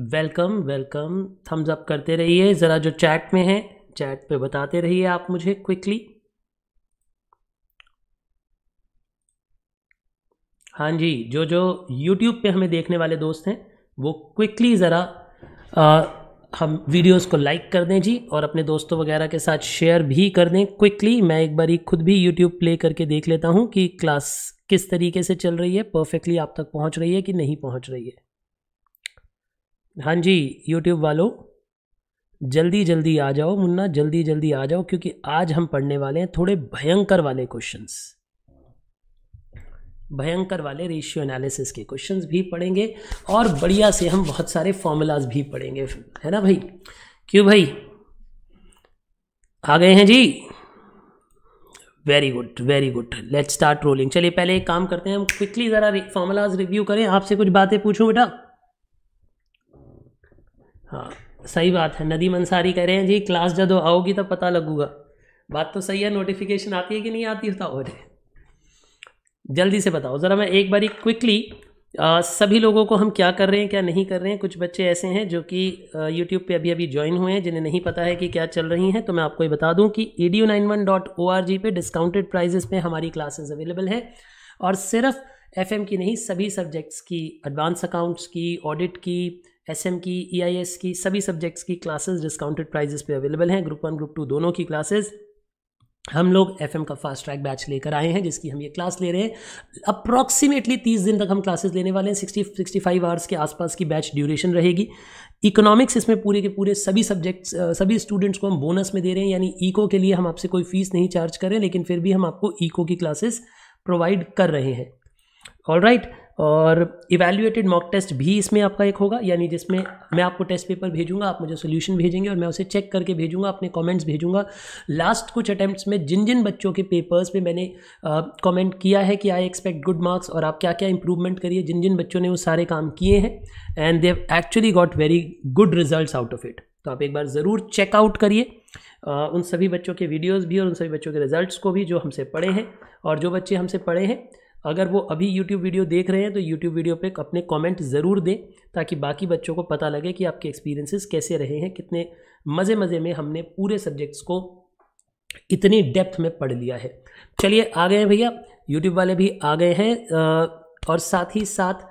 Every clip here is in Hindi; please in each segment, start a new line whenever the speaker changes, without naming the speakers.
वेलकम वेलकम थम्स अप करते रहिए ज़रा जो चैट में है चैट पे बताते रहिए आप मुझे क्विकली हाँ जी जो जो यूट्यूब पे हमें देखने वाले दोस्त हैं वो क्विकली ज़रा हम वीडियोस को लाइक कर दें जी और अपने दोस्तों वगैरह के साथ शेयर भी कर दें क्विकली मैं एक बार खुद भी यूट्यूब प्ले करके देख लेता हूँ कि क्लास किस तरीके से चल रही है परफेक्टली आप तक पहुँच रही है कि नहीं पहुँच रही है हाँ जी यूट्यूब वालों जल्दी जल्दी आ जाओ मुन्ना जल्दी जल्दी आ जाओ क्योंकि आज हम पढ़ने वाले हैं थोड़े भयंकर वाले क्वेश्चंस भयंकर वाले रेशियो एनालिसिस के क्वेश्चंस भी पढ़ेंगे और बढ़िया से हम बहुत सारे फॉर्मूलाज भी पढ़ेंगे है ना भाई क्यों भाई आ गए हैं जी very good very good let's start rolling चलिए पहले एक काम करते हैं हम क्विकली ज़रा फॉर्मूलाज रिव्यू करें आपसे कुछ बातें पूछूं बेटा हाँ सही बात है नदी मंसारी कह रहे हैं जी क्लास जब आओगी तब पता लगूगा बात तो सही है नोटिफिकेशन आती है कि नहीं आती होता और जल्दी से बताओ ज़रा मैं एक बारी क्विकली सभी लोगों को हम क्या कर रहे हैं क्या नहीं कर रहे हैं कुछ बच्चे ऐसे हैं जो कि यूट्यूब पे अभी अभी ज्वाइन हुए हैं जिन्हें नहीं पता है कि क्या चल रही हैं तो मैं आपको ये बता दूं कि E D U nine one dot O R G पे डिस्काउंटेड प्राइजेस पे हमारी क्लासेस अवेलेबल है और सिर्फ एफ की नहीं सभी सब्जेक्ट्स की एडवांस अकाउंट्स की ऑडिट की एस एम की ई आई एस की सभी सब्जेक्ट्स की क्लासेस डिस्काउंटेड प्राइजेस पे अवेलेबल हैं ग्रुप वन ग्रुप टू दोनों की क्लासेस हम लोग एफ एम का फास्ट ट्रैक बैच लेकर आए हैं जिसकी हम ये क्लास ले रहे हैं अप्रॉक्सीमेटली तीस दिन तक हम क्लासेस लेने वाले हैं सिक्सटी सिक्सटी फाइव आवर्स के आसपास की बैच ड्यूरेशन रहेगी इकोनॉमिक्स इसमें पूरे के पूरे सभी सब्जेक्ट्स सभी स्टूडेंट्स को हम बोनस में दे रहे हैं यानी ईको के लिए हम आपसे कोई फीस नहीं चार्ज कर रहे लेकिन फिर भी हम आपको ईको की क्लासेस प्रोवाइड कर रहे हैं ऑल राइट right. और इवेल्युएटेड मॉक टेस्ट भी इसमें आपका एक होगा यानी जिसमें मैं आपको टेस्ट पेपर भेजूंगा आप मुझे सोल्यूशन भेजेंगे और मैं उसे चेक करके भेजूंगा अपने कमेंट्स भेजूंगा लास्ट कुछ अटैम्प्ट्स में जिन जिन बच्चों के पेपर्स पे मैंने कमेंट किया है कि आई एक्सपेक्ट गुड मार्क्स और आप क्या क्या इंप्रूवमेंट करिए जिन जिन बच्चों ने वो सारे काम किए हैं and Dev actually got very good result out of it तो आप एक बार ज़रूर चेकआउट करिए उन सभी बच्चों के वीडियोज़ भी और उन सभी बच्चों के रिजल्ट को भी जो हमसे पढ़े हैं और जो बच्चे हमसे पढ़े हैं अगर वो अभी यूट्यूब वीडियो देख रहे हैं तो यूट्यूब वीडियो पे अपने कमेंट ज़रूर दें ताकि बाकी बच्चों को पता लगे कि आपके एक्सपीरियंसेस कैसे रहे हैं कितने मज़े मज़े में हमने पूरे सब्जेक्ट्स को इतनी डेप्थ में पढ़ लिया है चलिए आ गए हैं भैया यूट्यूब वाले भी आ गए हैं और साथ ही साथ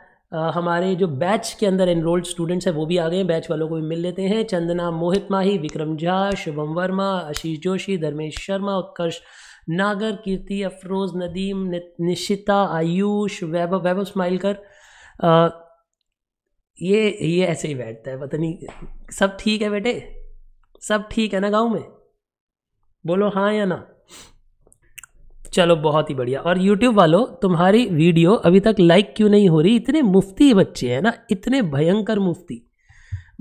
हमारे जो बैच के अंदर एनरोल्ड स्टूडेंट्स हैं वो भी आ गए हैं बैच वालों को भी मिल लेते हैं चंदना मोहित माही विक्रम झा शुभम वर्मा आशीष जोशी धर्मेश शर्मा उत्कर्ष नागर कीर्ति अफरोज़ नदीम निशिता आयुष वैभव वैभव स्माइल कर आ, ये ये ऐसे ही बैठता है पता नहीं सब ठीक है बेटे सब ठीक है ना गांव में बोलो हाँ या ना चलो बहुत ही बढ़िया और YouTube वालों तुम्हारी वीडियो अभी तक लाइक क्यों नहीं हो रही इतने मुफ्ती बच्चे हैं ना इतने भयंकर मुफ्ती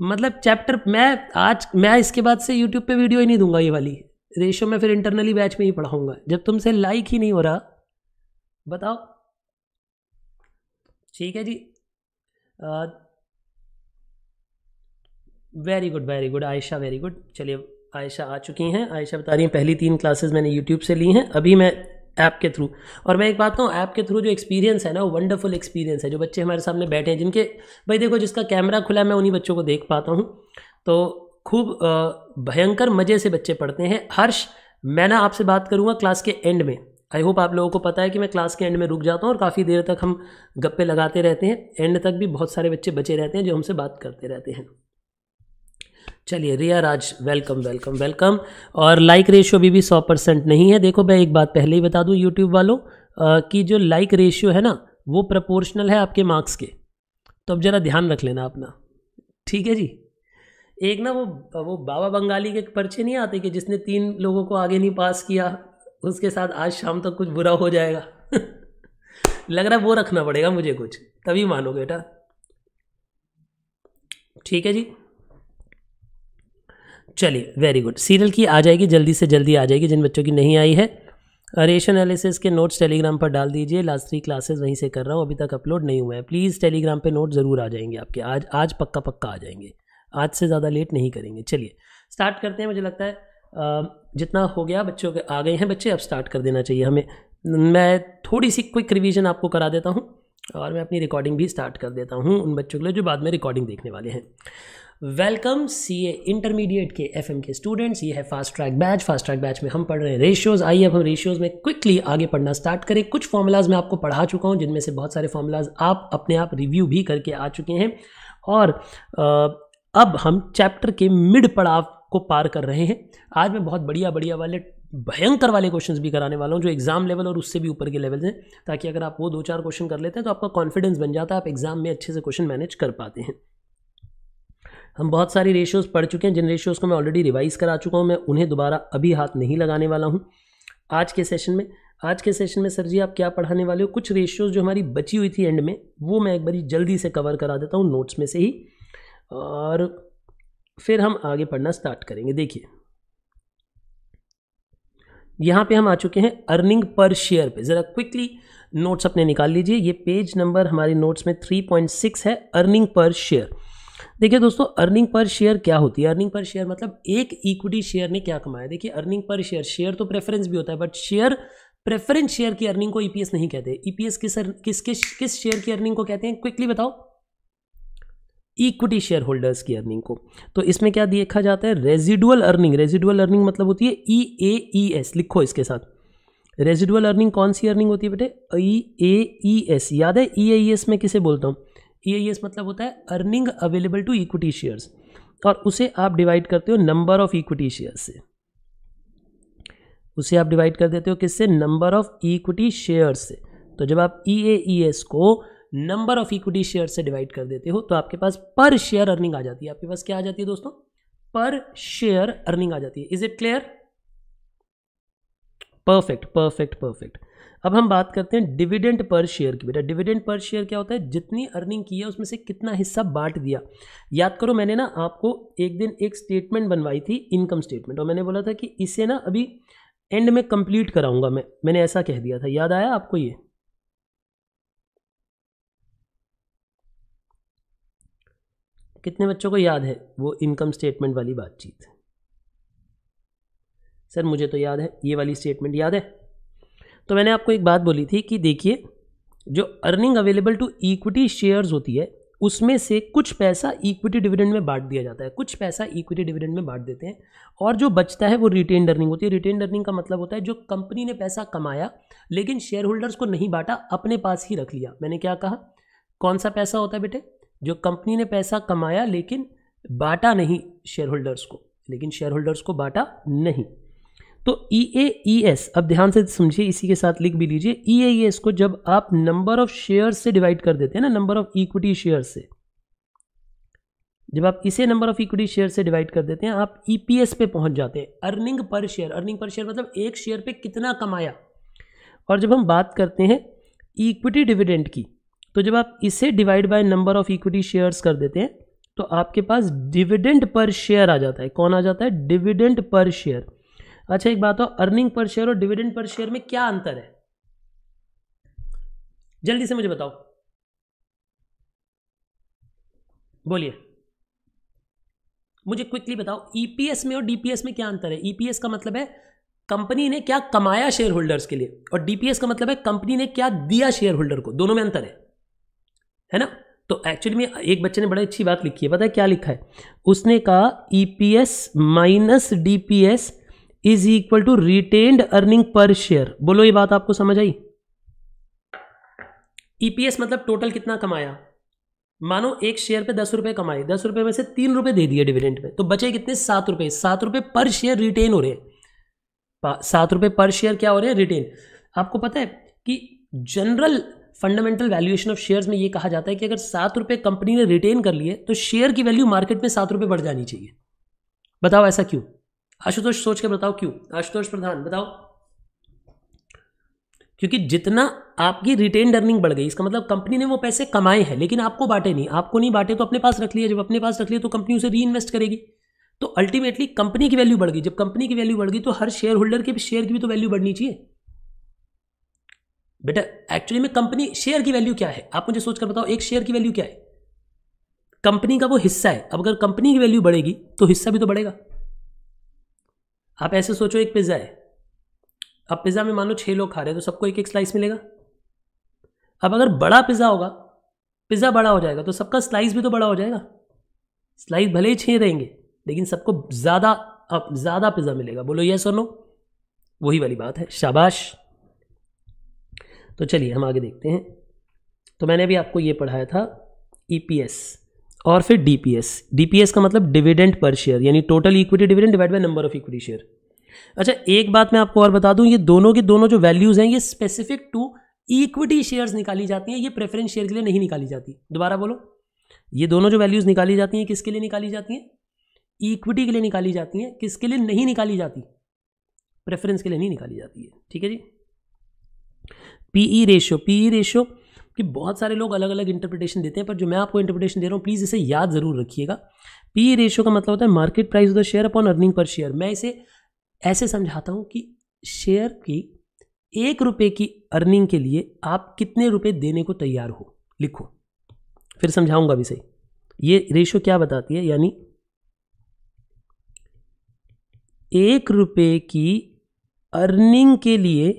मतलब चैप्टर मैं आज मैं इसके बाद से यूट्यूब पे वीडियो ही नहीं दूंगा ये वाली रेशो में फिर इंटरनली बैच में ही पढ़ाऊंगा जब तुमसे लाइक ही नहीं हो रहा बताओ ठीक है जी very good very good Ayesha very good चलिए आयशा आ चुकी हैं आयशा बता रही हैं पहली तीन क्लासेस मैंने यूट्यूब से ली हैं अभी मैं ऐप के थ्रू और मैं एक बात कहूँ ऐप के थ्रू जो एक्सपीरियंस है ना वो वंडरफुल एक्सपीरियंस है जो बच्चे हमारे सामने बैठे हैं जिनके भाई देखो जिसका कैमरा खुला है मैं उन्हीं बच्चों को देख पाता हूँ तो खूब भयंकर मज़े से बच्चे पढ़ते हैं हर्ष मैं ना आपसे बात करूँगा क्लास के एंड में आई होप आप लोगों को पता है कि मैं क्लास के एंड में रुक जाता हूँ और काफ़ी देर तक हम गप्पे लगाते रहते हैं एंड तक भी बहुत सारे बच्चे बचे रहते हैं जो हमसे बात करते रहते हैं चलिए Riya Raj welcome welcome welcome और लाइक रेशियो अभी भी सौ परसेंट नहीं है देखो मैं एक बात पहले ही बता दूँ यूट्यूब वालों कि जो लाइक रेशियो है ना वो प्रपोर्शनल है आपके मार्क्स के तो अब ज़रा ध्यान रख लेना अपना ठीक है जी एक ना वो वो बाबा बंगाली के पर्चे नहीं आते कि जिसने तीन लोगों को आगे नहीं पास किया उसके साथ आज शाम तक तो कुछ बुरा हो जाएगा लग रहा है वो रखना पड़ेगा मुझे कुछ तभी मानो बेटा ठीक है जी चलिए वेरी गुड सीरियल की आ जाएगी जल्दी से जल्दी आ जाएगी जिन बच्चों की नहीं आई है रेशन एनालिसिस के नोट्स टेलीग्राम पर डाल दीजिए लास्ट थ्री क्लासेस वहीं से कर रहा हूँ अभी तक अपलोड नहीं हुए हैं प्लीज़ टेलीग्राम पे नोट ज़रूर आ जाएंगे आपके आज आज पक्का पक्का आ जाएंगे आज से ज़्यादा लेट नहीं करेंगे चलिए स्टार्ट करते हैं मुझे लगता है जितना हो गया बच्चों के आ गए हैं बच्चे अब स्टार्ट कर देना चाहिए हमें मैं थोड़ी सी क्विक रिवीजन आपको करा देता हूँ और मैं अपनी रिकॉर्डिंग भी स्टार्ट कर देता हूँ उन बच्चों के लिए जो बाद में रिकॉर्डिंग देखने वाले हैं वेलकम सी ए इंटरमीडिएट के एफ के स्टूडेंट्स ये है fast track batch fast track batch में हम पढ़ रहे हैं रेशियोज़ आइए अब हम रेशियोज़ में क्विकली आगे पढ़ना स्टार्ट करें कुछ फॉर्मूलाज मैं आपको पढ़ा चुका हूँ जिनमें से बहुत सारे फॉर्मूलाज आप अपने आप रिव्यू भी करके आ चुके हैं और अब हम चैप्टर के मिड पड़ाव को पार कर रहे हैं आज मैं बहुत बढ़िया बढ़िया वाले भयंकर वाले क्वेश्चंस भी कराने वाला हूँ जो एग्ज़ाम लेवल और उससे भी ऊपर के लेवल हैं ताकि अगर आप वो दो चार क्वेश्चन कर लेते हैं तो आपका कॉन्फिडेंस बन जाता है आप एग्ज़ाम में अच्छे से क्वेश्चन मैनेज कर पाते हैं हम बहुत सारी रेशियोज़ पढ़ चुके हैं जिन रेशियोज़ को मैं ऑलरेडी रिवाइज़ करा चुका हूँ मैं उन्हें दोबारा अभी हाथ नहीं लगाने वाला हूँ आज के सेशन में आज के सेशन में सर जी आप क्या पढ़ाने वाले हो कुछ रेशियोज़ जो हमारी बची हुई थी एंड में वो मैं एक बारी जल्दी से कवर करा देता हूँ नोट्स में से ही और फिर हम आगे पढ़ना स्टार्ट करेंगे देखिए यहां पे हम आ चुके हैं अर्निंग पर शेयर पे ज़रा क्विकली नोट्स अपने निकाल लीजिए ये पेज नंबर हमारे नोट्स में 3.6 है अर्निंग पर शेयर देखिए दोस्तों अर्निंग पर शेयर क्या होती है अर्निंग पर शेयर मतलब एक इक्विटी शेयर ने क्या कमाया देखिए अर्निंग पर शेयर शेयर तो प्रेफरेंस भी होता है बट शेयर प्रेफरेंस शेयर की अर्निंग को ईपीएस e नहीं कहते ईपीएस e किस किस किस किस शेयर की अर्निंग को कहते हैं क्विकली बताओ इक्विटी शेयर होल्डर्स की अर्निंग को तो इसमें क्या देखा जाता है रेजिडुअल अर्निंग रेजिडुअल अर्निंग मतलब होती है ई ए ई एस लिखो इसके साथ रेजिडुअल अर्निंग कौन सी अर्निंग होती है बेटे ई ए ई एस याद है ई ए ई एस में किसे बोलता हूँ ई ए एस मतलब होता है earning available to equity shares और उसे आप डिवाइड करते हो नंबर ऑफ इक्विटी शेयर से उसे आप डिवाइड कर देते हो किससे नंबर ऑफ इक्विटी शेयर्स से तो जब आप ई ए ई एस को नंबर ऑफ इक्विटी शेयर से डिवाइड कर देते हो तो आपके पास पर शेयर अर्निंग आ जाती है आपके पास क्या आ जाती है दोस्तों पर शेयर अर्निंग आ जाती है is it clear perfect perfect perfect अब हम बात करते हैं डिविडेंड पर शेयर की बेटा डिविडेंड पर शेयर क्या होता है जितनी अर्निंग की है उसमें से कितना हिस्सा बांट दिया याद करो मैंने ना आपको एक दिन एक स्टेटमेंट बनवाई थी इनकम स्टेटमेंट और मैंने बोला था कि इसे ना अभी एंड में कंप्लीट कराऊंगा मैं मैंने ऐसा कह दिया था याद आया आपको ये कितने बच्चों को याद है वो इनकम स्टेटमेंट वाली बातचीत सर मुझे तो याद है ये वाली स्टेटमेंट याद है तो मैंने आपको एक बात बोली थी कि देखिए जो earning available to equity shares होती है उसमें से कुछ पैसा इक्विटी डिविडेंड में बांट दिया जाता है कुछ पैसा इक्विटी डिविडेंड में बांट देते हैं और जो बचता है वो रिटेन अर्निंग होती है रिटेन अर्निंग का मतलब होता है जो कंपनी ने पैसा कमाया लेकिन शेयर होल्डर्स को नहीं बांटा अपने पास ही रख लिया मैंने क्या कहा कौन सा पैसा होता है बेटे जो कंपनी ने पैसा कमाया लेकिन बांटा नहीं शेयर होल्डर्स को लेकिन शेयर होल्डर्स को बांटा नहीं तो ई ए ई एस अब ध्यान से समझिए इसी के साथ लिख भी लीजिए ई ए ई एस को जब आप नंबर ऑफ शेयर से डिवाइड कर देते हैं ना नंबर ऑफ इक्विटी शेयर से जब आप इसे नंबर ऑफ इक्विटी शेयर से डिवाइड कर देते हैं आप ईपीएस e पे पहुंच जाते हैं earning per share earning per share मतलब एक शेयर पे कितना कमाया और जब हम बात करते हैं इक्विटी डिविडेंड की तो जब आप इसे divide by number of equity shares कर देते हैं तो आपके पास डिविडेंड पर शेयर आ जाता है कौन आ जाता है डिविडेंड पर शेयर अच्छा एक बात हो अर्निंग पर शेयर और डिविडेंड पर शेयर में क्या अंतर है जल्दी से मुझे बताओ बोलिए मुझे क्विकली बताओ ईपीएस e में और डीपीएस में क्या अंतर है ईपीएस e का मतलब है कंपनी ने क्या कमाया शेयर होल्डर्स के लिए और डीपीएस का मतलब है कंपनी ने क्या दिया शेयर होल्डर को दोनों में अंतर है है ना तो एक्चुअली में एक बच्चे ने बड़ी अच्छी बात लिखी है पता है क्या लिखा है उसने कहा E P S minus D P S is equal to retained earning per share बोलो ये बात आपको समझ आई ईपीएस e मतलब टोटल कितना कमाया मानो एक शेयर पे दस रुपए कमाए दस रुपए में से तीन रुपए दे दिए डिविडेंड में तो बचे कितने सात रुपए सात रुपए पर शेयर रिटेन हो रहे हैं सात रुपए पर शेयर क्या हो रहे हैं रिटेन आपको पता है कि general fundamental valuation of shares में ये कहा जाता है कि अगर सात रुपये कंपनी ने रिटेन कर लिए तो शेयर की वैल्यू मार्केट में सात रुपये बढ़ जानी चाहिए बताओ ऐसा क्यों आशुतोष सोच के बताओ क्यों आशुतोष प्रधान बताओ क्योंकि जितना आपकी रिटेन अर्निंग बढ़ गई इसका मतलब कंपनी ने वो पैसे कमाए हैं लेकिन आपको बांटे नहीं आपको नहीं बांटे तो अपने पास रख लिया जब अपने पास रख लिया तो कंपनी उसे री इन्वेस्ट करेगी तो अल्टीमेटली कंपनी की वैल्यू बढ़ गई जब कंपनी की वैल्यू बढ़ गई तो हर शेयर होल्डर के शेयर की भी तो वैल्यू बढ़नी चाहिए बेटा एक्चुअली में कंपनी शेयर की वैल्यू क्या है आप मुझे सोचकर बताओ एक शेयर की वैल्यू क्या है कंपनी का वो हिस्सा है अब अगर कंपनी की वैल्यू बढ़ेगी तो हिस्सा भी तो बढ़ेगा आप ऐसे सोचो एक पिज़्ज़ा है अब पिज़्ज़ा में मान लो छः लोग खा रहे हैं तो सबको एक एक स्लाइस मिलेगा अब अगर बड़ा पिज़्ज़ा होगा पिज़्ज़ा बड़ा हो जाएगा तो सबका स्लाइस भी तो बड़ा हो जाएगा स्लाइस भले ही छः रहेंगे लेकिन सबको ज़्यादा ज़्यादा पिज़्ज़ा मिलेगा बोलो यस और नो वही वाली बात है शाबाश तो चलिए हम आगे देखते हैं तो मैंने अभी आपको ये पढ़ाया था ई e और फिर डी पी का मतलब डिविडेंड पर शेयर यानी total equity dividend divide by number of equity share अच्छा एक बात मैं आपको और बता दूं ये दोनों के दोनों जो वैल्यूज हैं ये स्पेसिफिक टू इक्विटी शेयर्स निकाली जाती हैं ये प्रेफरेंस शेयर के लिए नहीं निकाली जाती दोबारा बोलो ये दोनों जो वैल्यूज निकाली जाती हैं किसके लिए निकाली जाती हैं इक्विटी के लिए निकाली जाती हैं किसके लिए नहीं निकाली जाती प्रेफरेंस के लिए नहीं निकाली जाती है ठीक है जी पीई रेशियो पीई रेशियो कि बहुत सारे लोग अलग अलग इंटरप्रिटेशन देते हैं पर जो मैं आपको इंटरप्रिटेशन दे रहा हूँ प्लीज़ इसे याद ज़रूर रखिएगा पी रेशियो e का मतलब होता है market price of the share upon earning per share मैं इसे ऐसे समझाता हूँ कि शेयर की एक रुपये की अर्निंग के लिए आप कितने रुपये देने को तैयार हो लिखो फिर समझाऊंगा भी सही ये रेशियो क्या बताती है यानी एक रुपये की अर्निंग के लिए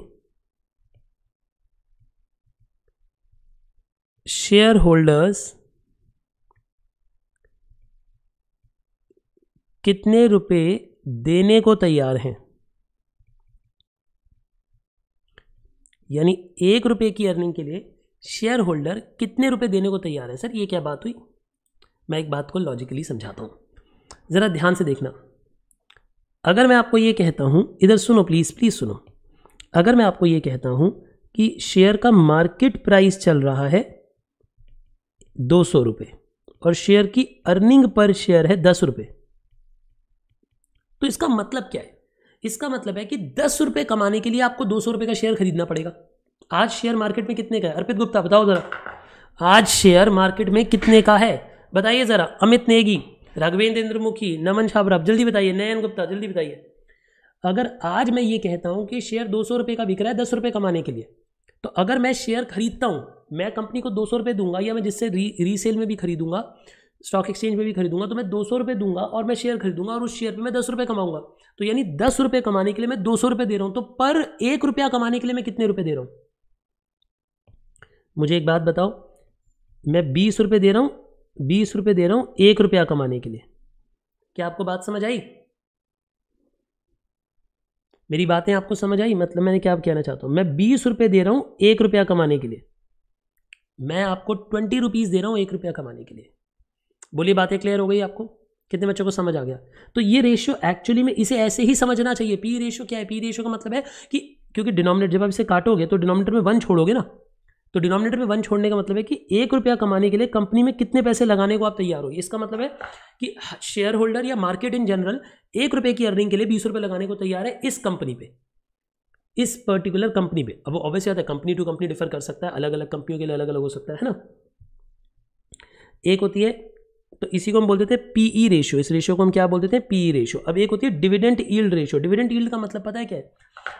शेयर होल्डर्स कितने रुपए देने को तैयार हैं यानी एक रुपए की अर्निंग के लिए शेयर होल्डर कितने रुपए देने को तैयार है सर ये क्या बात हुई मैं एक बात को लॉजिकली समझाता हूँ ज़रा ध्यान से देखना अगर मैं आपको ये कहता हूँ इधर सुनो प्लीज़ प्लीज़ सुनो अगर मैं आपको ये कहता हूँ कि शेयर का मार्केट प्राइस चल रहा है दो सौ रुपये और शेयर की अर्निंग पर शेयर है दस रुपये तो इसका मतलब क्या है इसका मतलब है कि दस रुपये कमाने के लिए आपको दो सौ रुपये का शेयर खरीदना पड़ेगा आज शेयर मार्केट में कितने का है अर्पित गुप्ता बताओ ज़रा आज शेयर मार्केट में कितने का है बताइए ज़रा अमित नेगी राघवेंद्र मुखी नमन छाबरा जल्दी बताइए नयन गुप्ता जल्दी बताइए अगर आज मैं ये कहता हूँ कि शेयर दो सौ रुपये का बिक रहा है दस रुपये कमाने के लिए तो अगर मैं शेयर खरीदता हूँ मैं कंपनी को दो सौ रुपये दूंगा या मैं जिससे री रीसेल में भी खरीदूंगा स्टॉक एक्सचेंज में भी खरीदूंगा तो मैं दो सौ रुपये दूंगा और मैं शेयर खरीदूंगा और उस शेयर पे मैं दस रुपये कमाऊंगा तो यानी दस रुपये कमाने के लिए मैं दो सौ रुपये दे रहा हूँ तो पर एक रुपया कमाने के लिए मैं कितने रुपये दे रहा हूँ मुझे एक बात बताओ मैं बीस रुपये दे रहा हूँ बीस रुपये दे रहा हूँ एक रुपया कमाने के लिए क्या आपको बात समझ आई मेरी बातें आपको समझ आई मतलब मैंने क्या कहना चाहता हूँ मैं बीस रुपये दे रहा हूँ एक रुपया कमाने के लिए मैं आपको ट्वेंटी रुपीज़ दे रहा हूँ एक रुपया कमाने के लिए बोलिए बातें क्लियर हो गई आपको कितने बच्चों को समझ आ गया तो ये रेशियो एक्चुअली में इसे ऐसे ही समझना चाहिए पी रेशियो क्या है पी रेशियो का मतलब है कि क्योंकि डिनोमिनेटर जब आप इसे काटोगे तो डिनोमिनेटर में वन छोड़ोगे ना तो डिनोमिनेटर में वन छोड़ने का मतलब है कि एक रुपया कमाने के लिए कंपनी में कितने पैसे लगाने को आप तैयार हो इसका मतलब है कि शेयर होल्डर या मार्केट इन जनरल एक रुपये की अर्निंग के लिए बीस रुपये लगाने को तैयार है इस कंपनी पे इस पर्टिकुलर कंपनी में अब ऑब्वियस याद है कंपनी टू कंपनी डिफर कर सकता है अलग अलग कंपनियों के लिए अलग अलग हो सकता है है ना एक होती है तो इसी को हम बोल देते हैं पीई रेशियो e इस रेशियो को हम क्या बोल देते हैं पीई रेशियो e अब एक होती है dividend yield ratio dividend yield का मतलब पता है क्या है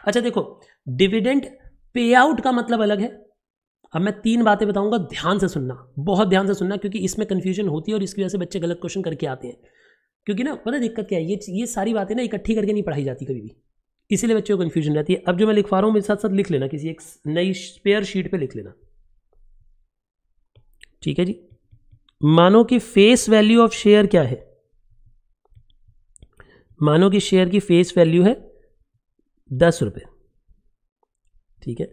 अच्छा देखो डिविडेंट पे आउट का मतलब अलग है अब मैं तीन बातें बताऊंगा ध्यान से सुनना बहुत ध्यान से सुनना क्योंकि इसमें कन्फ्यूजन होती है और इसकी वजह से बच्चे गलत क्वेश्चन करके आते हैं क्योंकि ना पता दिक्कत क्या है ये ये सारी बातें ना इकट्ठी करके नहीं पढ़ाई जाती कभी भी इसीलिए बच्चों को कन्फ्यूजन रहती है अब जो मैं लिखवा रहा हूँ मेरे साथ साथ लिख लेना किसी एक नई स्पेयर शीट पे लिख लेना ठीक है जी मानो कि फेस वैल्यू ऑफ शेयर क्या है मानो कि शेयर की फेस वैल्यू है दस रुपये ठीक है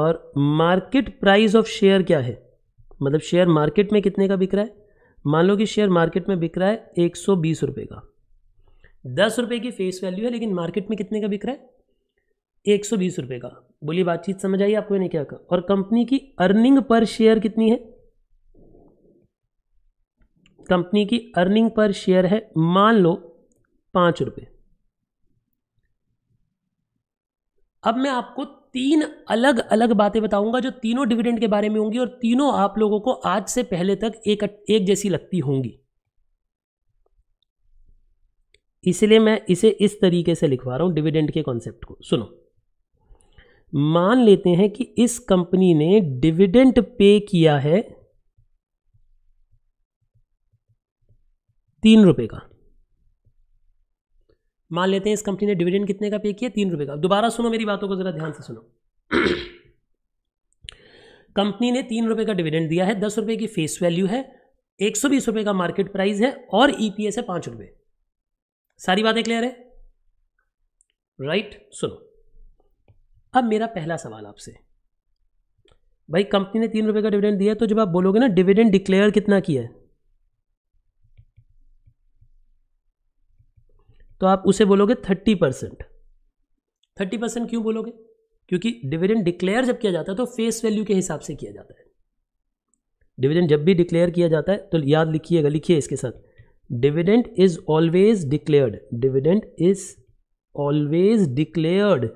और मार्केट प्राइस ऑफ शेयर क्या है मतलब शेयर मार्केट में कितने का बिक रहा है मान लो कि शेयर मार्केट में बिक रहा है एक सौ बीस रुपये का दस रुपये की फेस वैल्यू है लेकिन मार्केट में कितने का बिक रहा है एक सौ बीस रुपये का बोलिए बातचीत समझ आई आपको नहीं क्या कहा और कंपनी की अर्निंग पर शेयर कितनी है कंपनी की अर्निंग पर शेयर है मान लो पांच रुपये अब मैं आपको तीन अलग अलग बातें बताऊंगा जो तीनों डिविडेंड के बारे में होंगी और तीनों आप लोगों को आज से पहले तक एक एक जैसी लगती होंगी इसलिए मैं इसे इस तरीके से लिखवा रहा हूं डिविडेंड के कॉन्सेप्ट को सुनो मान लेते हैं कि इस कंपनी ने डिविडेंड पे किया है तीन रुपए का मान लेते हैं इस कंपनी ने डिविडेंड कितने का पे किया तीन रुपए का दोबारा सुनो मेरी बातों को जरा ध्यान से सुनो कंपनी ने तीन रुपए का डिविडेंड दिया है दस रुपए की फेस वैल्यू है एक सौ बीस रुपए का मार्केट प्राइस है और ईपीएस e है पांच रुपए सारी बातें क्लियर है राइट right? सुनो अब मेरा पहला सवाल आपसे भाई कंपनी ने तीन रुपए का डिविडेंड दिया तो जब आप बोलोगे ना डिविडेंड डिक्लेयर कितना किया है तो आप उसे बोलोगे थर्टी परसेंट थर्टी परसेंट क्यों बोलोगे क्योंकि डिविडेंड डिक्लेयर जब किया जाता है तो फेस वैल्यू के हिसाब से किया जाता है डिविडेंड जब भी डिक्लेयर किया जाता है तो याद लिखिएगा लिखिए इसके साथ dividend is always declared dividend is always declared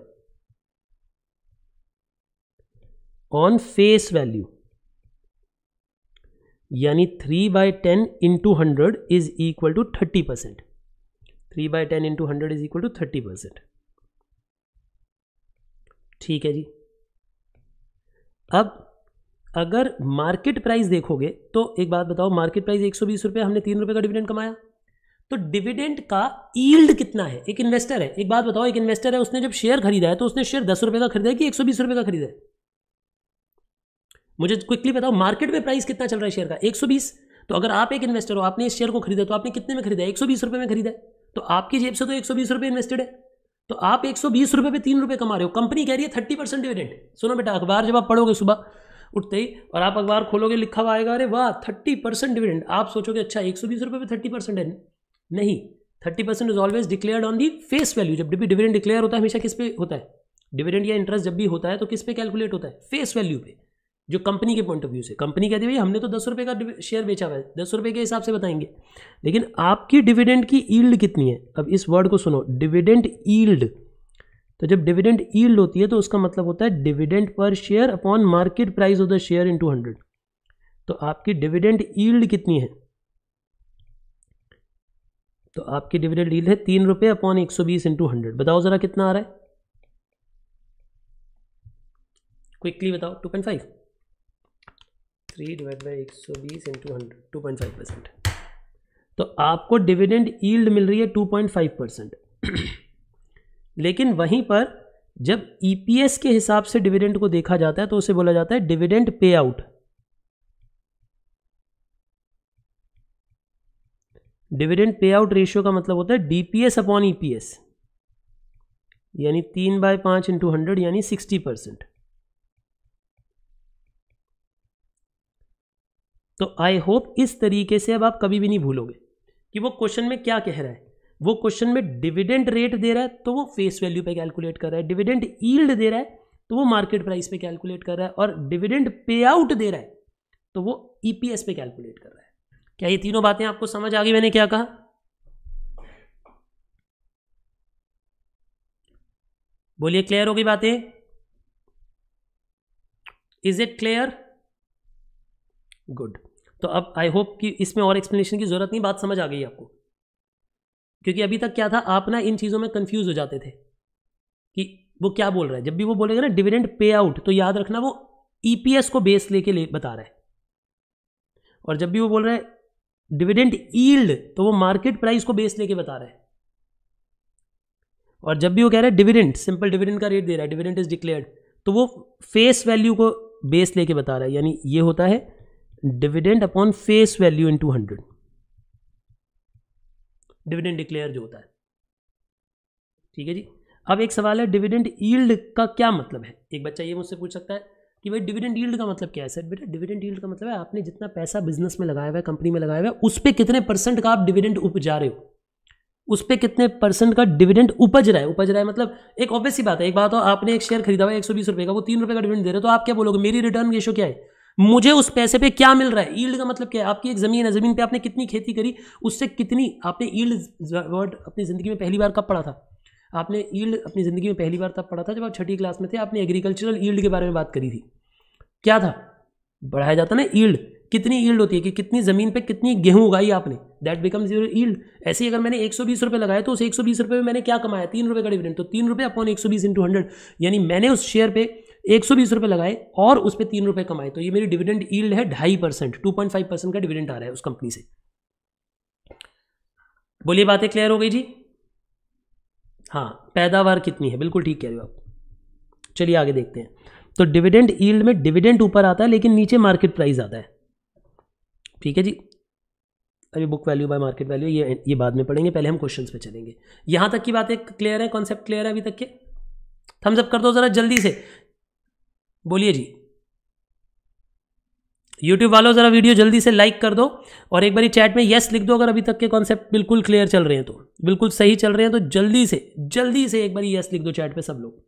on face value यानी three by ten into hundred is equal to thirty percent three by ten into hundred is equal to thirty percent ठीक है जी अब अगर मार्केट प्राइस देखोगे तो एक बात बताओ मार्केट प्राइस एक सौ हमने तीन रुपये का डिविडेंड कमाया तो डिविडेंड का ईल्ड कितना है एक इन्वेस्टर है एक बात बताओ एक इन्वेस्टर है उसने जब शेयर खरीदा है तो उसने शेयर दस रुपये का खरीदा है कि एक सौ बीस रुपये का खरीदा है मुझे क्विकली बताओ मार्केट में प्राइस कितना चल रहा है शेयर का एक सौ बीस तो अगर आप एक इन्वेस्टर हो आपने इस शेयर को खरीदा तो आपने कितने में खरीदा है एक सौ बीस रुपये में खरीदा है तो आपकी जेब से तो एक सौ बीस रुपये इन्वेस्टेड है तो आप एक सौ बीस रुपये पे तीन रुपये कमा रहे हो कंपनी कह रही है थर्टी परसेंट डिविडेंड सुनो बेटा अखबार जब आप पढ़ोगे सुबह उठते ही और आप अखबार खोलोगे लिखा हुआ आएगा अरे वाह थर्टी परसेंट डिविडेंड आप सोचोगे अच्छा एक सौ बीस रुपये पर थर्टी परसेंट है नहीं thirty percent is always declared on the face value जब भी डिविडेंड डिक्लेयर होता है हमेशा किस पे होता है डिविडेंड या इंटरेस्ट जब भी होता है तो किस पे कैलकुलेट होता है फेस वैल्यू पे जो कंपनी के पॉइंट ऑफ व्यू से कंपनी कहती है भाई हमने तो दस रुपये का शेयर बेचा हुआ है दस रुपये के हिसाब से बताएंगे लेकिन आपकी डिविडेंड की ईल्ड कितनी है अब इस वर्ड को सुनो डिविडेंड ईल्ड तो जब डिविडेंड ईल्ड होती है तो उसका मतलब होता है dividend per share upon market price of the share into hundred तो आपकी डिविडेंड ईल्ड कितनी है तो आपकी डिविडेंड ईल्ड है तीन रुपये अपॉन एक सौ बीस इंटू हंड्रेड बताओ ज़रा कितना आ रहा है क्विकली बताओ two point five three divide by एक सौ बीस into hundred two point five percent तो आपको डिविडेंड ईल्ड मिल रही है टू पॉइंट फाइव परसेंट लेकिन वहीं पर जब ईपीएस e के हिसाब से डिविडेंड को देखा जाता है तो उसे बोला जाता है dividend pay out dividend pay out ratio का मतलब होता है डीपीएस अपॉन ईपीएस यानी तीन बाय पांच इंटू हंड्रेड यानी सिक्सटी परसेंट तो आई होप इस तरीके से अब आप कभी भी नहीं भूलोगे कि वो क्वेश्चन में क्या कह रहा है वो क्वेश्चन में डिविडेंड रेट दे रहा है तो वो फेस वैल्यू पे कैलकुलेट कर रहा है डिविडेंड ईल्ड दे रहा है तो वो मार्केट प्राइस पे कैलकुलेट कर रहा है और डिविडेंड पे आउट दे रहा है तो वो ईपीएस e पे कैलकुलेट कर रहा है क्या ये तीनों बातें आपको समझ आ गई मैंने क्या कहा बोलिए क्लियर हो गई बातें इज इट क्लियर गुड तो अब आई होप कि इसमें और एक्सप्लेनेशन की जरूरत नहीं बात समझ आ गई आपको क्योंकि अभी तक क्या था आप ना इन चीज़ों में कंफ्यूज हो जाते थे कि वो क्या बोल रहा है जब भी वो बोलेगा ना डिविडेंड पे आउट तो याद रखना वो ईपीएस e को बेस लेके ले बता रहा है और जब भी वो बोल रहा है डिविडेंड ईल्ड तो वो मार्केट प्राइस को बेस लेके बता रहा है और जब भी वो कह रहा है डिविडेंड सिंपल डिविडेंड का रेट दे रहा है डिविडेंड इज डिक्लेयर्ड तो वो फेस वैल्यू को बेस लेके बता रहा है यानी ये होता है dividend upon face value into hundred dividend declare जो होता है ठीक है जी अब एक सवाल है डिविडेंड ईल्ड का क्या मतलब है एक बच्चा ये मुझसे पूछ सकता है कि भाई डिविडेंड ईल्ड का मतलब क्या है सर बेटा डिविडेंड ईल्ड का मतलब है आपने जितना पैसा बिजनेस में लगाया हुआ है कंपनी में लगाया हुआ है उस पर कितने परसेंट का आप डिविडेंड उपजा रहे हो उस पर कितने परसेंट का डिविडेंड उपज रहा है उपज रहा है मतलब एक ऑब्वियस ही बात है एक बात हो आपने एक शेयर खरीदा हुआ है एक सौ बीस रुपये का वो तीन रुपये का डिविडेंड दे रहे हो तो आप क्या बोलोगे मेरी रिटर्न रेशो क्या है मुझे उस पैसे पे क्या मिल रहा है ईल्ड का मतलब क्या है आपकी एक ज़मीन है ज़मीन पे आपने कितनी खेती करी उससे कितनी आपने ईल्ड वर्ड अपनी ज़िंदगी में पहली बार कब पढ़ा था आपने ईल्ड अपनी ज़िंदगी में पहली बार तब पढ़ा था जब आप छठी क्लास में थे आपने एग्रीकल्चरल ईल्ड के बारे में बात करी थी क्या था बढ़ाया जाता ना ईल्ड कितनी ईल्ड होती है कि कितनी ज़मीन पे कितनी गेहूं उगाई आपने दैट बिकम्स योर ईल्ड ऐसे ही अगर मैंने एक सौ बीस रुपये लगाए तो उस एक सौ बीस रुपये में मैंने क्या कमाया तीन रुपये का डिविडेंड तो तीन रुपये अपॉन एक सौ बीस इंटू हंड्रेड यानी मैंने उस शेयर पे एक सौ बीस रुपये लगाए और उस पर तीन रुपये कमाए तो ये मेरी डिविडेंड ईल्ड है ढाई percent two point five percent का डिविडेंड आ रहा है उस कंपनी से बोलिए बातें क्लियर हो गई जी हाँ पैदावार कितनी है बिल्कुल ठीक कह रहे हो आप चलिए आगे देखते हैं तो डिविडेंड ईल्ड में डिविडेंड ऊपर आता है लेकिन नीचे मार्केट प्राइस आता है ठीक है जी अभी book value by market value ये ये बाद में पढ़ेंगे पहले हम क्वेश्चंस पे चलेंगे यहाँ तक की बातें क्लियर है कॉन्सेप्ट क्लियर है अभी तक के थम्स अप कर दो ज़रा जल्दी से बोलिए जी यूट्यूब वालों ज़रा वीडियो जल्दी से लाइक कर दो और एक बारी चैट में येस लिख दो अगर अभी तक के कॉन्सेप्ट बिल्कुल क्लियर चल रहे हैं तो बिल्कुल सही चल रहे हैं तो जल्दी से जल्दी से एक बारी येस लिख दो चैट पे सब लोग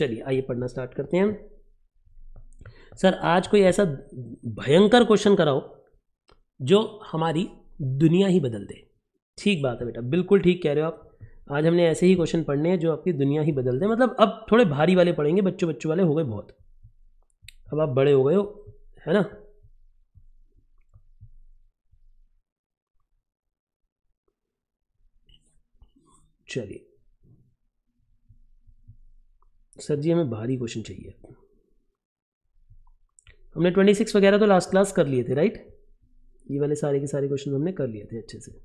चलिए आइए पढ़ना स्टार्ट करते हैं सर आज कोई ऐसा भयंकर क्वेश्चन कराओ जो हमारी दुनिया ही बदल दे ठीक बात है बेटा बिल्कुल ठीक कह रहे हो आप आज हमने ऐसे ही क्वेश्चन पढ़ने हैं जो आपकी दुनिया ही बदल दें मतलब अब थोड़े भारी वाले पढ़ेंगे बच्चों बच्चों वाले हो गए बहुत अब आप बड़े हो गए हो है ना चलिए सर जी हमें भारी क्वेश्चन चाहिए हमने ट्वेंटी सिक्स वगैरह तो लास्ट क्लास कर लिए थे राइट ये वाले सारे के सारे क्वेश्चन हमने कर लिए थे अच्छे से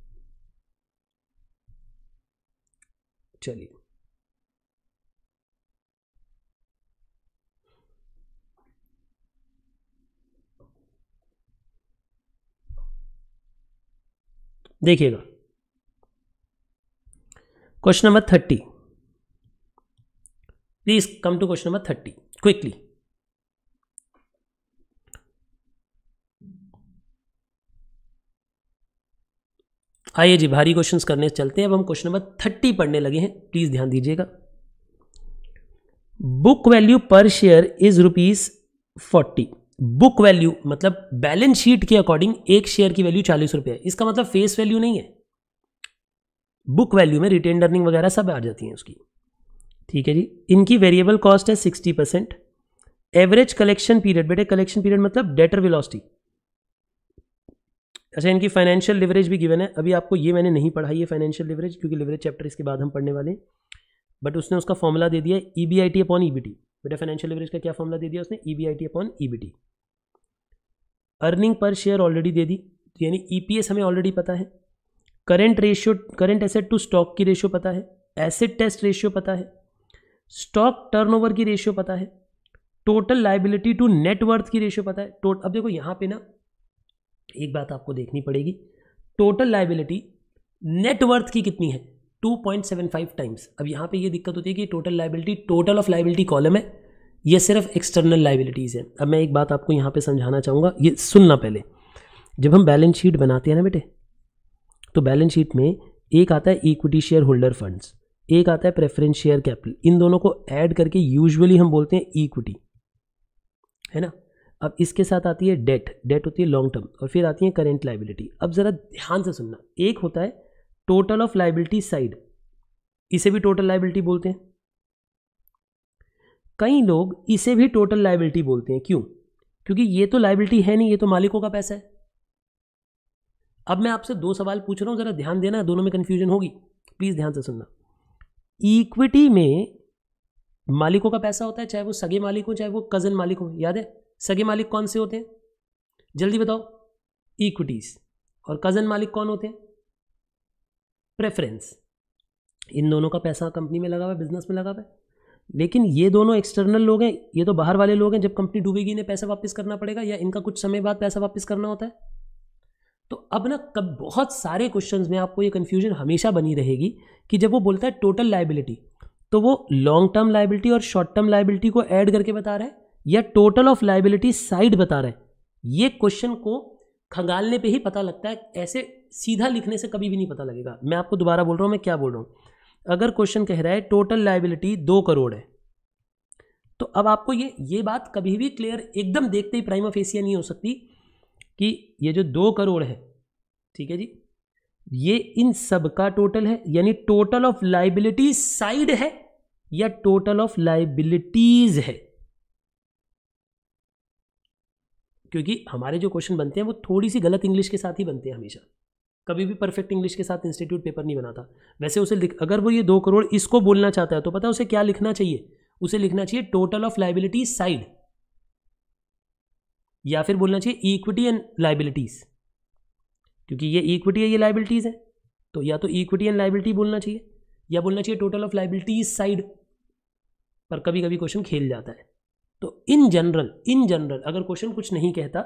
चलिए देखिएगा question number thirty please come to question number thirty quickly आइए हाँ, जी भारी क्वेश्चंस करने चलते हैं अब हम क्वेश्चन नंबर थर्टी पढ़ने लगे हैं प्लीज़ ध्यान दीजिएगा book value per share is rupees forty book value मतलब बैलेंस शीट के अकॉर्डिंग एक शेयर की वैल्यू चालीस रुपये है इसका मतलब फेस वैल्यू नहीं है बुक वैल्यू में रिटेन अर्निंग वगैरह सब आ जाती हैं उसकी ठीक है जी इनकी वेरिएबल कॉस्ट है sixty percent average collection period बेटे कलेक्शन पीरियड मतलब डेटर विलॉसिटी अच्छा इनकी फाइनेंशियल लिवरेज भी गिवन है अभी आपको ये मैंने नहीं पढ़ाई ये फाइनेंशियल लिवरेज क्योंकि लिवरेज चैप्टर इसके बाद हम पढ़ने वाले बट उसने उसका फॉर्मूला दे दिया E B I T upon E B T बेटा फाइनेंशियल लिवरेज का क्या फॉर्मूला दे दिया उसने E B I T upon E B T earning per share already दे दी तो यानी ई पी एस हमें ऑलरेडी पता है current ratio current asset to stock की रेशियो पता है एसेट टेस्ट रेशियो पता है स्टॉक टर्नओवर की रेशियो पता है टोटल लाइबिलिटी टू नेटवर्थ की रेशियो पता है टोट अब देखो यहाँ पे ना एक बात आपको देखनी पड़ेगी टोटल लाइबिलिटी नेटवर्थ की कितनी है 2.75 टाइम्स अब यहाँ पे ये दिक्कत होती है कि total liability total of liability column है ये सिर्फ एक्सटर्नल लाइबिलिटीज़ है अब मैं एक बात आपको यहाँ पे समझाना चाहूँगा ये सुनना पहले जब हम बैलेंस शीट बनाते हैं ना बेटे तो बैलेंस शीट में एक आता है इक्विटी शेयर होल्डर फंड्स एक आता है प्रेफरेंस शेयर कैपिटल इन दोनों को ऐड करके यूजुअली हम बोलते हैं इक्विटी है ना अब इसके साथ आती है डेट डेट होती है लॉन्ग टर्म और फिर आती है करेंट लाइबिलिटी अब ज़रा ध्यान से सुनना एक होता है टोटल ऑफ लाइबिलिटी साइड इसे भी टोटल लाइबिलिटी बोलते हैं कई लोग इसे भी टोटल लाइबिलिटी बोलते हैं क्यों क्योंकि ये तो लाइबिलिटी है नहीं ये तो मालिकों का पैसा है अब मैं आपसे दो सवाल पूछ रहा हूं ज़रा ध्यान देना दोनों में कन्फ्यूजन होगी प्लीज़ ध्यान से सुनना इक्विटी में मालिकों का पैसा होता है चाहे वो सगे मालिक हो चाहे वो कज़न मालिक हो याद है सगे मालिक कौन से होते हैं जल्दी बताओ इक्विटीज और कज़न मालिक कौन होते हैं प्रेफरेंस इन दोनों का पैसा कंपनी में लगा हुआ है बिजनेस में लगा हुआ है लेकिन ये दोनों एक्सटर्नल लोग हैं ये तो बाहर वाले लोग हैं जब कंपनी डूबेगी इन्हें पैसा वापस करना पड़ेगा या इनका कुछ समय बाद पैसा वापस करना होता है तो अब ना कब बहुत सारे क्वेश्चंस में आपको ये कन्फ्यूजन हमेशा बनी रहेगी कि जब वो बोलता है टोटल लाइबिलिटी तो वो लॉन्ग टर्म लाइबिलिटी और शॉर्ट टर्म लाइबिलिटी को ऐड करके बता रहा है या टोटल ऑफ लाइबिलिटी साइड बता रहे हैं ये क्वेश्चन को खंगालने पे ही पता लगता है ऐसे सीधा लिखने से कभी भी नहीं पता लगेगा मैं आपको दोबारा बोल रहा हूँ मैं क्या बोल रहा हूँ अगर क्वेश्चन कह रहा है टोटल लाइबिलिटी दो करोड़ है तो अब आपको ये ये बात कभी भी क्लियर एकदम देखते ही प्राइम ऑफ एशिया नहीं हो सकती कि ये जो दो करोड़ है ठीक है जी ये इन सब का टोटल है यानी टोटल ऑफ लाइबिलिटी साइड है या टोटल ऑफ लाइबिलिटीज है क्योंकि हमारे जो क्वेश्चन बनते हैं वो थोड़ी सी गलत इंग्लिश के साथ ही बनते हैं हमेशा कभी भी परफेक्ट इंग्लिश के साथ इंस्टीट्यूट पेपर नहीं बनाता वैसे उसे अगर वो ये दो करोड़ इसको बोलना चाहता है तो पता है उसे क्या लिखना चाहिए उसे लिखना चाहिए टोटल ऑफ लाइबिलिटी साइड या फिर बोलना चाहिए इक्विटी एंड लाइबिलिटीज क्योंकि ये इक्विटी है ये लाइबिलिटीज है तो या तो इक्विटी एंड लाइबिलिटी बोलना चाहिए या बोलना चाहिए टोटल ऑफ लाइबिलिटीज साइड पर कभी कभी क्वेश्चन खेल जाता है तो इन जनरल इन जनरल अगर क्वेश्चन कुछ नहीं कहता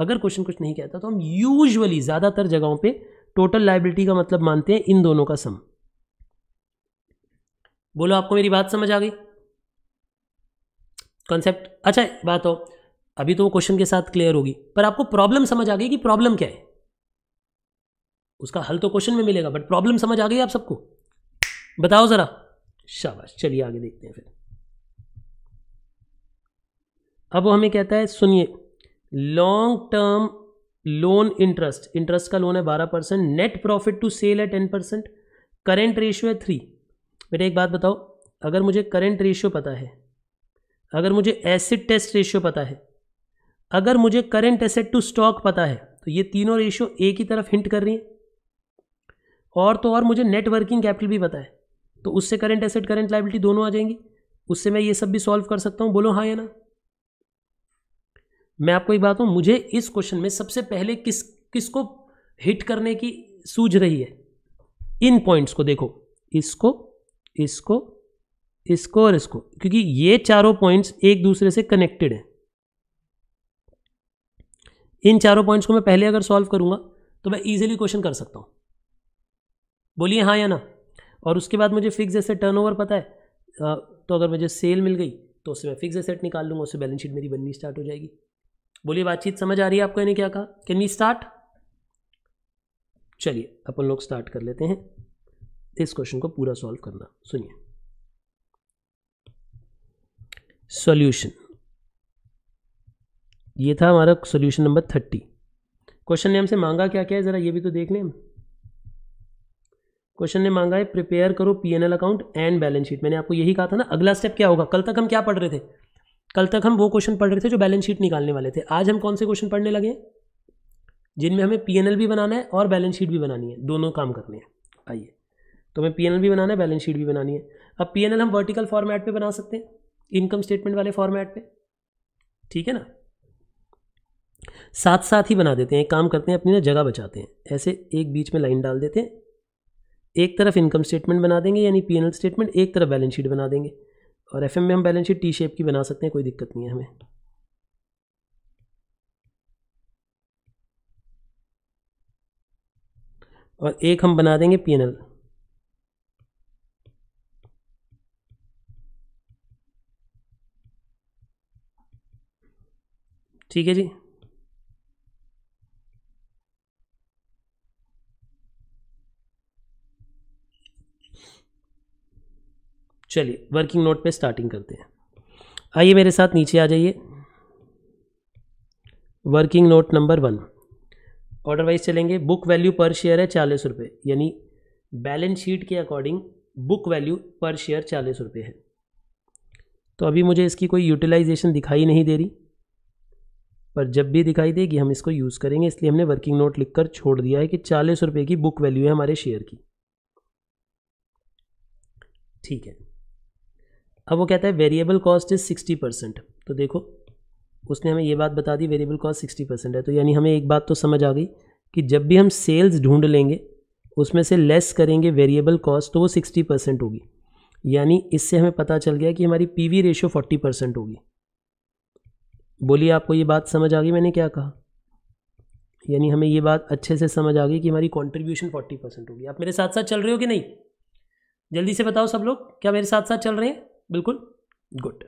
अगर क्वेश्चन कुछ नहीं कहता तो हम यूजुअली ज़्यादातर जगहों पे टोटल लाइबिलिटी का मतलब मानते हैं इन दोनों का सम बोलो आपको मेरी बात समझ आ गई कॉन्सेप्ट अच्छा बात हो अभी तो वो क्वेश्चन के साथ क्लियर होगी पर आपको प्रॉब्लम समझ आ गई कि प्रॉब्लम क्या है उसका हल तो क्वेश्चन में मिलेगा बट प्रॉब्लम समझ आ गई आप सबको बताओ ज़रा शाबाश चलिए आगे देखते हैं फिर अब वो हमें कहता है सुनिए long term loan interest interest का लोन है बारह percent net profit to sale है टेन परसेंट करेंट रेशियो है थ्री बेटा एक बात बताओ अगर मुझे करेंट रेशियो पता है अगर मुझे एसिड टेस्ट रेशियो पता है अगर मुझे करेंट एसेट टू स्टॉक पता है तो ये तीनों रेशियो एक ही तरफ हिंट कर रही हैं और तो और मुझे नेट वर्किंग कैपिटल भी पता है तो उससे करंट एसेट करंट लाइबिलिटी दोनों आ जाएंगी उससे मैं ये सब भी सॉल्व कर सकता हूँ बोलो हाँ या ना मैं आपको एक बात हूँ मुझे इस क्वेश्चन में सबसे पहले किस किसको हिट करने की सूझ रही है इन पॉइंट्स को देखो इसको इसको इसको और इसको क्योंकि ये चारों पॉइंट्स एक दूसरे से कनेक्टेड हैं इन चारों पॉइंट्स को मैं पहले अगर सॉल्व करूंगा तो मैं इजीली क्वेश्चन कर सकता हूँ बोलिए हाँ या ना और उसके बाद मुझे फिक्स एसेट टर्नओवर पता है तो अगर मुझे सेल मिल गई तो उससे मैं फिक्स एसेट निकाल लूंगा उससे बैलेंस शीट मेरी बननी स्टार्ट हो जाएगी बोलिए बातचीत समझ आ रही है आपको इन्हें क्या कहा कैन वी स्टार्ट चलिए अपन लोग स्टार्ट कर लेते हैं इस क्वेश्चन को पूरा सॉल्व करना सुनिए सॉल्यूशन ये था हमारा सॉल्यूशन नंबर थर्टी क्वेश्चन ने हमसे मांगा क्या क्या है ज़रा ये भी तो देख लें क्वेश्चन ने मांगा है प्रिपेयर करो PNL account and balance sheet मैंने आपको यही कहा था ना अगला स्टेप क्या होगा कल तक हम क्या पढ़ रहे थे कल तक हम वो क्वेश्चन पढ़ रहे थे जो बैलेंस शीट निकालने वाले थे आज हम कौन से क्वेश्चन पढ़ने लगे जिनमें हमें एल भी बनाना है और बैलेंस शीट भी बनानी है दोनों काम करने हैं आइए तो हमें एल भी बनाना है बैलेंस शीट भी बनानी है अब एल हम वर्टिकल फॉर्मेट पर बना सकते हैं इनकम स्टेटमेंट वाले फॉर्मेट पर ठीक है ना साथ साथ ही बना देते हैं एक काम करते हैं अपनी ना जगह बचाते हैं ऐसे एक बीच में लाइन डाल देते हैं एक तरफ इनकम स्टेटमेंट बना देंगे यानी पीएनएल स्टेटमेंट एक तरफ बैलेंस शीट बना देंगे और एफ में हम बैलेंस शीट टी शेप की बना सकते हैं कोई दिक्कत नहीं है हमें और एक हम बना देंगे पी एन एल ठीक है जी चलिए वर्किंग नोट पे स्टार्टिंग करते हैं आइए मेरे साथ नीचे आ जाइए working note number one order wise चलेंगे बुक वैल्यू पर शेयर है चालीस रुपये यानी बैलेंस शीट के according book value per share चालीस रुपये है तो अभी मुझे इसकी कोई यूटिलाइजेशन दिखाई नहीं दे रही पर जब भी दिखाई देगी हम इसको यूज़ करेंगे इसलिए हमने वर्किंग नोट लिखकर छोड़ दिया है कि चालीस रुपये की बुक वैल्यू है हमारे शेयर की ठीक है अब वो कहता है variable cost is sixty percent तो देखो उसने हमें ये बात बता दी वेरिएबल कॉस्ट सिक्सटी परसेंट है तो यानी हमें एक बात तो समझ आ गई कि जब भी हम सेल्स ढूंढ लेंगे उसमें से लेस करेंगे वेरिएबल कॉस्ट तो वो सिक्सटी परसेंट होगी यानी इससे हमें पता चल गया कि हमारी P V ratio forty percent होगी बोलिए आपको ये बात समझ आ गई मैंने क्या कहा यानी हमें ये बात अच्छे से समझ आ गई कि हमारी कॉन्ट्रीब्यूशन फोर्टी परसेंट होगी आप मेरे साथ साथ चल रहे हो कि नहीं जल्दी से बताओ सब लोग क्या मेरे साथ साथ चल रहे हैं बिल्कुल गुड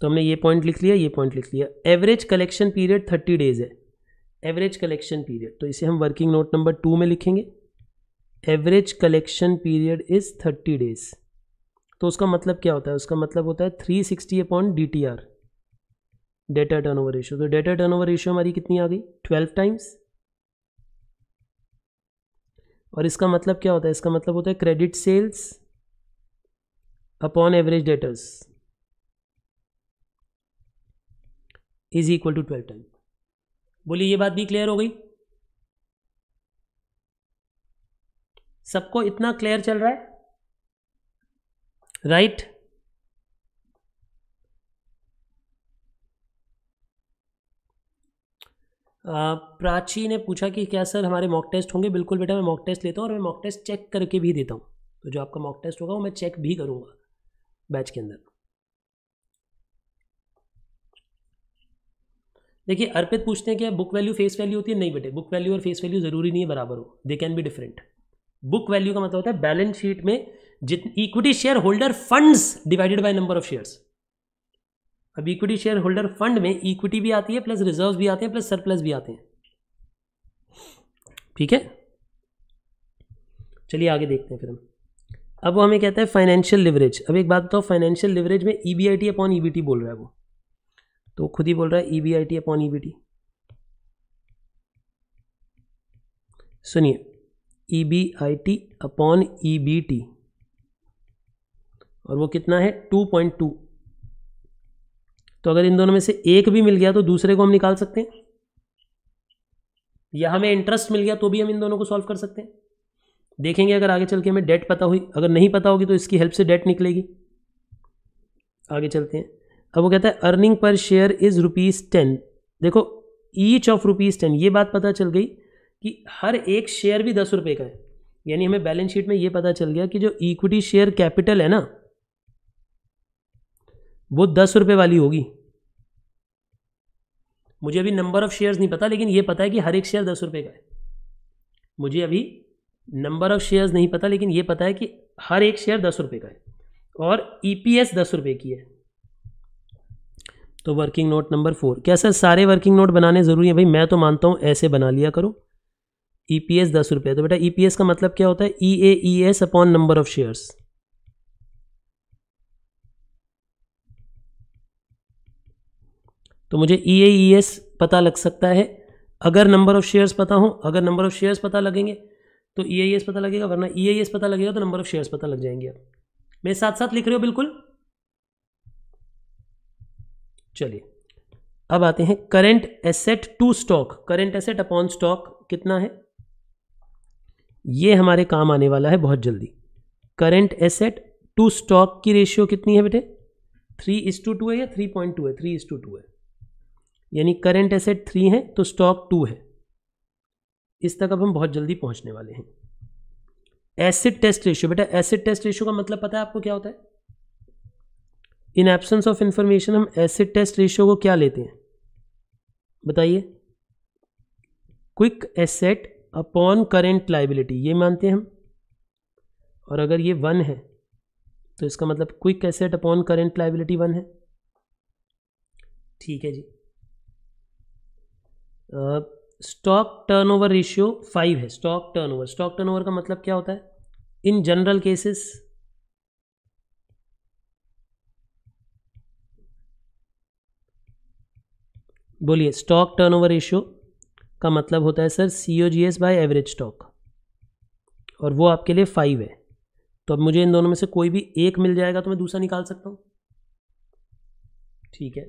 तो हमने ये पॉइंट लिख लिया ये पॉइंट लिख लिया average collection period thirty days है एवरेज कलेक्शन पीरियड तो इसे हम वर्किंग नोट नंबर टू में लिखेंगे average collection period is thirty days तो उसका मतलब क्या होता है उसका मतलब होता है three sixty upon D T R debtor turn over ratio तो डेटा टर्न ओवर रेशियो हमारी कितनी आ गई ट्वेल्व टाइम्स और इसका मतलब क्या होता है इसका मतलब होता है credit sales upon average debtors is equal to twelve time बोलिए ये बात भी क्लियर हो गई सबको इतना क्लियर चल रहा है राइट right? प्राची ने पूछा कि क्या सर हमारे मॉक टेस्ट होंगे बिल्कुल बेटा मैं मॉक टेस्ट लेता हूँ और मैं मॉक टेस्ट चेक करके भी देता हूँ तो जो आपका मॉक टेस्ट होगा वो मैं चेक भी करूँगा बैच के अंदर देखिए अर्पित पूछते हैं क्या बुक वैल्यू फेस वैल्यू होती है नहीं बेटे बुक वैल्यू और फेस वैल्यू जरूरी नहीं है बराबर हो they can be different book value का मतलब होता है बैलेंस शीट में जितनी equity share holder funds divided by number of shares अब इक्विटी शेयर होल्डर फंड में इक्विटी भी आती है प्लस रिजर्व भी आते हैं प्लस सरप्लस भी आते हैं ठीक है चलिए आगे देखते हैं फिर हम अब वो हमें कहता है फाइनेंशियल लिवरेज अब एक बात बताओ फाइनेंशियल लिवरेज में E B I T upon E B T बोल रहा है वो तो खुद ही बोल रहा है E B I T upon E B T सुनिए E B I T upon E B T और वो कितना है टू पॉइंट टू तो अगर इन दोनों में से एक भी मिल गया तो दूसरे को हम निकाल सकते हैं या हमें इंटरेस्ट मिल गया तो भी हम इन दोनों को सॉल्व कर सकते हैं देखेंगे अगर आगे चल के हमें डेट पता हुई अगर नहीं पता होगी तो इसकी हेल्प से डेट निकलेगी आगे चलते हैं अब वो कहता है earning per share is rupees ten देखो ईच ऑफ रुपीज़ टेन ये बात पता चल गई कि हर एक शेयर भी दस रुपये का है यानी हमें बैलेंस शीट में ये पता चल गया कि जो इक्विटी शेयर कैपिटल है ना वो दस रुपये वाली होगी मुझे अभी नंबर ऑफ शेयर्स नहीं पता लेकिन ये पता है कि हर एक शेयर दस रुपये का है मुझे अभी नंबर ऑफ शेयर्स नहीं पता लेकिन ये पता है कि हर एक शेयर दस रुपये का है और ई पी एस दस रुपये की है तो वर्किंग नोट नंबर फोर क्या सर सारे वर्किंग नोट बनाने ज़रूरी है भाई मैं तो मानता हूँ ऐसे बना लिया करो ई पी एस दस रुपये तो बेटा ई पी एस का मतलब क्या होता है E A E S upon number of shares तो मुझे ई ए ई एस पता लग सकता है अगर नंबर ऑफ शेयर्स पता हो अगर नंबर ऑफ शेयर्स पता लगेंगे तो ई e पता लगेगा वरना ई आई एस पता लगेगा तो नंबर ऑफ शेयर्स पता लग जाएंगे आप मेरे साथ साथ लिख रहे हो बिल्कुल चलिए अब आते हैं current asset to stock current asset upon stock कितना है ये हमारे काम आने वाला है बहुत जल्दी करंट एसेट टू स्टॉक की रेशियो कितनी है बेटे थ्री इस टू टू है या थ्री पॉइंट टू है थ्री इस टू टू है यानी करंट एसेट थ्री है तो स्टॉक टू है इस तक अब हम बहुत जल्दी पहुंचने वाले हैं एसिड टेस्ट रेशियो बेटा एसिड टेस्ट रेशियो का मतलब पता है आपको क्या होता है इन एब्सेंस ऑफ इंफॉर्मेशन हम एसिड टेस्ट रेशियो को क्या लेते हैं बताइए quick asset upon current liability ये मानते हैं हम और अगर ये वन है तो इसका मतलब quick asset upon current liability one है ठीक है जी स्टॉक टर्नओवर रेशियो फाइव है स्टॉक टर्नओवर स्टॉक टर्नओवर का मतलब क्या होता है इन जनरल केसेस बोलिए स्टॉक टर्नओवर रेशियो का मतलब होता है sir C O G S by average stock और वो आपके लिए फाइव है तो अब मुझे इन दोनों में से कोई भी एक मिल जाएगा तो मैं दूसरा निकाल सकता हूँ ठीक है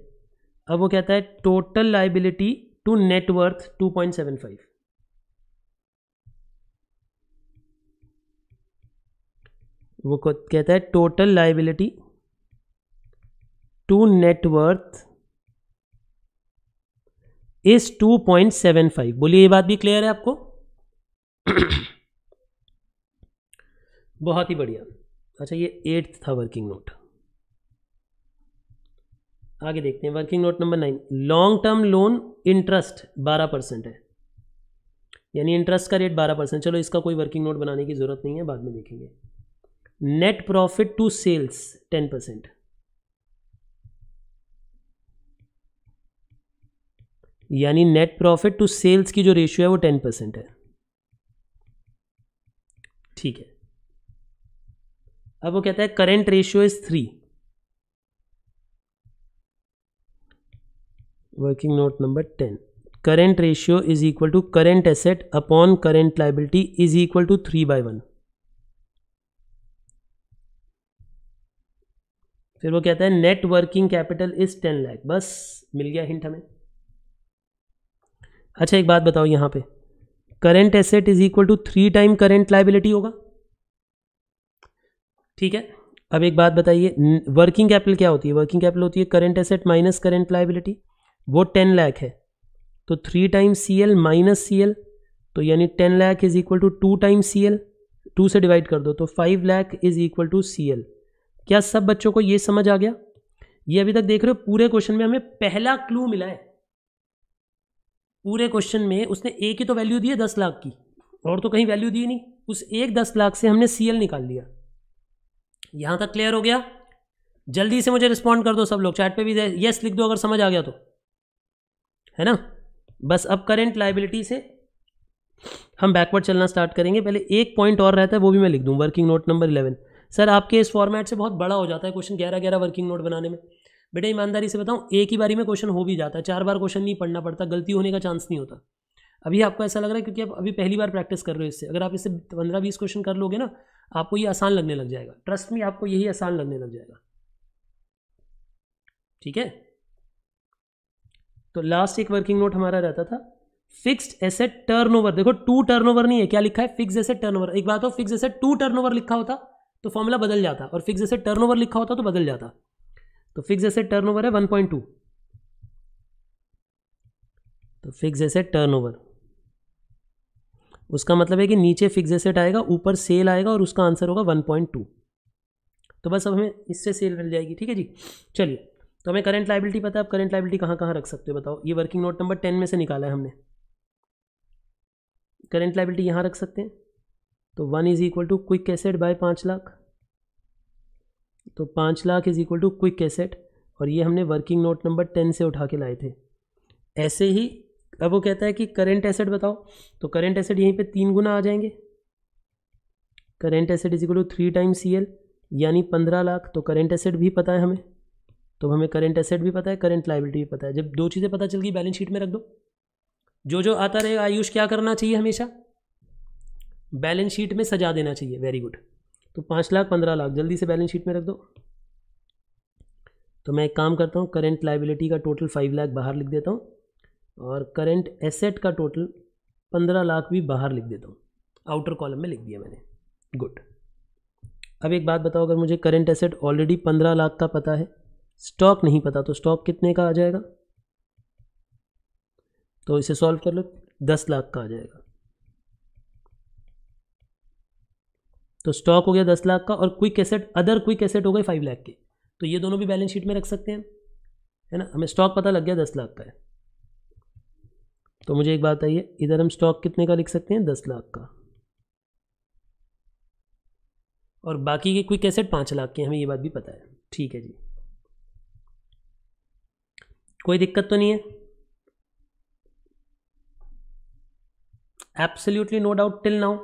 अब वो कहता है total liability to net worth two point seven five वो कहता है total liability to net worth is 2.75 बोलिए ये बात भी क्लियर है आपको बहुत ही बढ़िया अच्छा ये एट्थ था वर्किंग नोट आगे देखते हैं working note number nine long term loan interest बारह परसेंट है यानी इंटरेस्ट का रेट बारह परसेंट चलो इसका कोई वर्किंग नोट बनाने की ज़रूरत नहीं है बाद में देखेंगे net profit to sales ten percent यानी नेट प्रॉफिट टू सेल्स की जो रेशियो है वो टेन परसेंट है ठीक है अब वो कहता है current ratio is three working note number ten current ratio is equal to current asset upon current liability is equal to three by one फिर वो कहता है net working capital is ten lakh बस मिल गया हिंट हमें अच्छा एक बात बताओ यहां पे current asset is equal to three time current liability होगा ठीक है अब एक बात बताइए वर्किंग कैपिटल क्या होती है वर्किंग कैपिटल होती है current asset minus current liability वो टेन लाख है तो three time C L minus C L तो यानी ten lakh is equal to two time C L two से डिवाइड कर दो तो five lakh is equal to C L क्या सब बच्चों को ये समझ आ गया ये अभी तक देख रहे हो पूरे क्वेश्चन में हमें पहला क्लू मिला है पूरे क्वेश्चन में उसने एक ही तो वैल्यू दी है दस लाख की और तो कहीं वैल्यू दी नहीं उस एक दस लाख से हमने सी एल निकाल लिया यहाँ तक क्लियर हो गया जल्दी से मुझे रिस्पॉन्ड कर दो सब लोग चैट पे भी यस लिख दो अगर समझ आ गया तो है ना बस अब करेंट लाइबिलिटी से हम बैकवर्ड चलना स्टार्ट करेंगे पहले एक पॉइंट और रहता है वो भी मैं लिख दूँ working note number eleven sir आपके इस फॉर्मेट से बहुत बड़ा हो जाता है क्वेश्चन ग्यारह ग्यारह वर्किंग नोट बनाने में बेटा ईमानदारी से बताऊँ एक ही बारी में क्वेश्चन हो भी जाता है चार बार क्वेश्चन नहीं पढ़ना पड़ता गलती होने का चांस नहीं होता अभी आपको ऐसा लग रहा है क्योंकि आप अभी पहली बार प्रैक्टिस कर रहे हो इससे अगर आप इससे पंद्रह बीस क्वेश्चन कर लोगे ना आपको ये आसान लगने लग जाएगा ट्रस्ट में आपको यही आसान लगने लग जाएगा ठीक है तो लास्ट एक वर्किंग नोट हमारा रहता था फिक्स्ड एसेट टर्नओवर देखो टू टर्नओवर नहीं है क्या लिखा है फिक्स्ड एसेट टर्नओवर एक बात हो फिक्स एसेट टू टर्नओवर लिखा होता तो फॉर्मूला बदल जाता और फिक्स एसेट टर्नओवर लिखा होता तो बदल जाता तो फिक्स एसेट टर्नओवर है 1.2 तो फिक्स एसेट टर्नओवर उसका मतलब है कि नीचे फिक्स एसेट आएगा ऊपर सेल आएगा और उसका आंसर होगा 1.2 तो बस अब हमें इससे सेल मिल जाएगी ठीक है जी चलिए तो हमें करंट लाइबिलिटी पता है आप करंट लाइबिलिटी कहाँ कहाँ रख सकते हो बताओ ये वर्किंग नोट नंबर टेन में से निकाला है हमने करंट लाइबिलिटी यहाँ रख सकते हैं तो one is equal to quick asset by पाँच लाख तो पाँच lakh is equal to quick asset और ये हमने वर्किंग नोट नंबर टेन से उठा के लाए थे ऐसे ही अब वो कहता है कि करेंट एसेट बताओ तो करेंट एसेट यहीं पे तीन गुना आ जाएंगे current asset is equal to three time C L यानी पंद्रह लाख तो करेंट एसेट भी पता है हमें तो हमें करंट एसेट भी पता है करंट लाइबिलिटी भी पता है जब दो चीज़ें पता चल गई बैलेंस शीट में रख दो जो जो आता रहेगा आयुष क्या करना चाहिए हमेशा बैलेंस शीट में सजा देना चाहिए वेरी गुड तो पाँच लाख पंद्रह लाख जल्दी से बैलेंस शीट में रख दो तो मैं एक काम करता हूँ करेंट लाइबिलिटी का टोटल फाइव लाख बाहर लिख देता हूँ और करेंट एसेट का टोटल पंद्रह लाख भी बाहर लिख देता हूँ आउटर कॉलम में लिख दिया मैंने गुड अब एक बात बताओ अगर मुझे करंट एसेट ऑलरेडी पंद्रह लाख का पता है स्टॉक नहीं पता तो स्टॉक कितने का आ जाएगा तो इसे सॉल्व कर लो दस लाख का आ जाएगा तो स्टॉक हो गया दस लाख का और quick asset other quick asset हो गए फाइव लाख के तो ये दोनों भी बैलेंस शीट में रख सकते हैं है ना हमें स्टॉक पता लग गया दस लाख का है तो मुझे एक बात आई है इधर हम स्टॉक कितने का लिख सकते हैं दस लाख का और बाकी के क्विक एसेट पाँच लाख के हमें ये बात भी पता है ठीक है जी कोई दिक्कत तो नहीं है absolutely no doubt till now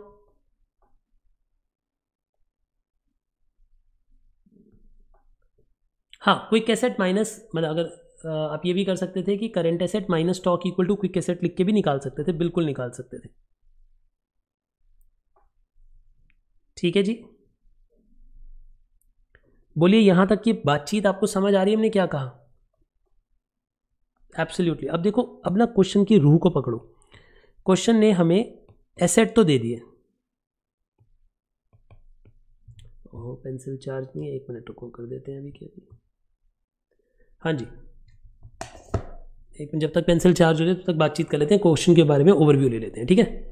हाँ क्विक एसेट माइनस मतलब अगर आप ये भी कर सकते थे कि current asset minus stock equal to quick asset लिख के भी निकाल सकते थे बिल्कुल निकाल सकते थे ठीक है जी बोलिए यहां तक की बातचीत आपको समझ आ रही है हमने क्या कहा एब्सोल्यूटली अब देखो अब ना क्वेश्चन की रूह को पकड़ो क्वेश्चन ने हमें एसेट तो दे दिए ओह पेंसिल चार्ज नहीं है एक मिनट रुको कर देते हैं अभी के अभी हाँ जी एक मिनट जब तक पेंसिल चार्ज हो जाए तब तो तक बातचीत कर लेते हैं क्वेश्चन के बारे में ओवरव्यू ले लेते हैं ठीक है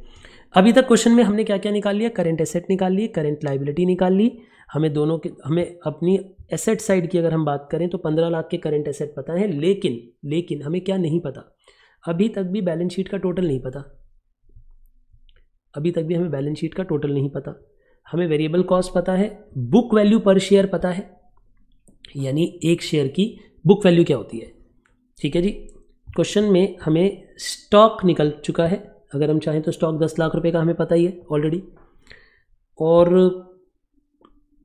अभी तक क्वेश्चन में हमने क्या क्या निकाल लिया करंट एसेट निकाल ली करंट लाइबिलिटी निकाल ली हमें दोनों के हमें अपनी एसेट साइड की अगर हम बात करें तो पंद्रह लाख के करंट एसेट पता है लेकिन लेकिन हमें क्या नहीं पता अभी तक भी बैलेंस शीट का टोटल नहीं पता अभी तक भी हमें बैलेंस शीट का टोटल नहीं पता हमें वेरिएबल कॉस्ट पता है बुक वैल्यू पर शेयर पता है यानी एक शेयर की बुक वैल्यू क्या होती है ठीक है जी क्वेश्चन में हमें स्टॉक निकल चुका है अगर हम चाहें तो स्टॉक दस लाख रुपए का हमें पता ही है ऑलरेडी और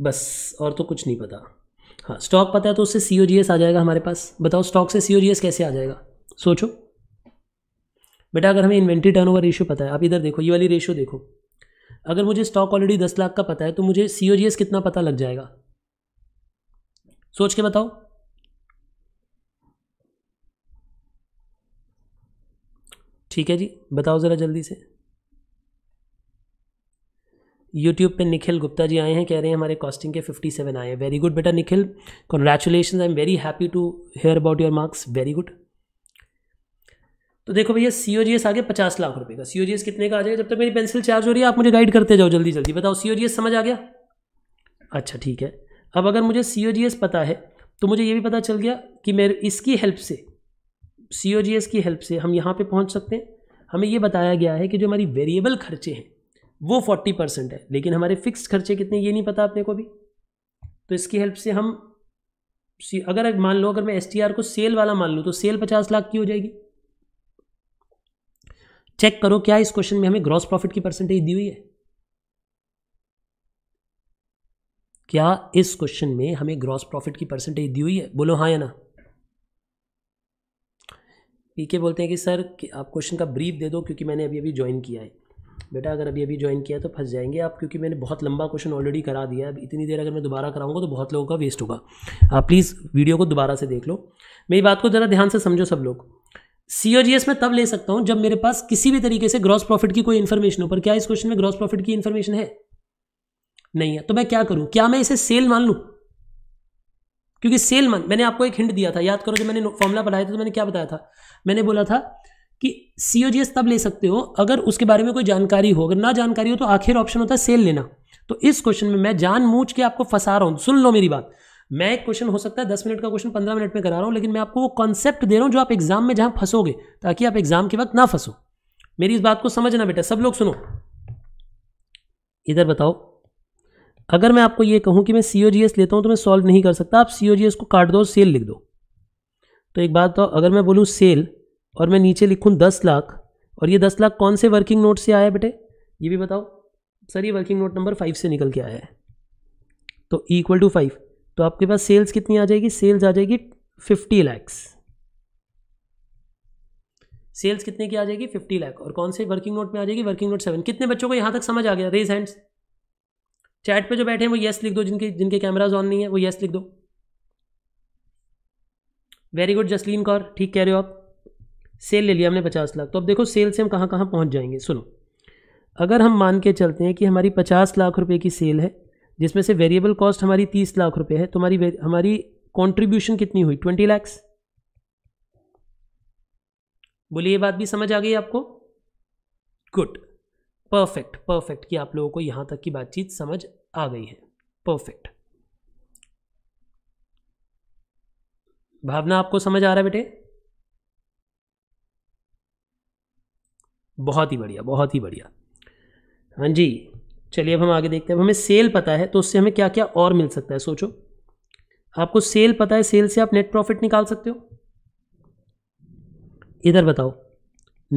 बस और तो कुछ नहीं पता हाँ स्टॉक पता है तो उससे सी ओ जी एस आ जाएगा हमारे पास बताओ स्टॉक से सी ओ जी एस कैसे आ जाएगा सोचो बेटा अगर हमें इन्वेंट्री टर्न ओवर रेशियो पता है आप इधर देखो ये वाली रेशियो देखो अगर मुझे स्टॉक ऑलरेडी दस लाख का पता है तो मुझे सी ओ जी एस कितना पता लग जाएगा सोच के बताओ ठीक है जी बताओ ज़रा जल्दी से यूट्यूब पे निखिल गुप्ता जी आए हैं कह रहे हैं हमारे कॉस्टिंग के 57 आए हैं वेरी गुड बेटा Nikhil congratulation I am very happy to hear about your marks very good तो देखो भैया सी ओ जी एस आगे पचास लाख रुपए का सी ओ जी एस कितने का आ जाएगा जब तक तो मेरी पेंसिल चार्ज हो रही है आप मुझे गाइड करते जाओ जल्दी जल्दी बताओ सी ओ जी एस समझ आ गया अच्छा ठीक है अब अगर मुझे सी ओ जी एस पता है तो मुझे ये भी पता चल गया कि मेरे इसकी हेल्प से सी की हेल्प से हम यहाँ पे पहुँच सकते हैं हमें ये बताया गया है कि जो हमारी वेरिएबल खर्चे हैं वो फोर्टी परसेंट है लेकिन हमारे फिक्स खर्चे कितने ये नहीं पता अपने को भी तो इसकी हेल्प से हम सी अगर मान लो अगर मैं एस को सेल वाला मान लूँ तो सेल पचास लाख की हो जाएगी चेक करो क्या इस क्वेश्चन में हमें ग्रॉस प्रॉफिट की परसेंटेज दी हुई है क्या इस क्वेश्चन में हमें ग्रॉस प्रॉफिट की परसेंटेज दी हुई है बोलो हाँ या ना पीके बोलते हैं कि सर कि आप क्वेश्चन का ब्रीफ दे दो क्योंकि मैंने अभी अभी ज्वाइन किया है बेटा अगर अभी अभी ज्वाइन किया तो फंस जाएंगे आप क्योंकि मैंने बहुत लंबा क्वेश्चन ऑलरेडी करा दिया है इतनी देर अगर मैं दोबारा कराऊंगा तो बहुत लोगों का वेस्ट होगा आप प्लीज़ वीडियो को दोबारा से देख लो मेरी बात को ज़रा ध्यान से समझो सब लोग सी ओ जी एस मैं तब ले सकता हूँ जब मेरे पास किसी भी तरीके से ग्रॉस प्रॉफिट की कोई इन्फॉर्मेशन हो पर क्या इस क्वेश्चन में ग्रॉस प्रॉफिट की इन्फॉर्मेशन है नहीं है तो मैं क्या करूँ क्या मैं इसे सेल मान लूँ क्योंकि सेल मंथ मैंने आपको एक हिंट दिया था याद करो जब मैंने फॉर्मूला पढ़ाया था तो मैंने क्या बताया था मैंने बोला था कि सी तब ले सकते हो अगर उसके बारे में कोई जानकारी हो अगर ना जानकारी हो तो आखिर ऑप्शन होता है सेल लेना तो इस क्वेश्चन में मैं जान मूझ के आपको फंसा रहा हूँ सुन लो मेरी बात मैं एक क्वेश्चन हो सकता है दस मिनट का क्वेश्चन पंद्रह मिनट में करा रहा हूँ लेकिन मैं आपको वो कॉन्सेप्ट दे रहा हूँ जो आप एग्जाम में जहाँ फंसोगे ताकि आप एग्जाम के वक्त ना फंसो मेरी इस बात को समझना बेटा सब लोग सुनो इधर बताओ अगर मैं आपको ये कहूँ कि मैं सी लेता हूँ तो मैं सॉल्व नहीं कर सकता आप सी को काट दो सेल लिख दो तो एक बात तो अगर मैं बोलूँ सेल और मैं नीचे लिखूँ दस लाख और ये दस लाख कौन से वर्किंग नोट से आया बेटे ये भी बताओ सर ये वर्किंग नोट नंबर फाइव से निकल के आया है तो इक्वल टू फाइव तो आपके पास सेल्स कितनी आ जाएगी सेल्स आ जाएगी फिफ्टी लैक्स सेल्स कितने की आ जाएगी फिफ्टी लैख और कौन से वर्किंग नोट में आ जाएगी वर्किंग नोट सेवन कितने बच्चों को यहाँ तक समझ आ गया रेज हैंड्स चैट पे जो बैठे हैं वो येस लिख दो जिनके जिनके कैमराज ऑन नहीं है वो येस लिख दो वेरी गुड जसलीन कौर ठीक कह रहे हो आप सेल ले लिया हमने पचास लाख तो अब देखो सेल से हम कहाँ कहाँ पहुँच जाएंगे सुनो अगर हम मान के चलते हैं कि हमारी पचास लाख रुपये की सेल है जिसमें से वेरिएबल कॉस्ट हमारी तीस लाख रुपये है तो हमारी हमारी कॉन्ट्रीब्यूशन कितनी हुई ट्वेंटी लैक्स बोलिए ये बात भी समझ आ गई आपको गुड परफेक्ट परफेक्ट कि आप लोगों को यहां तक की बातचीत समझ आ गई है परफेक्ट भावना आपको समझ आ रहा है बेटे बहुत ही बढ़िया बहुत ही बढ़िया हाँ जी चलिए अब हम आगे देखते हैं अब हमें सेल पता है तो उससे हमें क्या क्या और मिल सकता है सोचो आपको सेल पता है सेल से आप नेट प्रॉफिट निकाल सकते हो इधर बताओ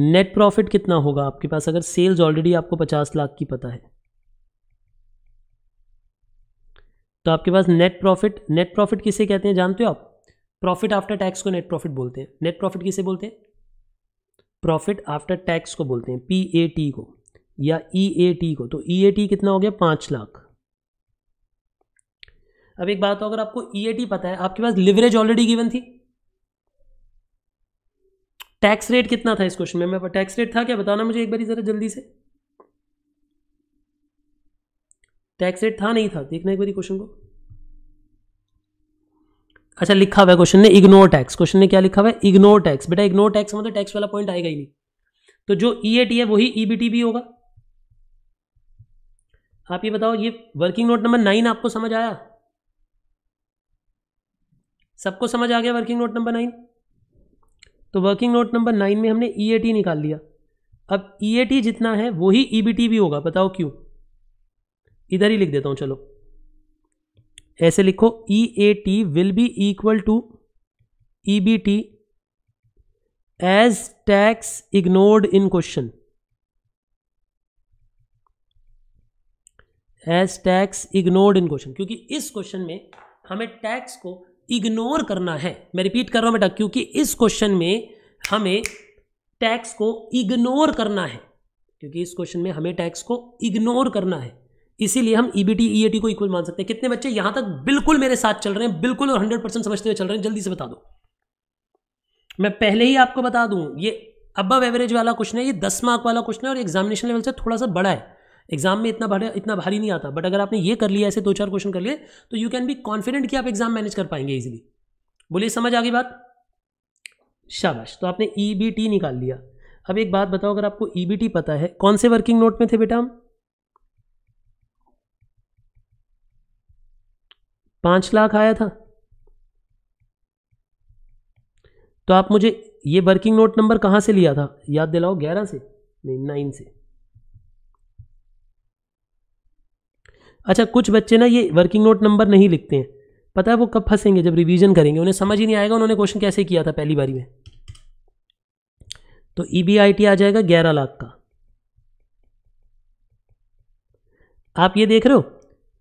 नेट प्रॉफिट कितना होगा आपके पास अगर सेल्स ऑलरेडी आपको पचास लाख की पता है तो आपके पास नेट प्रॉफिट नेट प्रॉफिट किसे कहते हैं जानते हो आप प्रॉफिट आफ्टर टैक्स को नेट प्रॉफिट बोलते हैं नेट प्रॉफिट किसे बोलते हैं प्रॉफिट आफ्टर टैक्स को बोलते हैं पी ए टी को या ई ए टी को तो ई ए टी कितना हो गया पांच लाख अब एक बात हो अगर आपको ई ए टी पता है आपके पास लिवरेज ऑलरेडी गिवन थी टैक्स रेट कितना था इस क्वेश्चन में मैं टैक्स रेट था क्या बताना मुझे एक बार ज़रा जल्दी से टैक्स रेट था नहीं था देखना एक बार क्वेश्चन को अच्छा लिखा हुआ क्वेश्चन ने इग्नोर टैक्स क्वेश्चन ने क्या लिखा हुआ है इग्नोर टैक्स बेटा इग्नोर टैक्स मतलब टैक्स वाला पॉइंट आएगा ही नहीं तो जो ई e है वही ईबीटी e भी होगा आप ये बताओ ये वर्किंग नोट नंबर नाइन आपको समझ आया सबको समझ आ गया वर्किंग नोट नंबर नाइन तो वर्किंग नोट नंबर नाइन में हमने ई ए टी निकाल लिया अब ई ए टी जितना है वही ई बी टी भी होगा बताओ क्यों इधर ही लिख देता हूं चलो ऐसे लिखो E A T will be equal to E B T as tax ignored in question as tax ignored in question क्योंकि इस क्वेश्चन में हमें टैक्स को इग्नोर करना है मैं रिपीट कर रहा हूं बेटा क्योंकि इस क्वेश्चन में हमें टैक्स को इग्नोर करना है क्योंकि इस क्वेश्चन में हमें टैक्स को इग्नोर करना है इसीलिए हम ईबीटी e ईएटी e को इक्वल मान सकते हैं कितने बच्चे यहां तक बिल्कुल मेरे साथ चल रहे हैं बिल्कुल और हंड्रेड परसेंट समझते हुए चल रहे हैं जल्दी से बता दो मैं पहले ही आपको बता दूं ये अबव एवरेज वाला क्वेश्चन है ये दस मार्क वाला क्वेश्चन है और एग्जामिनेशन लेवल से थोड़ा सा बड़ा है एग्जाम में इतना भारी इतना भारी नहीं आता बट अगर आपने ये कर लिया ऐसे दो चार क्वेश्चन कर लिए तो यू कैन बी कॉन्फिडेंट कि आप एग्जाम मैनेज कर पाएंगे इजिली बोलिए समझ आ गई बात शाबाश तो आपने ई e निकाल लिया अब एक बात बताओ अगर आपको ई e पता है कौन से वर्किंग नोट में थे बेटा हम पांच लाख आया था तो आप मुझे ये वर्किंग नोट नंबर कहां से लिया था याद दिलाओ ग्यारह से नहीं नाइन से अच्छा कुछ बच्चे ना ये वर्किंग नोट नंबर नहीं लिखते हैं पता है वो कब फंसेंगे जब रिवीजन करेंगे उन्हें समझ ही नहीं आएगा उन्होंने क्वेश्चन कैसे किया था पहली बारी में तो ई e आ जाएगा ग्यारह लाख का आप ये देख रहे हो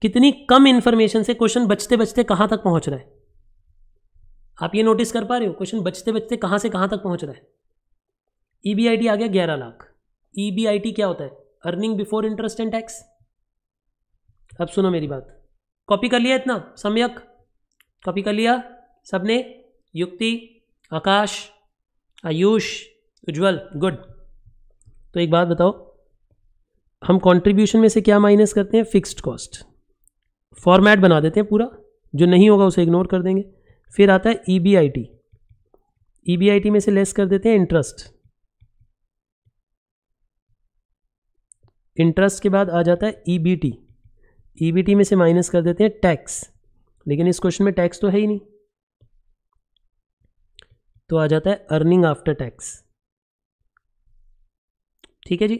कितनी कम इंफॉर्मेशन से क्वेश्चन बचते बचते कहां तक पहुंच रहा है आप ये नोटिस कर पा रहे हो क्वेश्चन बचते बचते कहां से कहां तक पहुंच रहा है ई e आ गया ग्यारह लाख ई e क्या होता है earning before interest and tax अब सुनो मेरी बात कॉपी कर लिया इतना सम्यक कॉपी कर लिया सबने युक्ति आकाश आयुष उज्जवल गुड तो एक बात बताओ हम कंट्रीब्यूशन में से क्या माइनस करते हैं फिक्स्ड कॉस्ट फॉर्मेट बना देते हैं पूरा जो नहीं होगा उसे इग्नोर कर देंगे फिर आता है E B I T E B I T में से लेस कर देते हैं इंटरेस्ट इंटरेस्ट के बाद आ जाता है E B T EBT e में से माइनस कर देते हैं टैक्स लेकिन इस क्वेश्चन में टैक्स तो है ही नहीं तो आ जाता है अर्निंग आफ्टर टैक्स ठीक है जी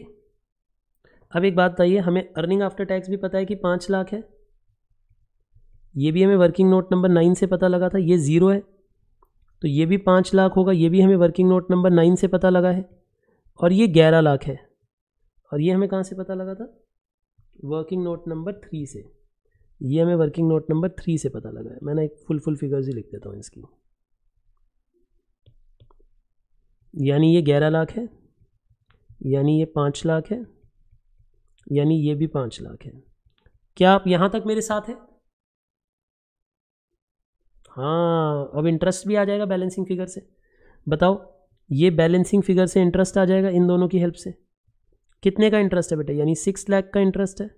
अब एक बात बताइए हमें अर्निंग आफ्टर टैक्स भी पता है कि पांच लाख है ये भी हमें वर्किंग नोट नंबर नाइन से पता लगा था ये ज़ीरो है तो ये भी पांच लाख होगा ये भी हमें वर्किंग नोट नंबर नाइन से पता लगा है और ये ग्यारह लाख है और ये हमें कहाँ से पता लगा था वर्किंग नोट नंबर थ्री से ये हमें वर्किंग नोट नंबर थ्री से पता लगा है मैंने एक फुल फुल फिगर्स ही लिख देता हूँ इसकी यानी ये ग्यारह लाख है यानी ये पाँच लाख है यानी ये भी पाँच लाख है क्या आप यहाँ तक मेरे साथ हैं हाँ अब इंटरेस्ट भी आ जाएगा बैलेंसिंग फिगर से बताओ ये बैलेंसिंग फिगर से इंटरेस्ट आ जाएगा इन दोनों की हेल्प से कितने का इंटरेस्ट है बेटा यानी सिक्स लाख का इंटरेस्ट है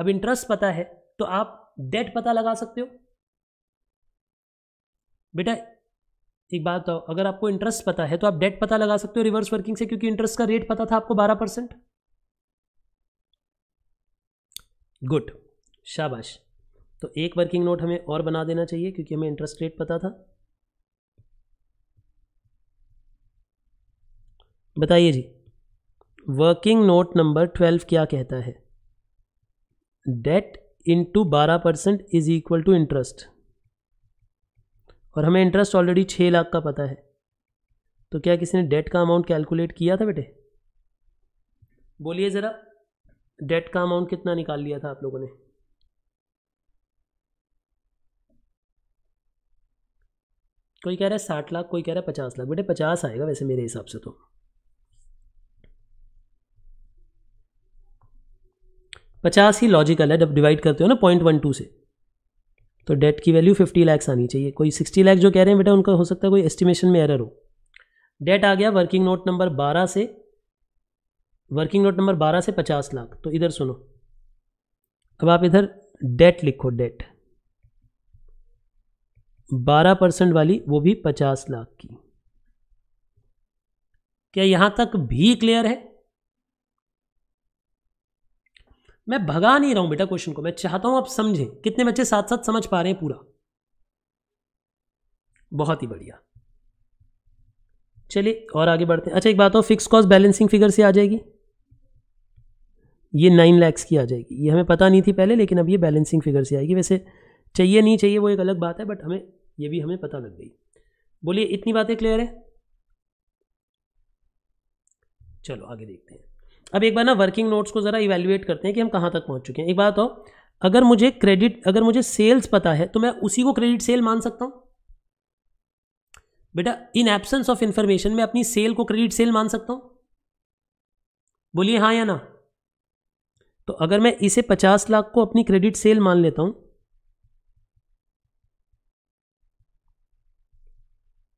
अब इंटरेस्ट पता है तो आप डेट पता लगा सकते हो बेटा एक बात तो अगर आपको इंटरेस्ट पता है तो आप डेट पता लगा सकते हो रिवर्स वर्किंग से क्योंकि इंटरेस्ट का रेट पता था आपको बारह परसेंट गुड शाबाश तो एक वर्किंग नोट हमें और बना देना चाहिए क्योंकि हमें इंटरेस्ट रेट पता था बताइए जी वर्किंग नोट नंबर ट्वेल्व क्या कहता है डेट इंटू बारह percent is equal to interest और हमें इंटरेस्ट ऑलरेडी छः लाख का पता है तो क्या किसी ने डेट का अमाउंट कैलकुलेट किया था बेटे बोलिए ज़रा डेट का अमाउंट कितना निकाल लिया था आप लोगों ने कोई कह रहा है साठ लाख कोई कह रहा है पचास लाख बेटे पचास आएगा वैसे मेरे हिसाब से तो पचास ही लॉजिकल है जब डिवाइड करते हो ना पॉइंट वन टू से तो डेट की वैल्यू फिफ्टी लैक्स आनी चाहिए कोई सिक्सटी लैक्स जो कह रहे हैं बेटा उनका हो सकता है कोई एस्टिमेशन में एरर हो डेट आ गया वर्किंग नोट नंबर बारह से वर्किंग नोट नंबर बारह से पचास लाख तो इधर सुनो अब आप इधर डेट लिखो डेट बारह परसेंट वाली वो भी पचास लाख की क्या यहां तक भी क्लियर है मैं भगा नहीं रहा हूं बेटा क्वेश्चन को मैं चाहता हूं आप समझें कितने बच्चे साथ साथ समझ पा रहे हैं पूरा बहुत ही बढ़िया चलिए और आगे बढ़ते हैं अच्छा एक बात हो फिक्स कॉस्ट बैलेंसिंग फिगर से आ जाएगी ये नाइन लैक्स की आ जाएगी ये हमें पता नहीं थी पहले लेकिन अब ये बैलेंसिंग फिगर से आएगी वैसे चाहिए नहीं चाहिए वो एक अलग बात है बट हमें ये भी हमें पता लग गई बोलिए इतनी बातें क्लियर है चलो आगे देखते हैं अब एक बार ना वर्किंग नोट्स को ज़रा इवेल्युएट करते हैं कि हम कहाँ तक पहुँच चुके हैं एक बात हो अगर मुझे क्रेडिट अगर मुझे सेल्स पता है तो मैं उसी को क्रेडिट सेल मान सकता हूँ बेटा इन एब्सेंस ऑफ इन्फॉर्मेशन मैं अपनी सेल को क्रेडिट सेल मान सकता हूँ बोलिए हाँ या ना तो अगर मैं इसे पचास लाख को अपनी क्रेडिट सेल मान लेता हूँ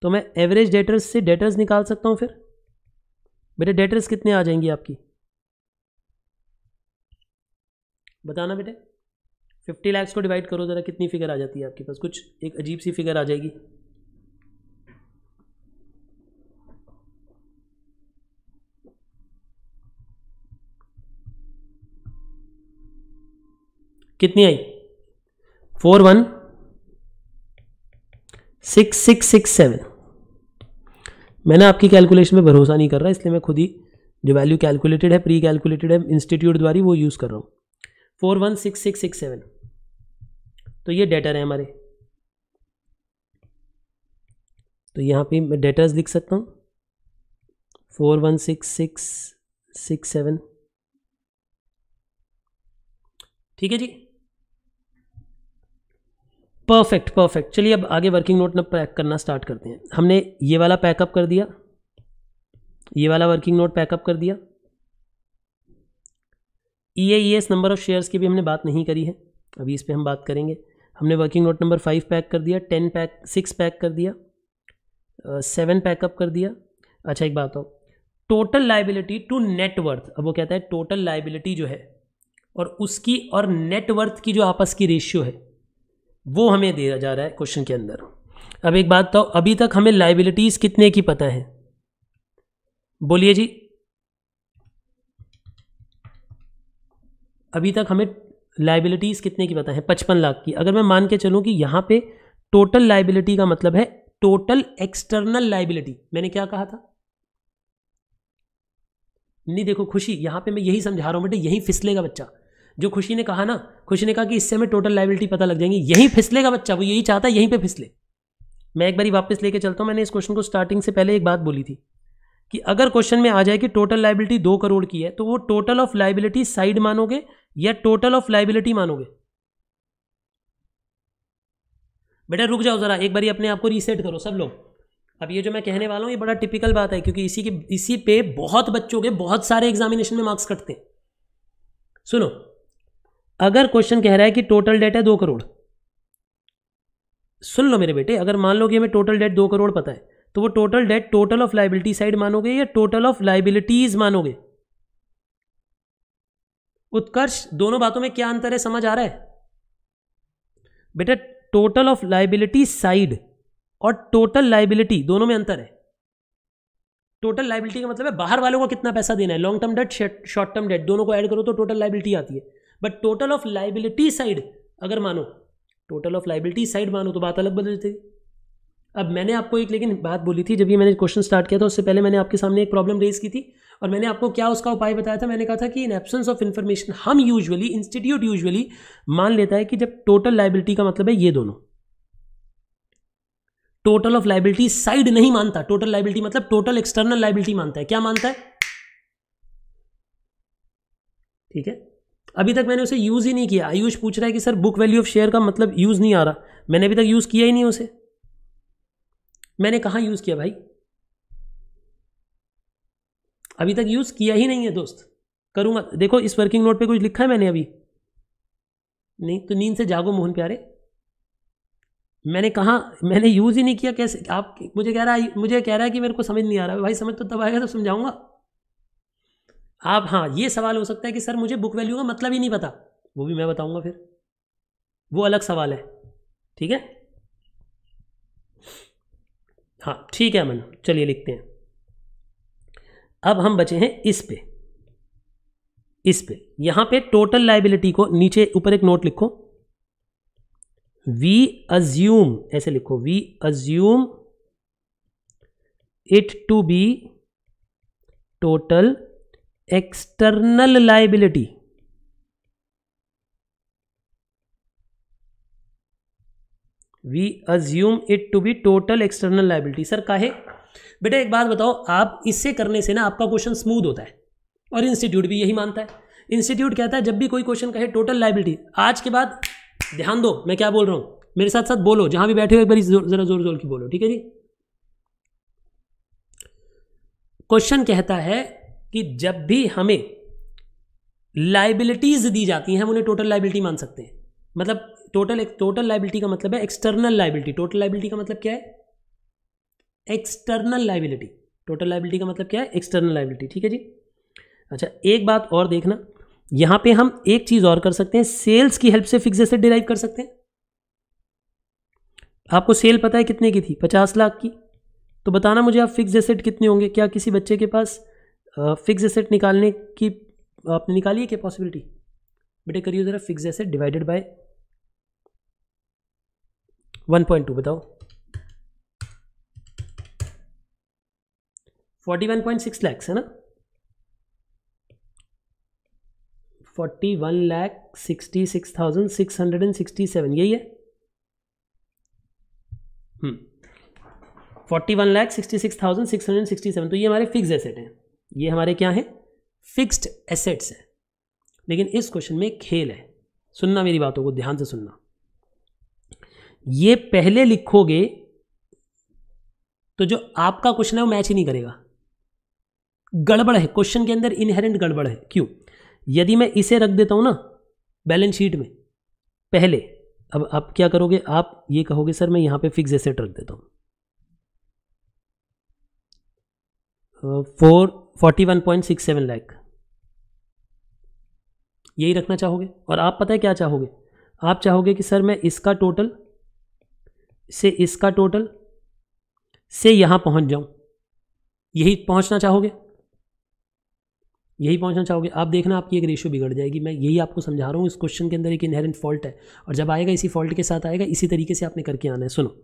तो मैं एवरेज डेटर्स से डेटर्स निकाल सकता हूँ फिर बेटा डेटर्स कितने आ जाएंगी आपकी बताना बेटे फिफ्टी लैक्स को डिवाइड करो ज़रा कितनी फिगर आ जाती है आपके पास कुछ एक अजीब सी फिगर आ जाएगी कितनी आई four one six six six seven मैंने आपकी कैलकुलेशन में भरोसा नहीं कर रहा इसलिए मैं खुद ही जो वैल्यू कैलकुलेटेड है प्री कैलकुलेटेड है इंस्टीट्यूट द्वारा वो यूज़ कर रहा हूँ four one six six six seven तो ये डेटर है हमारे तो यहाँ पे मैं डेटर्स लिख सकता हूँ four one six six six seven ठीक है जी परफेक्ट परफेक्ट चलिए अब आगे वर्किंग नोट ना पैक करना स्टार्ट करते हैं हमने ये वाला पैकअप कर दिया ये वाला वर्किंग नोट पैकअप कर दिया E I S number of shares की भी हमने बात नहीं करी है अभी इस पर हम बात करेंगे हमने working note number five pack कर दिया टेन पैक सिक्स पैक कर दिया सेवन पैकअप कर दिया अच्छा एक बात हो टोटल लाइबिलिटी टू नेटवर्थ अब वो कहता है टोटल लाइबिलिटी जो है और उसकी और नेटवर्थ की जो आपस की रेशियो है वो हमें दिया जा रहा है क्वेश्चन के अंदर अब एक बात तो अभी तक हमें लाइबिलिटीज़ कितने की पता है बोलिए जी अभी तक हमें लाइबिलिटीज़ कितने की पता है पचपन लाख की अगर मैं मान के चलूँ कि यहाँ पे टोटल लाइबिलिटी का मतलब है टोटल एक्सटर्नल लाइबिलिटी मैंने क्या कहा था नहीं देखो खुशी यहाँ पे मैं यही समझा रहा हूँ बेटे यही फिसलेगा बच्चा जो खुशी ने कहा ना खुशी ने कहा कि इससे हमें टोटल लाइबिलिटी पता लग जाएंगी यही फिसलेगा बच्चा वो यही चाहता है यहीं पे फिसले मैं एक बारी वापस लेके चलता हूँ मैंने इस क्वेश्चन को स्टार्टिंग से पहले एक बात बोली थी कि अगर क्वेश्चन में आ जाए कि टोटल लाइबिलिटी दो करोड़ की है तो वो टोटल ऑफ लाइबिलिटी साइड मानोगे या टोटल ऑफ लाइबिलिटी मानोगे बेटा रुक जाओ ज़रा एक बारी अपने आप को रीसेट करो सब लोग अब ये जो मैं कहने वाला हूँ ये बड़ा टिपिकल बात है क्योंकि इसी के इसी पे बहुत बच्चों के बहुत सारे एग्जामिनेशन में मार्क्स कटते हैं सुनो अगर क्वेश्चन कह रहा है कि टोटल डेट है दो करोड़ सुन लो मेरे बेटे अगर मान लो कि हमें टोटल डेट दो करोड़ पता है तो वो total debt total of liability side मानोगे या टोटल ऑफ लाइबिलिटीज मानोगे उत्कर्ष दोनों बातों में क्या अंतर है समझ आ रहा है बेटा टोटल ऑफ लाइबिलिटी साइड और टोटल लाइबिलिटी दोनों में अंतर है टोटल लाइबिलिटी का मतलब है बाहर वालों को कितना पैसा देना है long term debt short term debt दोनों को ऐड करो तो टोटल लाइबिलिटी आती है but total of liability side अगर मानो टोटल ऑफ लाइबिलिटी साइड मानो तो बात अलग बदल जाती अब मैंने आपको एक लेकिन बात बोली थी जब ये मैंने क्वेश्चन स्टार्ट किया था उससे पहले मैंने आपके सामने एक प्रॉब्लम रेज की थी और मैंने आपको क्या उसका उपाय बताया था मैंने कहा था कि इन एब्सेंस ऑफ इन्फॉर्मेशन हम यूजुअली इंस्टीट्यूट यूजुअली मान लेता है कि जब टोटल लाइबिलिटी का मतलब है ये दोनों टोटल ऑफ लाइबिलिटी साइड नहीं मानता टोटल लाइबिलिटी मतलब टोटल एक्सटर्नल लाइबिलिटी मानता है क्या मानता है ठीक है अभी तक मैंने उसे यूज़ ही नहीं किया आयुष पूछ रहा है कि sir book value of share का मतलब यूज़ नहीं आ रहा मैंने अभी तक यूज़ किया ही नहीं उसे मैंने कहा यूज़ किया भाई अभी तक यूज़ किया ही नहीं है दोस्त करूँगा देखो इस वर्किंग नोट पे कुछ लिखा है मैंने अभी नहीं तो नींद से जागो मोहन प्यारे मैंने कहा मैंने यूज़ ही नहीं किया कैसे आप मुझे कह रहा है मुझे कह रहा है कि मेरे को समझ नहीं आ रहा है भाई समझ तो तब आएगा तो समझाऊंगा आप हाँ ये सवाल हो सकता है कि सर मुझे बुक वैल्यू का मतलब ही नहीं पता वो भी मैं बताऊंगा फिर वो अलग सवाल है ठीक है हाँ ठीक है अमन चलिए लिखते हैं अब हम बचे हैं इस पे इस पे यहां पे टोटल लाइबिलिटी को नीचे ऊपर एक नोट लिखो वी अज्यूम ऐसे लिखो we assume it to be total external liability we assume it to be total external liability sir काहे बेटा एक बात बताओ आप इससे करने से ना आपका क्वेश्चन स्मूथ होता है और इंस्टीट्यूट भी यही मानता है इंस्टीट्यूट कहता है जब भी कोई क्वेश्चन कहे टोटल लाइबिलिटी आज के बाद ध्यान दो मैं क्या बोल रहा हूँ मेरे साथ साथ बोलो जहाँ भी बैठे हो एक बार ज़रा जोर जोर की बोलो ठीक है जी क्वेश्चन कहता है कि जब भी हमें लाइबिलिटीज़ दी जाती हैं हम उन्हें टोटल लाइबिलिटी मान सकते हैं मतलब टोटल एक टोटल लाइबिलिटी का मतलब है एक्सटर्नल लाइबिलिटी टोटल लाइबिलिटी का मतलब क्या है एक्सटर्नल लाइबिलिटी टोटल लाइबिलिटी का मतलब क्या है एक्सटर्नल लाइबिलिटी ठीक है जी अच्छा एक बात और देखना यहां पे हम एक चीज़ और कर सकते हैं सेल्स की हेल्प से फिक्स एसेट डिराइव कर सकते हैं आपको सेल पता है कितने की थी पचास लाख की तो बताना मुझे आप फिक्स एसेट कितने होंगे क्या किसी बच्चे के पास फिक्स एसेट निकालने की आपने निकाली है क्या पॉसिबिलिटी बेटे करिए ज़रा फिक्स एसेट डिवाइडेड बाय 1.2 बताओ forty one point six lakhs है ना forty one lakh sixty six thousand six hundred and sixty seven यही है hmm. Forty one lakh sixty six thousand six hundred sixty seven तो ये हमारे फिक्स एसेट हैं ये हमारे क्या हैं फिक्स्ड एसेट्स हैं लेकिन इस क्वेश्चन में खेल है सुनना मेरी बातों को ध्यान से सुनना ये पहले लिखोगे तो जो आपका क्वेश्चन है वो मैच ही नहीं करेगा गड़बड़ है क्वेश्चन के अंदर इनहेरेंट गड़बड़ है क्यों यदि मैं इसे रख देता हूँ ना बैलेंस शीट में पहले अब आप क्या करोगे आप ये कहोगे सर मैं यहाँ पे फिक्स एसेट रख देता हूँ four forty one point six seven lakh यही रखना चाहोगे और आप पता है क्या चाहोगे आप चाहोगे कि सर मैं इसका टोटल से इसका टोटल से यहाँ पहुँच जाऊँ यही पहुँचना चाहोगे यही पहुंचना चाहोगे आप देखना आपकी एक रेशियो बिगड़ जाएगी मैं यही आपको समझा रहा हूँ इस क्वेश्चन के अंदर एक इनहेरेंट फॉल्ट है और जब आएगा इसी फॉल्ट के साथ आएगा इसी तरीके से आपने करके आना है सुनो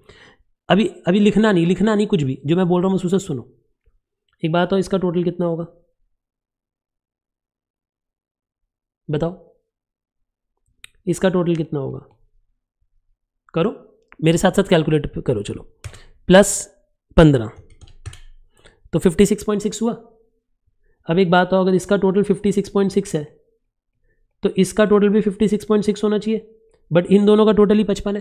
अभी अभी लिखना नहीं लिखना नहीं कुछ भी जो मैं बोल रहा हूँ उसे सुनो एक बात हो इसका टोटल कितना होगा बताओ इसका टोटल कितना होगा करो मेरे साथ साथ कैलकुलेट करो चलो प्लस पंद्रह तो फिफ्टी सिक्स पॉइंट सिक्स हुआ अब एक बात हो अगर इसका टोटल 56.6 है तो इसका टोटल भी 56.6 होना चाहिए बट इन दोनों का टोटल ही पचपन है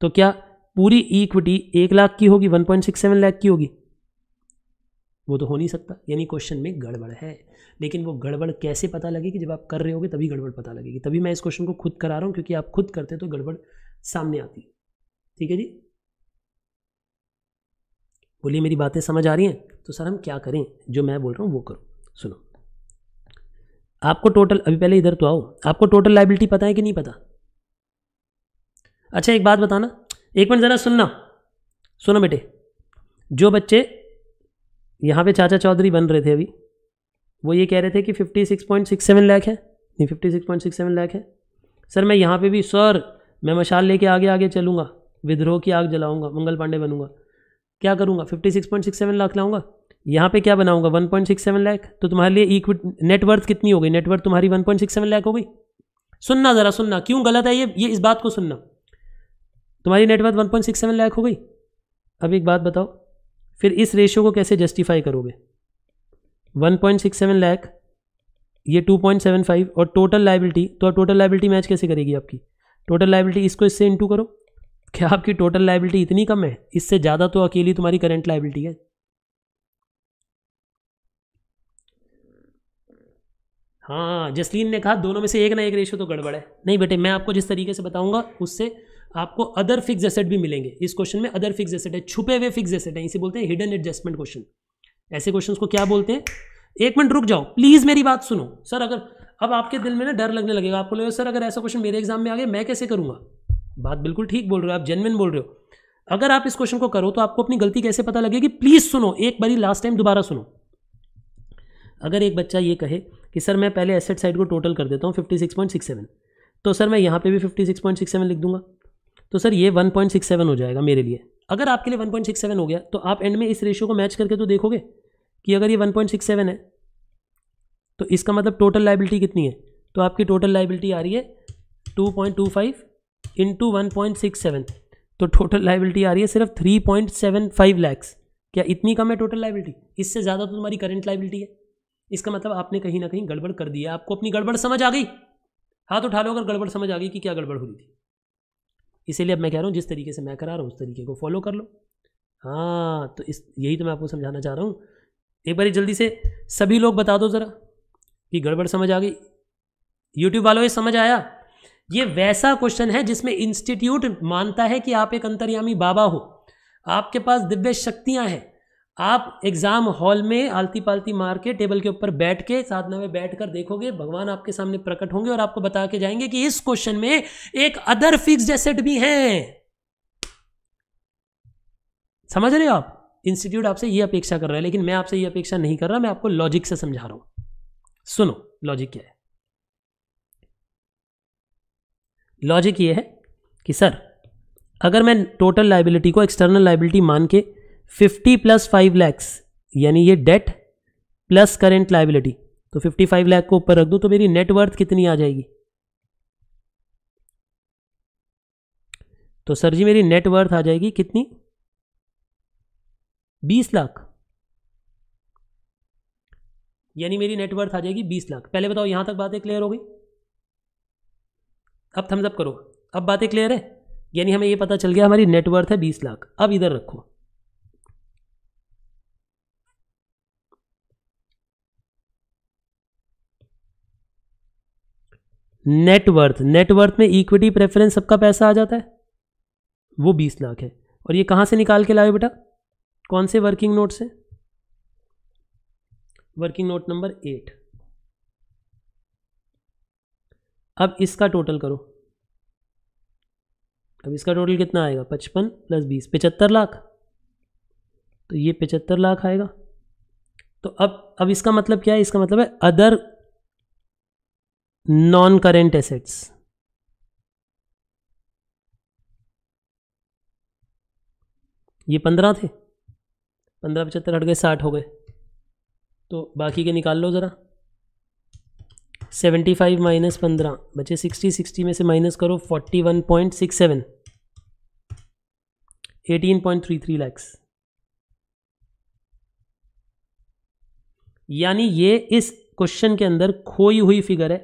तो क्या पूरी इक्विटी एक लाख की होगी 1.67 लाख की होगी वो तो हो नहीं सकता यानी क्वेश्चन में गड़बड़ है लेकिन वो गड़बड़ कैसे पता लगेगी जब आप कर रहे होगे तभी गड़बड़ पता लगेगी तभी मैं इस क्वेश्चन को खुद करा रहा हूँ क्योंकि आप खुद करते तो गड़बड़ सामने आती है ठीक है जी बोलिए मेरी बातें समझ आ रही हैं तो सर हम क्या करें जो मैं बोल रहा हूँ वो करो सुनो आपको टोटल अभी पहले इधर तो आओ आपको टोटल लाइबिलिटी पता है कि नहीं पता अच्छा एक बात बताना एक मिनट ज़रा सुनना सुनो बेटे जो बच्चे यहाँ पे चाचा चौधरी बन रहे थे अभी वो ये कह रहे थे कि fifty six point six seven lakh है नहीं fifty six point six seven lakh है सर मैं यहाँ पे भी सर मैं मशाल लेके आगे आगे चलूँगा विद्रोह की आग जलाऊँगा मंगल पांडे बनूंगा क्या करूँगा fifty six point six seven lakh लाऊंगा यहाँ पे क्या बनाऊंगा one point six seven lakh तो तुम्हारे लिए इक्विट नेटवर्थ कितनी होगी नेटवर्थ तुम्हारी one point six seven lakh हो गई सुनना ज़रा सुनना क्यों गलत है ये ये इस बात को सुनना तुम्हारी net worth one point six seven lakh हो गई अब एक बात बताओ फिर इस रेशियो को कैसे जस्टिफाई करोगे one point six seven lakh ये टू पॉइंट सेवन फाइव और टोटल लाइबिलिटी तो टोटल लाइबिलिटी मैच कैसे करेगी आपकी टोटल लाइबिलिटी इसको इससे इंटू करो क्या आपकी टोटल लाइबिलिटी इतनी कम है इससे ज़्यादा तो अकेली तुम्हारी करंट लाइबिलिटी है हाँ जसलीन ने कहा दोनों में से एक ना एक रेशो तो गड़बड़ है नहीं बेटे मैं आपको जिस तरीके से बताऊंगा उससे आपको अदर फिक्स एसेट भी मिलेंगे इस क्वेश्चन में अदर फिक्स एसेट है छुपे हुए फिक्स एसेट है इसे बोलते हैं हिडन एडजस्टमेंट क्वेश्चन ऐसे क्वेश्चन को क्या बोलते हैं एक मिनट रुक जाओ प्लीज़ मेरी बात सुनो सर अगर अब आपके दिल में ना डर लगने लगेगा आपको लगेगा सर अगर ऐसा क्वेश्चन मेरे एग्जाम में आ गया मैं कैसे करूँगा बात बिल्कुल ठीक बोल रहे हो आप जेनविन बोल रहे हो अगर आप इस क्वेश्चन को करो तो आपको अपनी गलती कैसे पता लगेगी प्लीज़ सुनो एक बारी लास्ट टाइम दोबारा सुनो अगर एक बच्चा ये कहे कि सर मैं पहले एसेट साइड को टोटल कर देता हूँ fifty six point six seven तो सर मैं यहाँ पे भी fifty six point six seven लिख दूंगा तो सर ये वन पॉइंट सिक्स सेवन हो जाएगा मेरे लिए अगर आपके लिए वन पॉइंट सिक्स सेवन हो गया तो आप एंड में इस रेशियो को मैच करके तो देखोगे कि अगर ये वन पॉइंट सिक्स सेवन है तो इसका मतलब टोटल लाइबिलिटी कितनी है तो आपकी टोटल लाइबिलिटी आ रही है two point two five into one point six seven तो टोटल लाइबिलिटी आ रही है सिर्फ three point seven five lakhs क्या इतनी कम है टोटल लाइबिलिटी इससे ज़्यादा तो तुम्हारी करंट लाइबिलिटी है इसका मतलब आपने कहीं ना कहीं गड़बड़ कर दी है आपको अपनी गड़बड़ समझ आ गई हाथ उठा लो अगर गड़बड़ समझ आ गई कि क्या गड़बड़ हो रही थी इसीलिए अब मैं कह रहा हूँ जिस तरीके से मैं करा रहा हूँ उस तरीके को फॉलो कर लो हाँ तो इस यही तो मैं आपको समझाना चाह रहा हूँ एक बार जल्दी से सभी लोग बता दो ज़रा कि गड़बड़ समझ आ गई यूट्यूब वालों ये समझ आया ये वैसा क्वेश्चन है जिसमें इंस्टीट्यूट मानता है कि आप एक अंतर्यामी बाबा हो आपके पास दिव्य शक्तियां हैं आप एग्ज़ाम हॉल में आलती पालती मार के टेबल के ऊपर बैठ के साधना में बैठ कर देखोगे भगवान आपके सामने प्रकट होंगे और आपको बता के जाएंगे कि इस क्वेश्चन में एक अदर फिक्स एसेट भी है समझ रहे हो आप इंस्टीट्यूट आपसे ये अपेक्षा कर रहा है लेकिन मैं आपसे ये अपेक्षा नहीं कर रहा मैं आपको लॉजिक से समझा रहा हूं सुनो लॉजिक क्या है लॉजिक ये है कि सर अगर मैं टोटल लाइबिलिटी को एक्सटर्नल लाइबिलिटी मान के 50 प्लस फाइव लैक्स यानी ये डेट प्लस करेंट लाइबिलिटी तो 55 लाख को ऊपर रख दूं तो मेरी नेटवर्थ कितनी आ जाएगी तो सर जी मेरी नेटवर्थ आ जाएगी कितनी 20 लाख यानी मेरी नेटवर्थ आ जाएगी 20 लाख पहले बताओ यहां तक बातें क्लियर हो गई अब थम्स अप करो अब बातें क्लियर है यानी हमें ये पता चल गया हमारी नेटवर्थ है बीस लाख अब इधर रखो नेटवर्थ नेटवर्थ में इक्विटी प्रेफरेंस सबका पैसा आ जाता है वो बीस लाख है और ये कहां से निकाल के लाए बेटा कौन से वर्किंग नोट से वर्किंग नोट नंबर एट अब इसका टोटल करो अब इसका टोटल कितना आएगा पचपन प्लस बीस पचहत्तर लाख तो ये पचहत्तर लाख आएगा तो अब अब इसका मतलब क्या है इसका मतलब है अदर नॉन करेंट एसेट्स ये पंद्रह थे पंद्रह पचहत्तर हट गए साठ हो गए तो बाकी के निकाल लो ज़रा सेवेंटी फाइव माइनस पंद्रह बच्चे सिक्सटी सिक्सटी में से माइनस करो forty one point six seven eighteen point three three lakhs यानी ये इस क्वेश्चन के अंदर खोई हुई फिगर है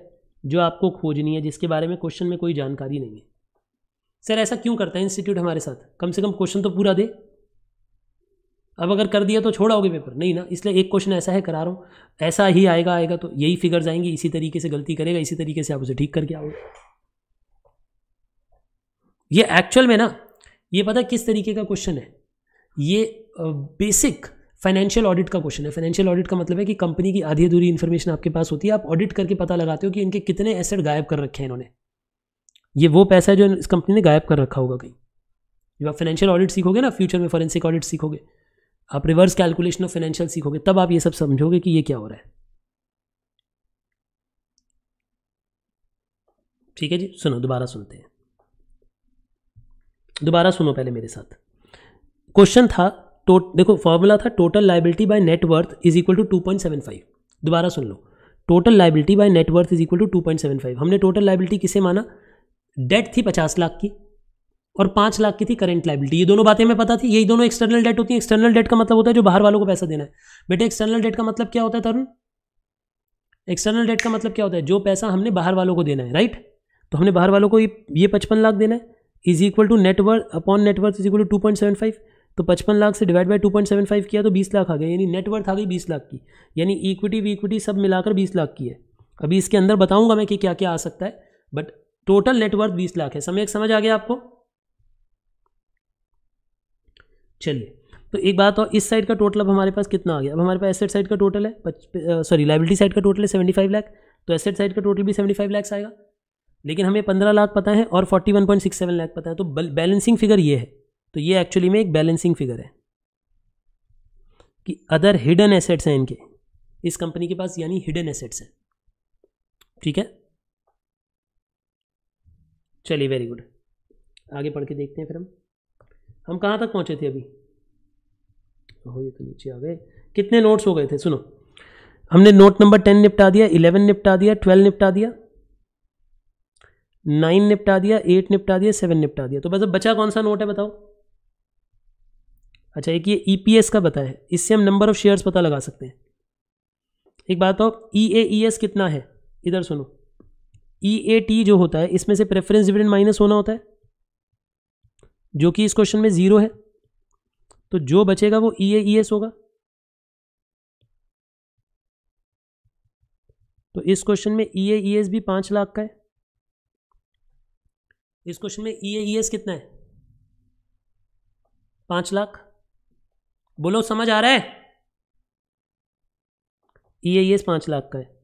जो आपको खोजनी है जिसके बारे में क्वेश्चन में कोई जानकारी नहीं है सर ऐसा क्यों करता है इंस्टीट्यूट हमारे साथ कम से कम क्वेश्चन तो पूरा दे अब अगर कर दिया तो छोड़ाओगे पेपर नहीं ना इसलिए एक क्वेश्चन ऐसा है करा रहा हूँ ऐसा ही आएगा आएगा तो यही फिगर्स आएंगी इसी तरीके से गलती करेगा इसी तरीके से आप उसे ठीक करके आओगे ये एक्चुअल में ना ये पता किस तरीके का क्वेश्चन है ये बेसिक फाइनेंशियल ऑडिट का क्वेश्चन है फाइनेंशियल ऑडिट का मतलब है कि कंपनी की आधी अधूरी इन्फॉर्मेशन आपके पास होती है आप ऑडिट करके पता लगाते हो कि इनके कितने एसेट गायब कर रखे हैं इन्होंने ये वो पैसा है जो इस कंपनी ने गायब कर रखा होगा कहीं जब आप फाइनेंशियल ऑडिट सीखोगे ना फ्यूचर में फॉरेंसिक ऑडिट सीखोगे आप रिवर्स कैलकुलेशन ऑफ फाइनेंशियल सीखोगे तब आप ये सब समझोगे कि ये क्या हो रहा है ठीक है जी सुनो दोबारा सुनते हैं दोबारा सुनो पहले मेरे साथ क्वेश्चन था तो देखो फॉर्मूला था total liability by net worth is equal to two point seven five दोबारा सुन लो total liability by net worth is equal to two point seven five हमने टोटल लाइबिलिटी किसे माना डेट थी पचास लाख की और पाँच लाख की थी करेंट लाइबिलिटी ये दोनों बातें हमें पता थी यही दोनों एक्सटर्नल डेट होती है एक्सटर्नल डेट का मतलब होता है जो बाहर वालों को पैसा देना है बेटे एक्सटर्नल डेट का मतलब क्या होता है तरुण एक्सटर्नल डेट का मतलब क्या होता है जो पैसा हमने बाहर वालों को देना है राइट तो हमने बाहर वालों को ये पचपन लाख देना है is equal to network upon network is equal to two point seven five तो पचपन लाख से divide by two point seven five किया तो बीस लाख आ गए यानी नेटवर्थ आ गई बीस लाख की यानी इक्विटी वी इक्विटी सब मिलाकर बीस लाख की है अभी इसके अंदर बताऊंगा मैं कि क्या क्या आ सकता है बट टोटल नेटवर्थ बीस लाख है समय समझ आ गया आपको चलिए तो एक बात और इस साइड का टोटल अब हमारे पास कितना आ गया अब हमारे पास एसेट साइड का टोटल है सॉरी लाइबिलिटी साइड का टोटल है सेवेंटी फाइव लाख तो एसेट साइड का टोटल भी सेवेंटी फाइव लैक्स आएगा लेकिन हमें पंद्रह लाख पता है और forty one point six seven lakh पता है तो बैलेंसिंग फिगर ये है तो ये एक्चुअली में एक बैलेंसिंग फिगर है कि अदर हिडन एसेट्स हैं इनके इस कंपनी के पास यानी हिडन एसेट्स हैं ठीक है चलिए वेरी गुड आगे पढ़ के देखते हैं फिर हम हम कहाँ तक पहुँचे थे अभी हो ये तो नीचे आ गए कितने नोट्स हो गए थे सुनो हमने नोट नंबर टेन निपटा दिया इलेवन निपटा दिया ट्वेल्व निपटा दिया नाइन निपटा दिया एट निपटा दिया सेवन निपटा दिया तो बस अब बचा कौन सा नोट है बताओ अच्छा एक ये ईपीएस e का बताया है इससे हम नंबर ऑफ शेयर्स पता लगा सकते हैं एक बात बताओ ई ए ई एस कितना है इधर सुनो ई ए टी जो होता है इसमें से प्रेफरेंस डिविडेंड माइनस होना होता है जो कि इस क्वेश्चन में ज़ीरो है तो जो बचेगा वो ई ई एस होगा तो इस क्वेश्चन में ई ई एस भी पांच लाख का है इस क्वेश्चन में ई ई एस कितना है पांच लाख बोलो समझ आ रहा है ई ई एस पांच लाख का है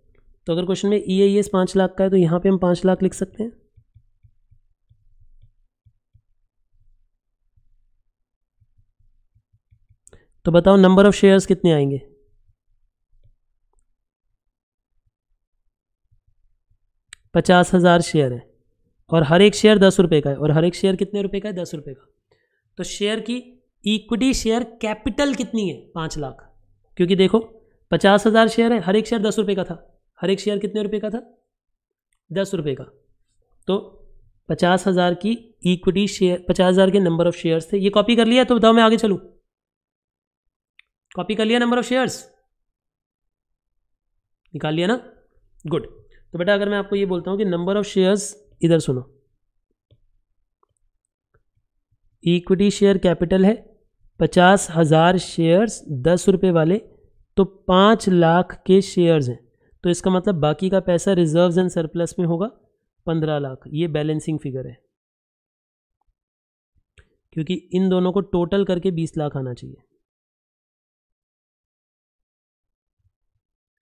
तो अगर क्वेश्चन में ई ई एस पांच लाख का है तो यहां पे हम पांच लाख लिख सकते हैं तो बताओ नंबर ऑफ शेयर्स कितने आएंगे पचास हज़ार शेयर है और हर एक शेयर दस रुपये का है और हर एक शेयर कितने रुपए का है दस रुपये का तो शेयर की इक्विटी शेयर कैपिटल कितनी है पाँच लाख क्योंकि देखो पचास हज़ार शेयर है हर एक शेयर दस रुपये का था हर एक शेयर कितने रुपए का था दस रुपये का तो पचास हज़ार की इक्विटी शेयर पचास हज़ार के नंबर ऑफ शेयर्स थे ये कॉपी कर लिया तो बताओ मैं आगे चलूँ कॉपी कर लिया नंबर ऑफ शेयर्स निकाल लिया ना गुड तो बेटा अगर मैं आपको ये बोलता हूँ कि नंबर ऑफ शेयर्स इधर सुनो इक्विटी शेयर कैपिटल है पचास हज़ार शेयर्स दस रुपये वाले तो पाँच लाख के शेयर्स हैं तो इसका मतलब बाकी का पैसा रिजर्व्स एंड सरप्लस में होगा पंद्रह लाख ये बैलेंसिंग फिगर है क्योंकि इन दोनों को टोटल करके बीस लाख आना चाहिए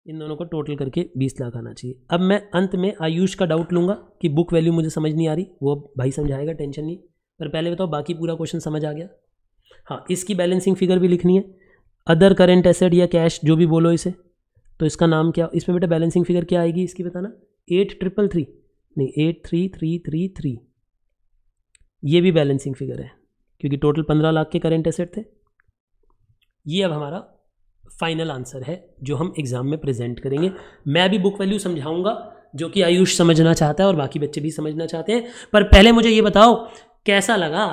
इन दोनों को टोटल करके बीस लाख आना चाहिए अब मैं अंत में आयुष का डाउट लूँगा कि बुक वैल्यू मुझे समझ नहीं आ रही वो भाई समझाएगा टेंशन नहीं पर पहले बताओ बाकी पूरा क्वेश्चन समझ आ गया हाँ इसकी बैलेंसिंग फिगर भी लिखनी है अदर करेंट एसेट या कैश जो भी बोलो इसे तो इसका नाम क्या इसमें बेटा बैलेंसिंग फिगर क्या आएगी इसकी बताना एट ट्रिपल थ्री नहीं eight three three three three ये भी बैलेंसिंग फिगर है क्योंकि टोटल पंद्रह लाख के करेंट एसेट थे ये अब हमारा फाइनल आंसर है जो हम एग्ज़ाम में प्रेजेंट करेंगे मैं भी बुक वैल्यू समझाऊंगा जो कि आयुष समझना चाहता है और बाकी बच्चे भी समझना चाहते हैं पर पहले मुझे ये बताओ कैसा लगा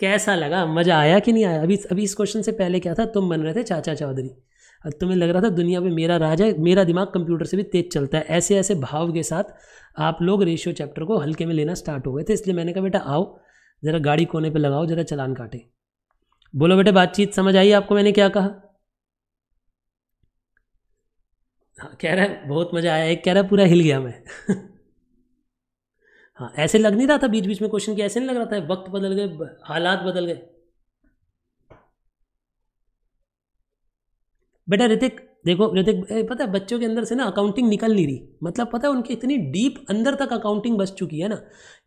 कैसा लगा मज़ा आया कि नहीं आया अभी अभी इस क्वेश्चन से पहले क्या था तुम बन रहे थे चाचा चौधरी अब तुम्हें लग रहा था दुनिया में मेरा राज है मेरा दिमाग कंप्यूटर से भी तेज चलता है ऐसे ऐसे भाव के साथ आप लोग रेशियो चैप्टर को हल्के में लेना स्टार्ट हो गए थे इसलिए मैंने कहा बेटा आओ ज़रा गाड़ी कोने पर लगाओ ज़रा चलान काटे बोलो बेटे बातचीत समझ आई आपको मैंने क्या कहा हाँ कह रहा है बहुत मज़ा आया एक कह रहा है पूरा हिल गया मैं हाँ ऐसे लग नहीं रहा था बीच बीच में क्वेश्चन किया ऐसे नहीं लग रहा था वक्त बदल गए हालात बदल गए बेटा ऋतिक देखो ऋतिक पता है बच्चों के अंदर से ना अकाउंटिंग निकल नहीं रही मतलब पता है उनकी इतनी डीप अंदर तक अकाउंटिंग बस चुकी है ना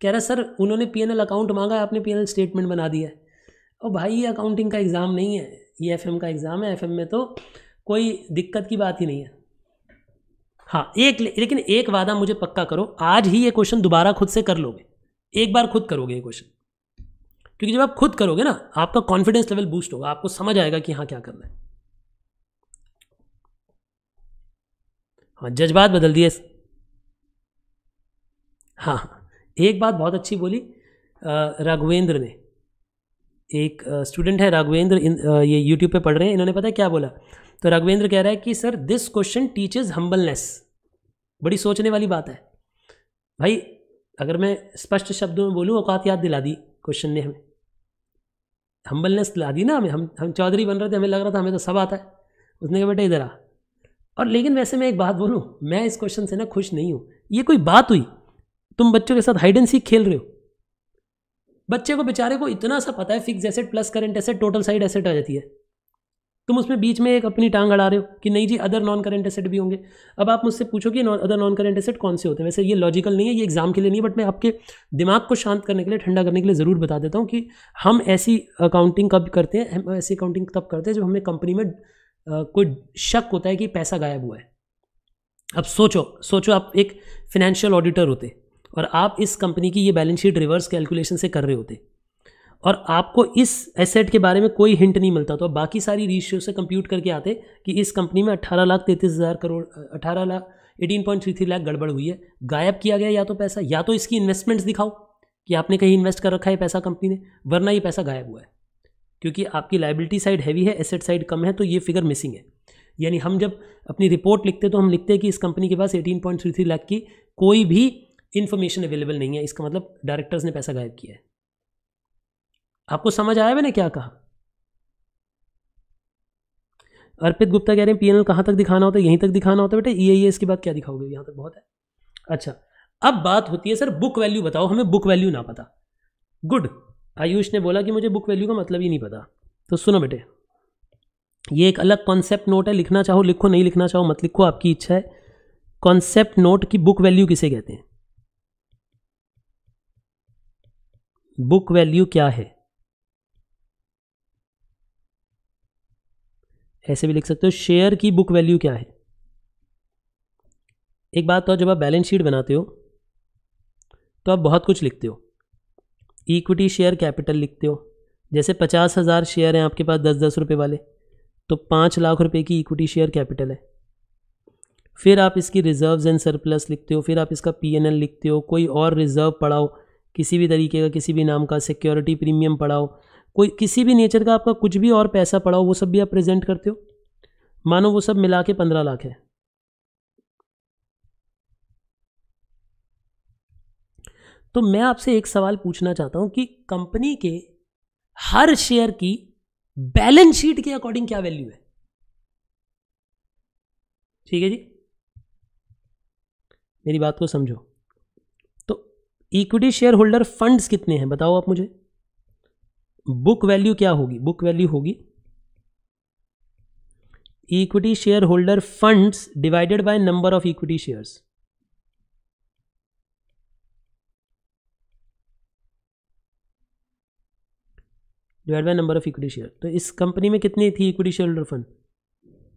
कह रहा सर उन्होंने पी अकाउंट मांगा है आपने पी स्टेटमेंट बना दिया है और भाई ये अकाउंटिंग का एग्ज़ाम नहीं है ये एफ का एग्ज़ाम है एफ में तो कोई दिक्कत की बात ही नहीं है हाँ एक लेकिन एक वादा मुझे पक्का करो आज ही ये क्वेश्चन दोबारा खुद से कर लोगे एक बार खुद करोगे ये क्वेश्चन क्योंकि जब आप खुद करोगे ना आपका कॉन्फिडेंस लेवल बूस्ट होगा आपको समझ आएगा कि हाँ क्या करना है हाँ जज्बात बदल दिए हाँ, हाँ एक बात बहुत अच्छी बोली राघवेंद्र ने एक स्टूडेंट है राघवेंद्र ये यूट्यूब पे पढ़ रहे हैं इन्होंने पता है क्या बोला तो राघवेंद्र कह रहा है कि sir this question teaches humbleness बड़ी सोचने वाली बात है भाई अगर मैं स्पष्ट शब्दों में बोलूँ औकात याद दिला दी क्वेश्चन ने हमें हम्बलनेस दिला दी ना हमें हम हम चौधरी बन रहे थे हमें लग रहा था हमें तो सब आता है उसने कहा बेटा इधर आ और लेकिन वैसे मैं एक बात बोलूँ मैं इस क्वेश्चन से ना खुश नहीं हूँ ये कोई बात हुई तुम बच्चों के साथ हाइड एंड सीख खेल रहे हो बच्चे को बेचारे को इतना सा पता है fix asset plus current asset total side asset आ जाती है तुम उसमें बीच में एक अपनी टांग अड़ा रहे हो कि नहीं जी अदर नॉन करेंट एसेट भी होंगे अब आप मुझसे पूछो कि अदर नॉन करेंट एसेट कौन से होते हैं वैसे ये लॉजिकल नहीं है ये एग्जाम के लिए नहीं है बट मैं आपके दिमाग को शांत करने के लिए ठंडा करने के लिए ज़रूर बता देता हूँ कि हम ऐसी अकाउंटिंग कब करते हैं हम ऐसी अकाउंटिंग तब करते हैं जब हमें कंपनी में कोई शक होता है कि पैसा गायब हुआ है अब सोचो सोचो आप एक फिनेंशियल ऑडिटर होते और आप इस कंपनी की ये बैलेंस शीट रिवर्स कैलकुलेशन से कर रहे होते और आपको इस एसेट के बारे में कोई हिंट नहीं मिलता तो बाकी सारी रीशियो से कंप्यूट करके आते कि इस कंपनी में अट्ठारह लाख तैंतीस हज़ार करोड़ अठारह lakh eighteen point three three lakh गड़बड़ हुई है गायब किया गया या तो पैसा या तो इसकी इन्वेस्टमेंट्स दिखाओ कि आपने कहीं इन्वेस्ट कर रखा है पैसा कंपनी ने वरना ये पैसा गायब हुआ है क्योंकि आपकी लाइबिलिटी साइड हैवी है एसेट साइड कम है तो ये फिगर मिसिंग है यानी हम जब अपनी रिपोर्ट लिखते तो हम लिखते हैं कि इस कंपनी के पास eighteen point three three lakh की कोई भी इन्फॉर्मेशन अवेलेबल नहीं है इसका मतलब डायरेक्टर्स ने पैसा गायब किया है आपको समझ आया मैंने क्या कहा अर्पित गुप्ता कह रहे हैं पीएनएल कहां तक दिखाना होता है यहीं तक दिखाना होता है बेटा ई e इसके बाद क्या दिखाओगे यहां तक बहुत है अच्छा अब बात होती है सर बुक वैल्यू बताओ हमें बुक वैल्यू ना पता गुड आयुष ने बोला कि मुझे बुक वैल्यू का मतलब ही नहीं पता तो सुनो बेटे ये एक अलग कॉन्सेप्ट नोट है लिखना चाहो लिखो नहीं लिखना चाहो मत लिखो आपकी इच्छा है कॉन्सेप्ट नोट की बुक वैल्यू किसे कहते हैं बुक वैल्यू क्या है ऐसे भी लिख सकते हो शेयर की बुक वैल्यू क्या है एक बात तो जब आप बैलेंस शीट बनाते हो तो आप बहुत कुछ लिखते हो इक्विटी शेयर कैपिटल लिखते हो जैसे पचास हज़ार शेयर हैं आपके पास दस दस रुपये वाले तो पाँच लाख रुपये की इक्विटी शेयर कैपिटल है फिर आप इसकी रिजर्व्स एंड सरप्लस लिखते हो फिर आप इसका एल लिखते हो कोई और रिज़र्व पढ़ाओ किसी भी तरीके का किसी भी नाम का सिक्योरिटी प्रीमियम पढ़ाओ कोई किसी भी नेचर का आपका कुछ भी और पैसा पड़ा हो वो सब भी आप प्रेजेंट करते हो मानो वो सब मिला के पंद्रह लाख है तो मैं आपसे एक सवाल पूछना चाहता हूं कि कंपनी के हर शेयर की बैलेंस शीट के अकॉर्डिंग क्या वैल्यू है ठीक है जी मेरी बात को समझो तो इक्विटी शेयर होल्डर फंड्स कितने हैं बताओ आप मुझे बुक वैल्यू क्या होगी बुक वैल्यू होगी equity share holder funds divided by number of equity shares divide by number of equity share तो इस कंपनी में कितनी थी इक्विटी शेयर होल्डर फंड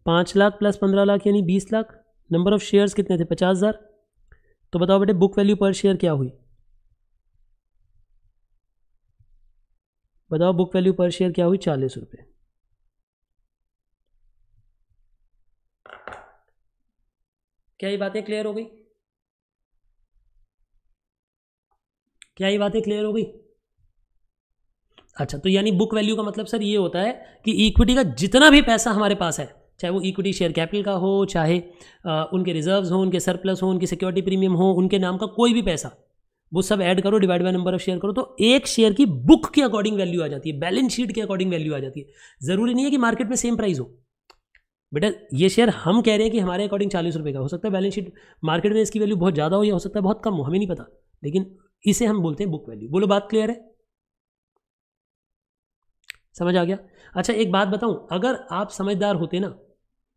पांच लाख प्लस पंद्रह लाख यानी बीस लाख नंबर ऑफ शेयर्स कितने थे पचास हज़ार तो बताओ बेटे बुक वैल्यू पर शेयर क्या हुई बताओ बुक वैल्यू पर शेयर क्या हुई चालीस रुपये क्या ये बातें क्लियर हो गई क्या ये बातें क्लियर हो गई अच्छा तो यानी बुक वैल्यू का मतलब सर ये होता है कि इक्विटी का जितना भी पैसा हमारे पास है चाहे वो इक्विटी शेयर कैपिटल का हो चाहे आ, उनके रिजर्व्स हो उनके सरप्लस हो उनकी सिक्योरिटी प्रीमियम हो उनके नाम का कोई भी पैसा वो सब ऐड करो divide by number of share करो तो एक शेयर की बुक के अकॉर्डिंग वैल्यू आ जाती है बैलेंस शीट के अकॉर्डिंग वैल्यू आ जाती है ज़रूरी नहीं है कि मार्केट में सेम प्राइस हो बेटा ये शेयर हम कह रहे हैं कि हमारे अकॉर्डिंग चालीस रुपये का हो सकता है बैलेंस शीट मार्केट में इसकी वैल्यू बहुत ज़्यादा हो या हो सकता है बहुत कम हो हमें नहीं पता लेकिन इसे हम बोलते हैं बुक वैल्यू बोलो बात क्लियर है समझ आ गया अच्छा एक बात बताऊं अगर आप समझदार होते ना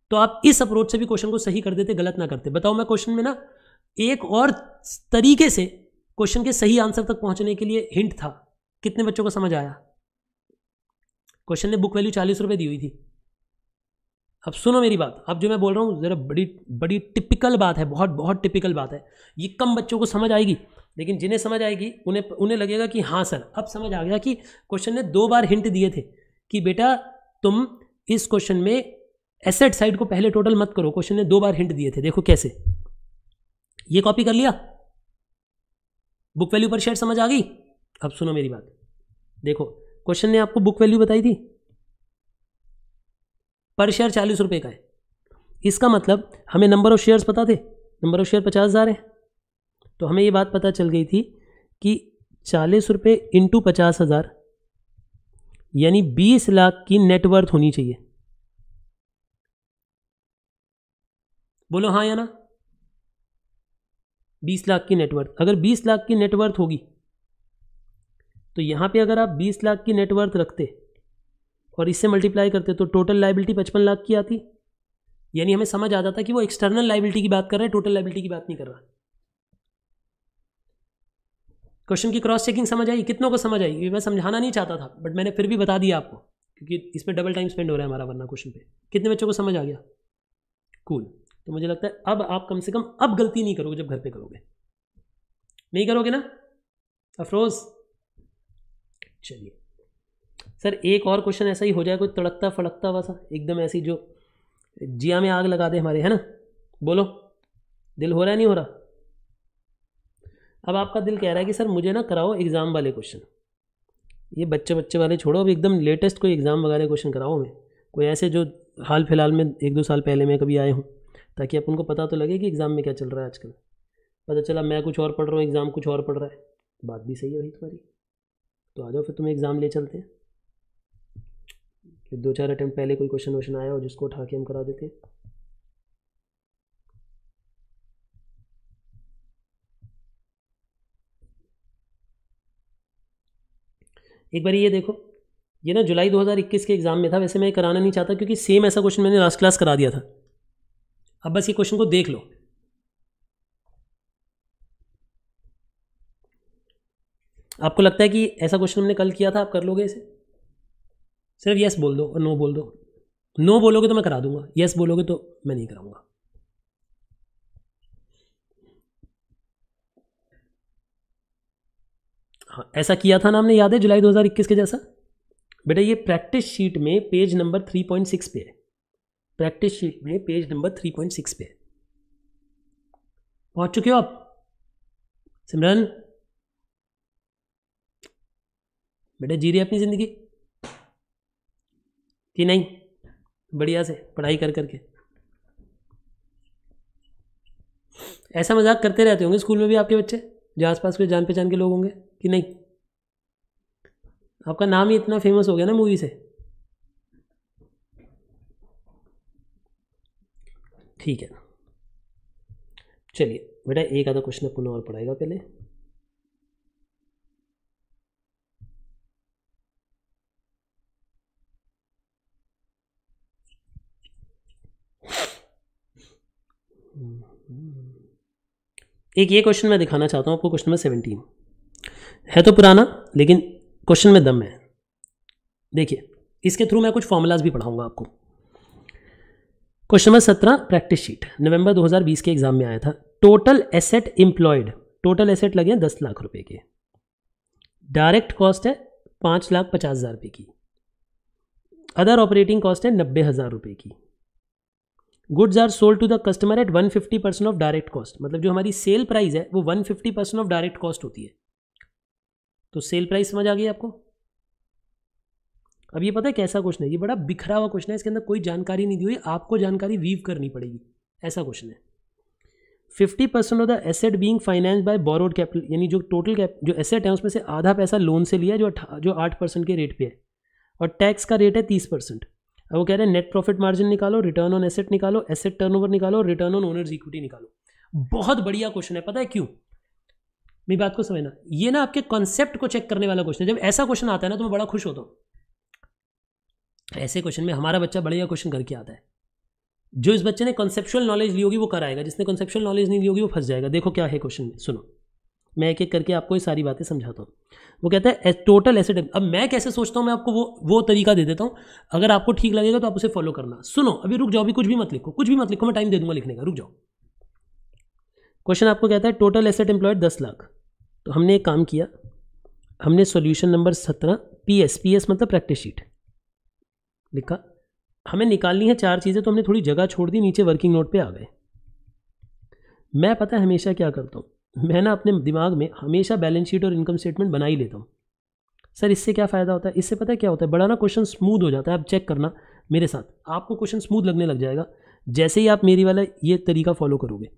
तो आप इस अप्रोच से भी क्वेश्चन को सही कर देते गलत ना करते बताओ मैं क्वेश्चन में ना एक और तरीके से क्वेश्चन के सही आंसर तक पहुंचने के लिए हिंट था कितने बच्चों को समझ आया क्वेश्चन ने बुक वैल्यू चालीस रुपये दी हुई थी अब सुनो मेरी बात अब जो मैं बोल रहा हूँ ज़रा बड़ी बड़ी टिपिकल बात है बहुत बहुत टिपिकल बात है ये कम बच्चों को समझ आएगी लेकिन जिन्हें समझ आएगी उन्हें उन्हें लगेगा कि हाँ सर अब समझ आ गया कि क्वेश्चन ने दो बार हिंट दिए थे कि बेटा तुम इस क्वेश्चन में एसेट साइड को पहले टोटल मत करो क्वेश्चन ने दो बार हिंट दिए थे देखो कैसे ये कॉपी कर लिया बुक वैल्यू पर शेयर समझ आ गई अब सुनो मेरी बात देखो क्वेश्चन ने आपको बुक वैल्यू बताई थी पर शेयर चालीस रुपये का है इसका मतलब हमें नंबर ऑफ शेयर्स पता थे नंबर ऑफ शेयर पचास हज़ार है तो हमें ये बात पता चल गई थी कि चालीस रुपये इंटू पचास हज़ार यानी बीस लाख की नेटवर्थ होनी चाहिए बोलो हाँ या ना बीस लाख की नेटवर्थ अगर बीस लाख की नेटवर्थ होगी तो यहाँ पे अगर आप बीस लाख की नेटवर्थ रखते और इससे मल्टीप्लाई करते तो टोटल लाइबिलिटी पचपन लाख की आती यानी हमें समझ आ जाता कि वो एक्सटर्नल लाइबिलिटी की बात कर रहा है टोटल लाइबिलिटी की बात नहीं कर रहा क्वेश्चन की क्रॉस चेकिंग समझ आई कितनों को समझ आई मैं समझाना नहीं चाहता था बट मैंने फिर भी बता दिया आपको क्योंकि इसमें डबल टाइम स्पेंड हो रहा है हमारा वरना क्वेश्चन पे कितने बच्चों को समझ आ गया कूल cool. तो मुझे लगता है अब आप कम से कम अब गलती नहीं करोगे जब घर पे करोगे नहीं करोगे ना अफरोज चलिए सर एक और क्वेश्चन ऐसा ही हो जाए कोई तड़कता फड़कता वैसा एकदम ऐसी जो जिया में आग लगा दे हमारे है ना बोलो दिल हो रहा है नहीं हो रहा अब आपका दिल कह रहा है कि सर मुझे ना कराओ एग्ज़ाम वाले क्वेश्चन ये बच्चे बच्चे वाले छोड़ो अब एकदम लेटेस्ट कोई एग्ज़ाम वगैरह क्वेश्चन कराओ हमें कोई ऐसे जो हाल फिलहाल में एक दो साल पहले मैं कभी आए हूँ ताकि अपन को पता तो लगे कि एग्ज़ाम में क्या चल रहा है आजकल पता चला मैं कुछ और पढ़ रहा हूँ एग्ज़ाम कुछ और पढ़ रहा है बात भी सही है भाई तुम्हारी तो आ जाओ फिर तुम्हें एग्ज़ाम ले चलते हैं फिर दो चार अटैम्प्ट पहले कोई क्वेश्चन वोशन आया हो जिसको उठा के हम करा देते हैं एक बार ये देखो ये ना जुलाई 2021 के एग्ज़ाम में था वैसे मैं कराना नहीं चाहता क्योंकि सेम ऐसा क्वेश्चन मैंने लास्ट क्लास करा दिया था अब बस ये क्वेश्चन को देख लो आपको लगता है कि ऐसा क्वेश्चन हमने कल किया था आप कर लोगे इसे सिर्फ यस बोल दो और नो बोल दो नो बोलोगे तो मैं करा दूंगा यस बोलोगे तो मैं नहीं कराऊंगा हाँ ऐसा किया था ना हमने याद है जुलाई 2021 के जैसा बेटा ये प्रैक्टिस शीट में पेज नंबर 3.6 पे है प्रैक्टिस शीट में page number three point six पे पहुंच चुके हो आप सिमरन बेटा जी रही अपनी ज़िंदगी कि नहीं बढ़िया से पढ़ाई कर करके ऐसा मजाक करते रहते होंगे स्कूल में भी आपके बच्चे जो आसपास के जान पहचान के लोग होंगे कि नहीं आपका नाम ही इतना फेमस हो गया ना मूवी से ठीक है चलिए बेटा एक आधा क्वेश्चन पुनः और पढ़ाएगा पहले एक ये क्वेश्चन मैं दिखाना चाहता हूँ आपको क्वेश्चन नंबर सेवनटीन है तो पुराना लेकिन क्वेश्चन में दम है देखिए इसके थ्रू मैं कुछ फॉर्मूलाज भी पढ़ाऊंगा आपको क्वेश्चन नंबर सत्रह प्रैक्टिस शीट नवंबर 2020 के एग्जाम में आया था total asset employed total asset लगे हैं दस लाख रुपए के डायरेक्ट कॉस्ट है पाँच लाख पचास हज़ार रुपये की अदर ऑपरेटिंग कॉस्ट है नब्बे हज़ार रुपये की goods are sold to the customer at one fifty percent of direct cost मतलब जो हमारी सेल प्राइस है वो one fifty percent of direct cost होती है तो सेल प्राइस समझ आ गई आपको अब ये पता है कैसा क्वेश्चन है ये बड़ा बिखरा हुआ क्वेश्चन है इसके अंदर कोई जानकारी नहीं दी हुई आपको जानकारी वीव करनी पड़ेगी ऐसा क्वेश्चन है fifty percent of the asset being finance by borrowed capital यानी जो टोटल कैप जो एसेट है उसमें से आधा पैसा लोन से लिया जो जो आठ परसेंट के रेट पे है और टैक्स का रेट है तीस परसेंट अब वो कह रहे हैं नेट प्रॉफिट मार्जिन निकालो रिटर्न ऑन एसेट निकालो एसेट टर्नओवर निकालो रिटर्न ऑन ओनर्स इक्विटी निकालो बहुत बढ़िया क्वेश्चन है पता है क्यों मेरी बात को समझना ये ना आपके कॉन्सेप्ट को चेक करने वाला क्वेश्चन है जब ऐसा क्वेश्चन आता है ना तो मैं बड़ा खुश होता हूँ ऐसे क्वेश्चन में हमारा बच्चा बढ़िया क्वेश्चन करके आता है जो इस बच्चे ने कॉन्सेप्चुअल नॉलेज ली होगी वो कराएगा जिसने कॉन्सेप्चुअल नॉलेज नहीं ली होगी वो फंस जाएगा देखो क्या है क्वेश्चन में सुनो मैं एक एक करके आपको ये सारी बातें समझाता हूँ वो कहता है टोटल एसेट अब मैं कैसे सोचता हूँ मैं आपको वो वो तरीका दे देता हूँ अगर आपको ठीक लगेगा तो आप उसे फॉलो करना सुनो अभी रुक जाओ अभी कुछ भी मत लिखो कुछ भी मत लिखो मैं टाइम दे दूंगा लिखने का रुक जाओ क्वेश्चन आपको कहता है टोटल एसेट एम्प्लॉयड दस लाख तो हमने एक काम किया हमने सोल्यूशन नंबर सत्रह पी एस पी एस मतलब प्रैक्टिस शीट लिखा हमें निकालनी है चार चीज़ें तो हमने थोड़ी जगह छोड़ दी नीचे वर्किंग नोट पे आ गए मैं पता है हमेशा क्या करता हूँ मैं ना अपने दिमाग में हमेशा बैलेंस शीट और इनकम स्टेटमेंट बना ही लेता हूँ सर इससे क्या फ़ायदा होता है इससे पता है क्या होता है बड़ा ना क्वेश्चन स्मूथ हो जाता है आप चेक करना मेरे साथ आपको क्वेश्चन स्मूथ लगने लग जाएगा जैसे ही आप मेरी वाला ये तरीका फॉलो करोगे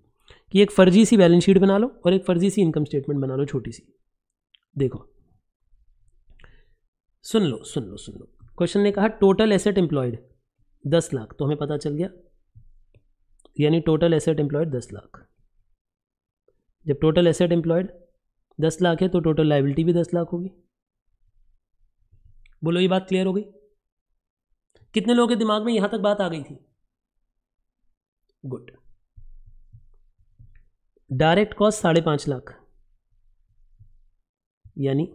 कि एक फर्जी सी बैलेंस शीट बना लो और एक फर्जी सी इनकम स्टेटमेंट बना लो छोटी सी देखो सुन लो सुन लो सुन लो क्वेश्चन ने कहा टोटल एसेट एम्प्लॉयड दस लाख तो हमें पता चल गया यानी टोटल एसेट एम्प्लॉयड दस लाख जब टोटल एसेट एम्प्लॉयड दस लाख है तो टोटल लाइबिलिटी भी दस लाख होगी बोलो ये बात क्लियर हो गई कितने लोगों के दिमाग में यहां तक बात आ गई थी गुड डायरेक्ट कॉस्ट साढ़े पांच लाख यानी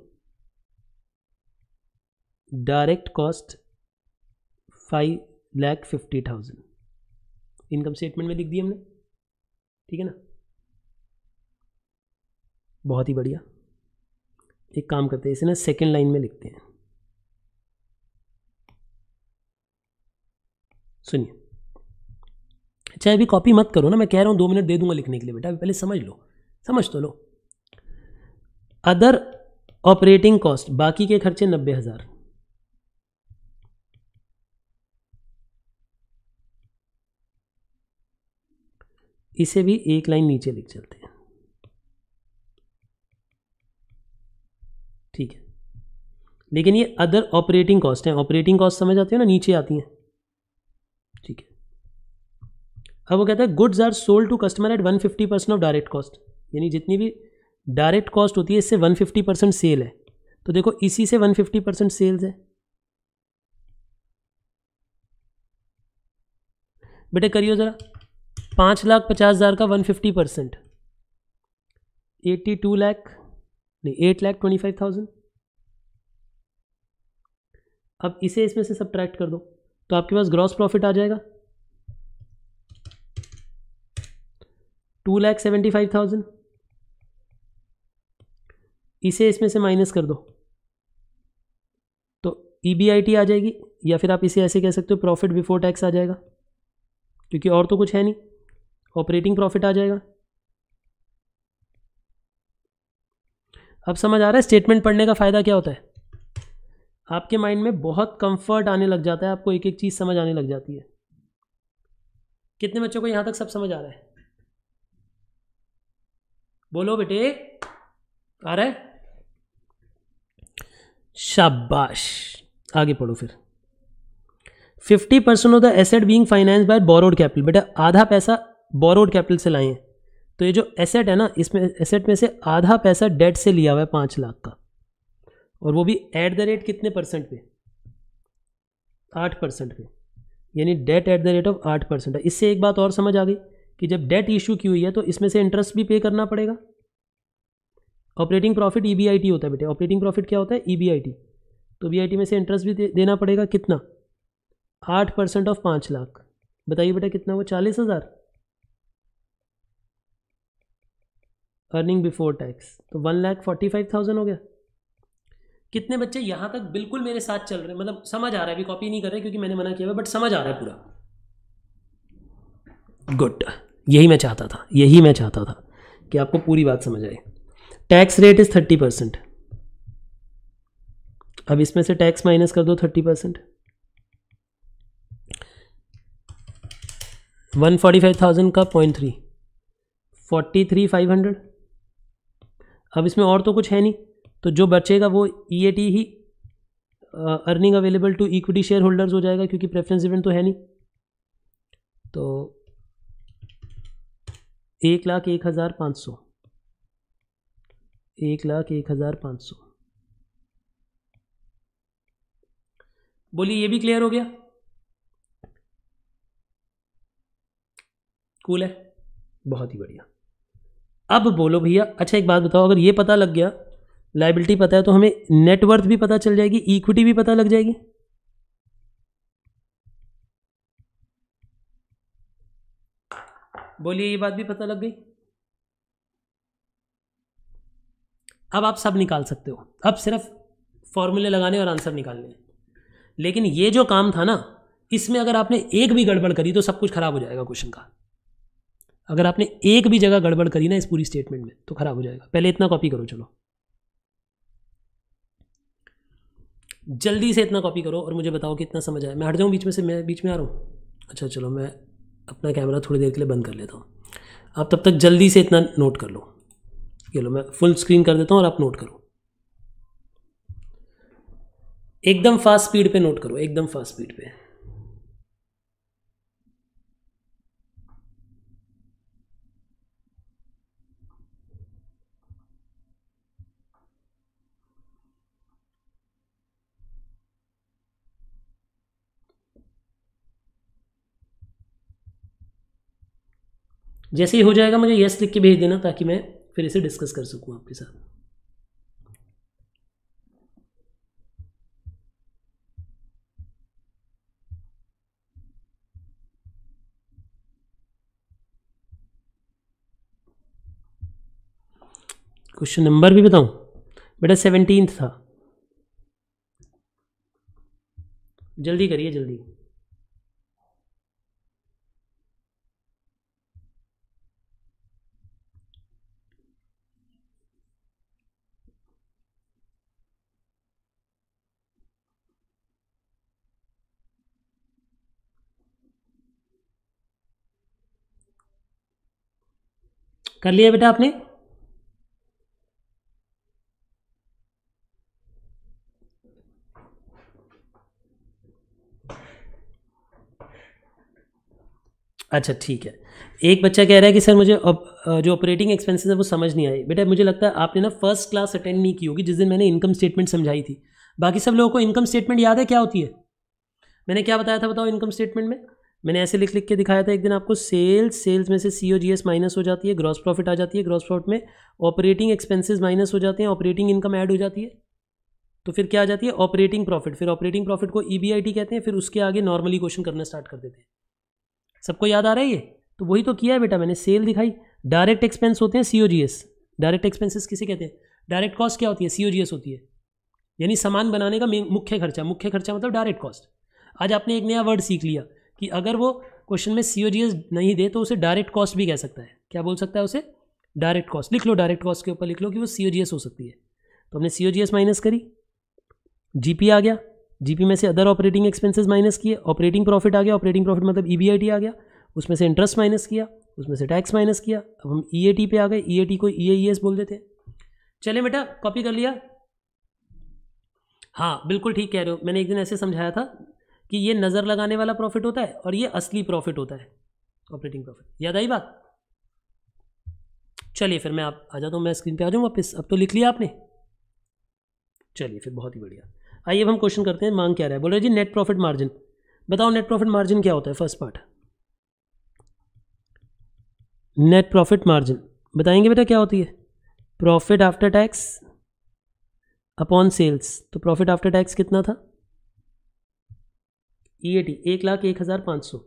direct cost five lakh fifty thousand income statement में लिख दी हमने ठीक है ना बहुत ही बढ़िया एक काम करते हैं इसे ना सेकेंड लाइन में लिखते हैं सुनिए अच्छा अभी कॉपी मत करो ना मैं कह रहा हूँ दो मिनट दे दूंगा लिखने के लिए बेटा अभी पहले समझ लो समझ तो लो अदर ऑपरेटिंग कॉस्ट बाकी के खर्चे नब्बे हज़ार इसे भी एक लाइन नीचे लिख चलते हैं ठीक है लेकिन ये अदर ऑपरेटिंग कॉस्ट है ऑपरेटिंग कॉस्ट समझ आती है ना नीचे आती हैं ठीक है अब वो कहता है goods are sold to customer at one fifty percent of direct cost यानी जितनी भी डायरेक्ट कॉस्ट होती है इससे वन फिफ्टी परसेंट सेल है तो देखो इसी से वन फिफ्टी परसेंट सेल्स है बेटे करियो ज़रा पाँच लाख पचास हज़ार का one fifty percent eighty two lakh नहीं eight lakh twenty five thousand अब इसे इसमें से सब कर दो तो आपके पास ग्रॉस प्रॉफिट आ जाएगा two lakh seventy five thousand इसे इसमें से माइनस कर दो तो ई बी आई टी आ जाएगी या फिर आप इसे ऐसे कह सकते हो प्रॉफिट बिफोर टैक्स आ जाएगा क्योंकि और तो कुछ है नहीं ऑपरेटिंग प्रॉफिट आ जाएगा अब समझ आ रहा है स्टेटमेंट पढ़ने का फ़ायदा क्या होता है आपके माइंड में बहुत कंफर्ट आने लग जाता है आपको एक एक चीज़ समझ आने लग जाती है कितने बच्चों को यहाँ तक सब समझ आ रहा है बोलो बेटे आ रहा है शाबाश आगे पढ़ो फिर fifty percent of the asset being finance by borrowed capital बेटा आधा पैसा बोरोड कैपिटल से लाए हैं तो ये जो एसेट है ना इसमें एसेट में से आधा पैसा डेट से लिया हुआ है पाँच लाख का और वो भी एट द रेट कितने परसेंट पे आठ परसेंट पे यानी debt at the rate of आठ परसेंट है इससे एक बात और समझ आ गई कि जब डेट इशू की हुई है तो इसमें से इंटरेस्ट भी पे करना पड़ेगा ऑपरेटिंग प्रॉफिट ई होता है बेटे ऑपरेटिंग प्रॉफिट क्या होता है ई e तो बी e में से इंटरेस्ट भी दे, देना पड़ेगा कितना आठ परसेंट ऑफ पाँच लाख बताइए बेटा कितना वो चालीस हज़ार अर्निंग बिफोर टैक्स तो one lakh forty five thousand हो गया कितने बच्चे यहाँ तक बिल्कुल मेरे साथ चल रहे मतलब समझ आ रहा है अभी कॉपी नहीं कर रहे क्योंकि मैंने मना किया हुआ बट समझ आ रहा है पूरा गुड यही मैं चाहता था यही मैं चाहता था कि आपको पूरी बात समझ आए tax rate is thirty percent अब इसमें से टैक्स माइनस कर दो thirty percent one forty five thousand का point three forty three five hundred अब इसमें और तो कुछ है नहीं तो जो बचेगा वो ई ए टी ही earning available to equity share shareholders हो जाएगा क्योंकि प्रेफरेंस इवेंट तो है नहीं तो एक लाख एक हज़ार पाँच सौ एक लाख एक हज़ार पाँच सौ बोलिए ये भी क्लियर हो गया कूल है बहुत ही बढ़िया अब बोलो भैया अच्छा एक बात बताओ अगर ये पता लग गया लाइबिलिटी पता है तो हमें नेटवर्थ भी पता चल जाएगी इक्विटी भी पता लग जाएगी बोलिए ये बात भी पता लग गई अब आप सब निकाल सकते हो अब सिर्फ फॉर्मूले लगाने और आंसर निकालने लेकिन ये जो काम था ना इसमें अगर आपने एक भी गड़बड़ करी तो सब कुछ खराब हो जाएगा क्वेश्चन का अगर आपने एक भी जगह गड़बड़ करी ना इस पूरी स्टेटमेंट में तो खराब हो जाएगा पहले इतना कॉपी करो चलो जल्दी से इतना कॉपी करो और मुझे बताओ कि इतना समझ आया मैं हट जाऊँ बीच में से मैं बीच में आ रहा हूँ अच्छा चलो मैं अपना कैमरा थोड़ी देर के लिए बंद कर लेता हूँ आप तब तक जल्दी से इतना नोट कर लो ये लो मैं फुल स्क्रीन कर देता हूँ और आप नोट करो एकदम फास्ट स्पीड पे नोट करो एकदम फास्ट स्पीड पे जैसे ही हो जाएगा मुझे येस लिख के भेज देना ताकि मैं फिर इसे डिस्कस कर सकूँ आपके साथ क्वेश्चन नंबर भी बताऊं बेटा सेवनटीन था जल्दी करिए जल्दी कर लिया बेटा आपने अच्छा ठीक है एक बच्चा कह रहा है कि सर मुझे अब जो ऑपरेटिंग एक्सपेंसेस है वो समझ नहीं आई बेटा मुझे लगता है आपने ना फर्स्ट क्लास अटेंड नहीं की होगी जिस दिन मैंने इनकम स्टेटमेंट समझाई थी बाकी सब लोगों को इनकम स्टेटमेंट याद है क्या होती है मैंने क्या बताया था बताओ इनकम स्टेटमेंट में मैंने ऐसे लिख लिख के दिखाया था एक दिन आपको सेल्स सेल्स में से सी ओ जी एस माइनस हो जाती है ग्रॉस प्रॉफिट आ जाती है ग्रॉस प्रॉफिट में ऑपरेटिंग एक्सपेंसेस माइनस हो जाते हैं ऑपरेटिंग इनकम ऐड हो जाती है तो फिर क्या आ जाती है ऑपरेटिंग प्रॉफिट फिर ऑपरेटिंग प्रॉफिट को ई बी आई टी कहते हैं फिर उसके आगे नॉर्मली क्वेश्चन करना स्टार्ट कर देते हैं सबको याद आ रहा है ये तो वही तो किया है बेटा मैंने सेल दिखाई डायरेक्ट एक्सपेंस होते हैं C O G S direct expenses किसे कहते हैं डायरेक्ट कॉस्ट क्या होती है सी ओ जी एस होती है यानी सामान बनाने का मुख्य खर्चा मुख्य खर्चा मतलब डायरेक्ट कॉस्ट आज आपने एक नया वर्ड सीख लिया कि अगर वो क्वेश्चन में सी ओ जी एस नहीं दे तो उसे डायरेक्ट कॉस्ट भी कह सकता है क्या बोल सकता है उसे डायरेक्ट कॉस्ट लिख लो डायरेक्ट कॉस्ट के ऊपर लिख लो कि वो सी ओ जी एस हो सकती है तो हमने सी ओ जी एस माइनस करी जी पी आ गया जी पी में से अदर ऑपरेटिंग एक्सपेंसेस माइनस किए ऑपरेटिंग प्रॉफिट आ गया ऑपरेटिंग प्रॉफिट मतलब ई बी आई टी आ गया उसमें से इंटरेस्ट माइनस किया उसमें से टैक्स माइनस किया अब हम ई ए टी पे आ गए ई ए टी को ई e ई e बोल देते हैं चले बेटा कॉपी कर लिया हाँ बिल्कुल ठीक कह रहे हो मैंने एक दिन ऐसे समझाया था कि ये नज़र लगाने वाला प्रॉफिट होता है और ये असली प्रॉफिट होता है ऑपरेटिंग प्रॉफिट याद आई बात चलिए फिर मैं आप आ जाता हूँ मैं स्क्रीन पे आ जाऊँ वापस अब तो लिख लिया आपने चलिए फिर बहुत ही बढ़िया आइए अब हम क्वेश्चन करते हैं मांग क्या रहा है बोल रहे जी नेट प्रॉफिट मार्जिन बताओ नेट प्रॉफिट मार्जिन क्या होता है first part net profit margin बताएंगे बेटा क्या होती है profit after tax upon sales तो प्रॉफिट आफ्टर टैक्स कितना था ई ए टी एक लाख एक हज़ार पाँच सौ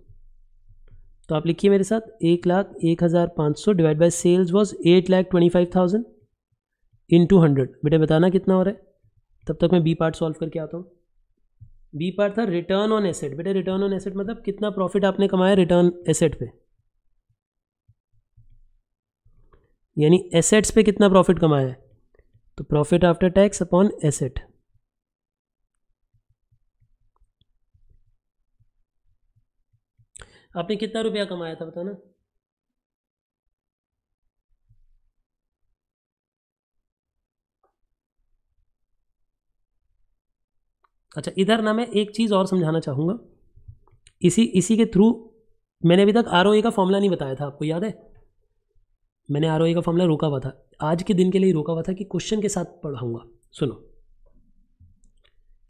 तो आप लिखिए मेरे साथ एक लाख एक हज़ार पाँच सौ divide by sales was eight lakh twenty five thousand into hundred बेटा बताना कितना हो रहा है तब तक मैं बी पार्ट सॉल्व करके आता हूँ बी पार्ट था रिटर्न ऑन एसेट बेटा रिटर्न ऑन एसेट मतलब कितना प्रॉफिट आपने कमाया रिटर्न एसेट पे यानी एसेट्स पे कितना प्रॉफिट कमाया है तो profit after tax upon asset आपने कितना रुपया कमाया था बताना अच्छा इधर ना मैं एक चीज़ और समझाना चाहूँगा इसी इसी के थ्रू मैंने अभी तक आर का फॉर्मूला नहीं बताया था आपको याद है मैंने आर का फॉर्मूला रोका हुआ था आज के दिन के लिए रोका हुआ था कि क्वेश्चन के साथ पढ़ाऊँगा सुनो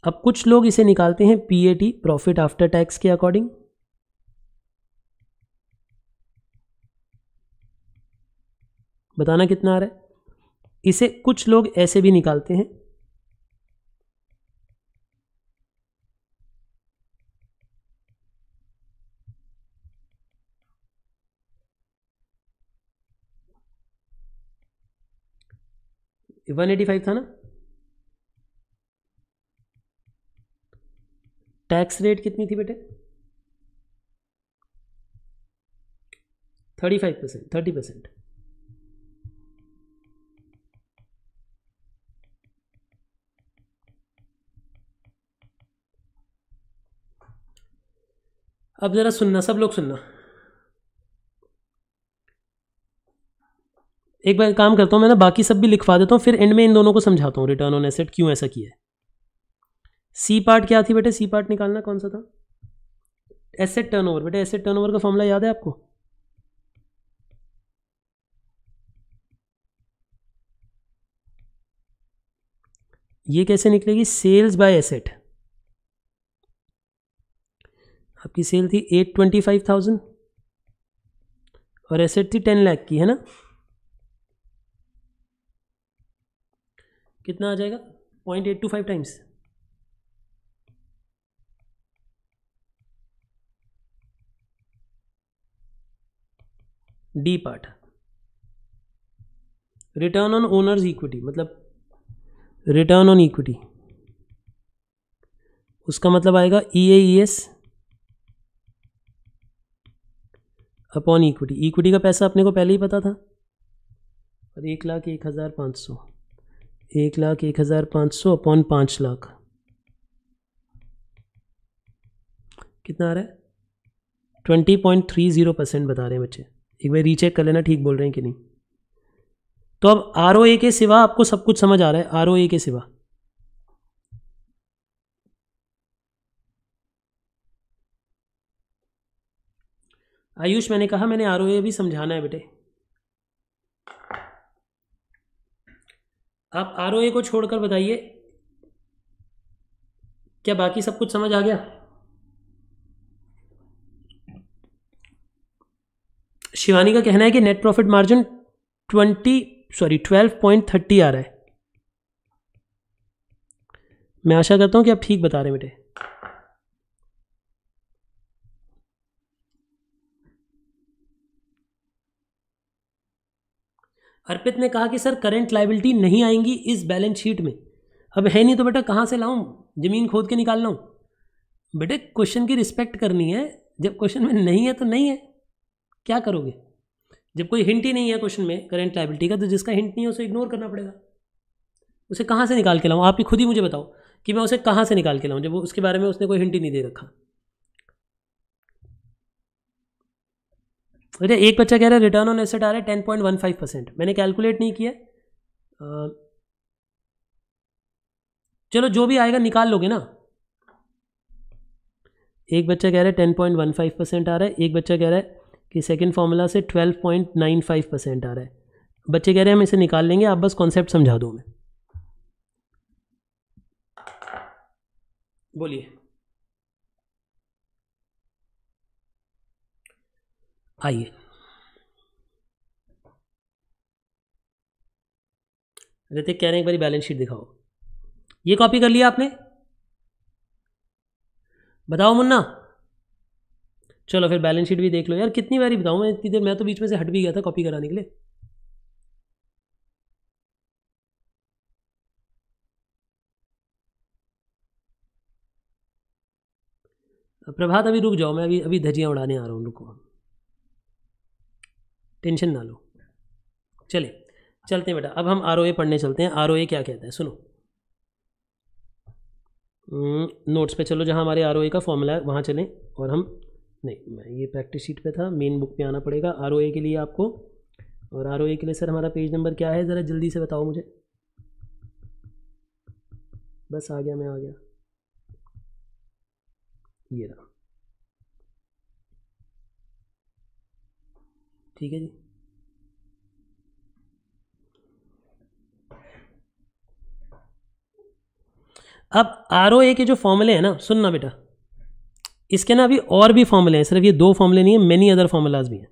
अब कुछ लोग इसे निकालते हैं P A T profit after tax के अकॉर्डिंग बताना कितना आ रहा है इसे कुछ लोग ऐसे भी निकालते हैं वन एटी फाइव था ना टैक्स रेट कितनी थी बेटे thirty five percent thirty percent अब ज़रा सुनना सब लोग सुनना एक बार काम करता हूं मैं ना बाकी सब भी लिखवा देता हूं फिर एंड में इन दोनों को समझाता हूँ रिटर्न ऑन एसेट क्यों ऐसा किया है सी पार्ट क्या थी बेटे सी पार्ट निकालना कौन सा था एसेट टर्नओवर बेटे एसेट टर्नओवर का फॉर्मूला याद है आपको ये कैसे निकलेगी सेल्स बाय एसेट आपकी सेल थी एट ट्वेंटी फाइव थाउजेंड और एसेट थी टेन लाख की है ना कितना आ जाएगा point eight two five times D part return on owners equity मतलब रिटर्न ऑन इक्विटी उसका मतलब आएगा E A E S upon equity equity का पैसा अपने को पहले ही पता था और एक लाख एक हज़ार पाँच सौ एक लाख एक हज़ार पाँच सौ अपॉन पाँच लाख कितना आ रहा है twenty point three zero percent बता रहे हैं बच्चे एक बार रीचेक कर लेना ठीक बोल रहे हैं कि नहीं तो अब आर ओ ए के सिवा आपको सब कुछ समझ आ रहा है आर ओ ए के सिवा आयुष मैंने कहा मैंने आर भी समझाना है बेटे आप आर को छोड़कर बताइए क्या बाकी सब कुछ समझ आ गया शिवानी का कहना है कि net profit margin twenty sorry twelve point thirty आ रहा है मैं आशा करता हूँ कि आप ठीक बता रहे हैं बेटे अर्पित ने कहा कि सर करंट लाइबिलिटी नहीं आएंगी इस बैलेंस शीट में अब है नहीं तो बेटा कहाँ से लाऊं ज़मीन खोद के निकाल लाऊं बेटे क्वेश्चन की रिस्पेक्ट करनी है जब क्वेश्चन में नहीं है तो नहीं है क्या करोगे जब कोई हिंट ही नहीं है क्वेश्चन में करेंट लाइबिलिटी का तो जिसका हिंट नहीं है उसे इग्नोर करना पड़ेगा उसे कहाँ से निकाल के लाऊँ आप ही खुद ही मुझे बताओ कि मैं उसे कहाँ से निकाल के लाऊँ जब उसके बारे में उसने कोई हिंट ही नहीं दे रखा अच्छा एक बच्चा कह रहा है रिटर्न ऑन एसेट आ रहा है ten point one five percent मैंने कैलकुलेट नहीं किया चलो जो भी आएगा निकाल लोगे ना एक बच्चा कह रहा है ten point one five percent आ रहा है एक बच्चा कह रहा है कि सेकंड फार्मूला से twelve point nine five percent आ रहा है बच्चे कह रहे हैं हम इसे निकाल लेंगे आप बस कॉन्सेप्ट समझा दो हमें बोलिए आइए रितिक कह रहे हैं एक बार बैलेंस शीट दिखाओ ये कॉपी कर लिया आपने बताओ मुन्ना चलो फिर बैलेंस शीट भी देख लो यार कितनी बारी बताऊं मैं इतनी देर मैं तो बीच में से हट भी गया था कॉपी कराने के लिए प्रभात अभी रुक जाओ मैं अभी अभी धजियां उड़ाने आ रहा हूं रुको टेंशन ना लो चले चलते हैं बेटा अब हम आर पढ़ने चलते हैं आर क्या कहता है सुनो नोट्स हम्म, पे चलो जहाँ हमारे आर का फॉर्मूला है वहाँ चलें और हम नहीं मैं ये प्रैक्टिस शीट पे था मेन बुक पे आना पड़ेगा आर के लिए आपको और आर के लिए सर हमारा पेज नंबर क्या है ज़रा जल्दी से बताओ मुझे बस आ गया मैं आ गया ये रहा ठीक है जी अब आर ओ ए के जो फॉर्मूले हैं ना सुनना बेटा इसके ना अभी और भी फॉर्मूले हैं सिर्फ ये दो फॉर्मूले नहीं है मेनी अदर फॉर्मूलाज भी हैं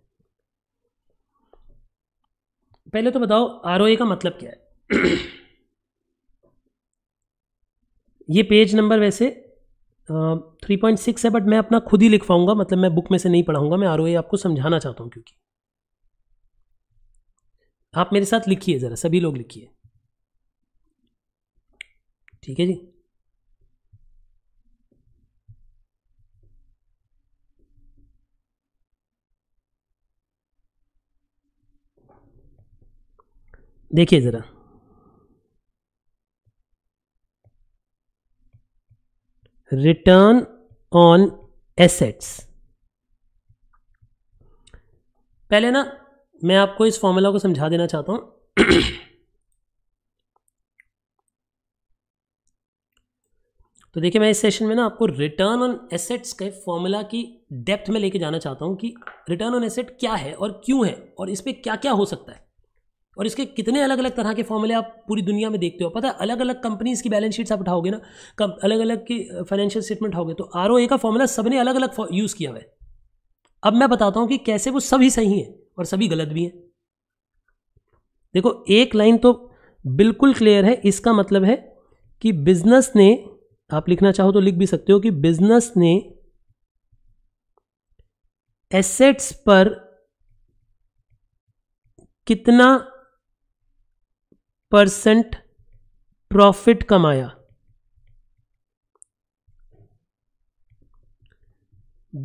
पहले तो बताओ आर ओ ए का मतलब क्या है ये पेज नंबर वैसे थ्री पॉइंट सिक्स है बट मैं अपना खुद ही लिखवाऊंगा मतलब मैं बुक में से नहीं पढ़ाऊंगा मैं आर ओ ए आपको समझाना चाहता हूँ क्योंकि आप मेरे साथ लिखिए ज़रा सभी लोग लिखिए ठीक है जी देखिए ज़रा रिटर्न ऑन एसेट्स पहले ना मैं आपको इस फॉर्मूला को समझा देना चाहता हूँ तो देखिए मैं इस सेशन में ना आपको रिटर्न ऑन एसेट्स के फॉर्मूला की डेप्थ में लेके जाना चाहता हूँ कि रिटर्न ऑन एसेट क्या है और क्यों है और इस पर क्या क्या हो सकता है और इसके कितने अलग अलग तरह के फॉर्मूले आप पूरी दुनिया में देखते हो पता है अलग अलग कंपनीज की बैलेंस शीट्स आप उठाओगे ना कब अलग अलग की फाइनेंशियल स्टेटमेंट उठाओगे तो आर का फॉर्मूला सबने अलग अलग यूज़ किया हुआ है अब मैं बताता हूँ कि कैसे वो सभी सही है और सभी गलत भी हैं देखो एक लाइन तो बिल्कुल क्लियर है इसका मतलब है कि बिजनेस ने आप लिखना चाहो तो लिख भी सकते हो कि बिजनेस ने एसेट्स पर कितना परसेंट प्रॉफिट कमाया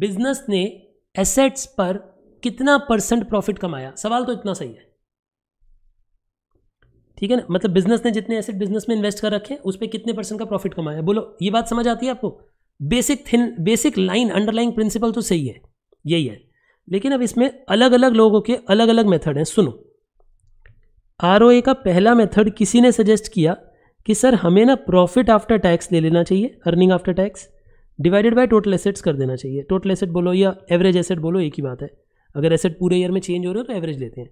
बिजनेस ने एसेट्स पर कितना परसेंट प्रॉफिट कमाया सवाल तो इतना सही है ठीक है ना मतलब बिजनेस ने जितने एसेट बिजनेस में इन्वेस्ट कर रखे उस पर कितने परसेंट का प्रॉफिट कमाया बोलो ये बात समझ आती है आपको basic thin basic line underlying principle तो सही है यही है लेकिन अब इसमें अलग अलग लोगों के अलग अलग मेथड हैं सुनो आर का पहला मेथड किसी ने सजेस्ट किया कि सर हमें ना प्रॉफिट आफ्टर टैक्स ले लेना चाहिए earning after tax divided by total assets कर देना चाहिए टोटल एसेट बोलो या एवरेज एसेट बोलो एक ही बात है अगर एसेट पूरे ईयर में चेंज हो रहे हो तो एवरेज लेते हैं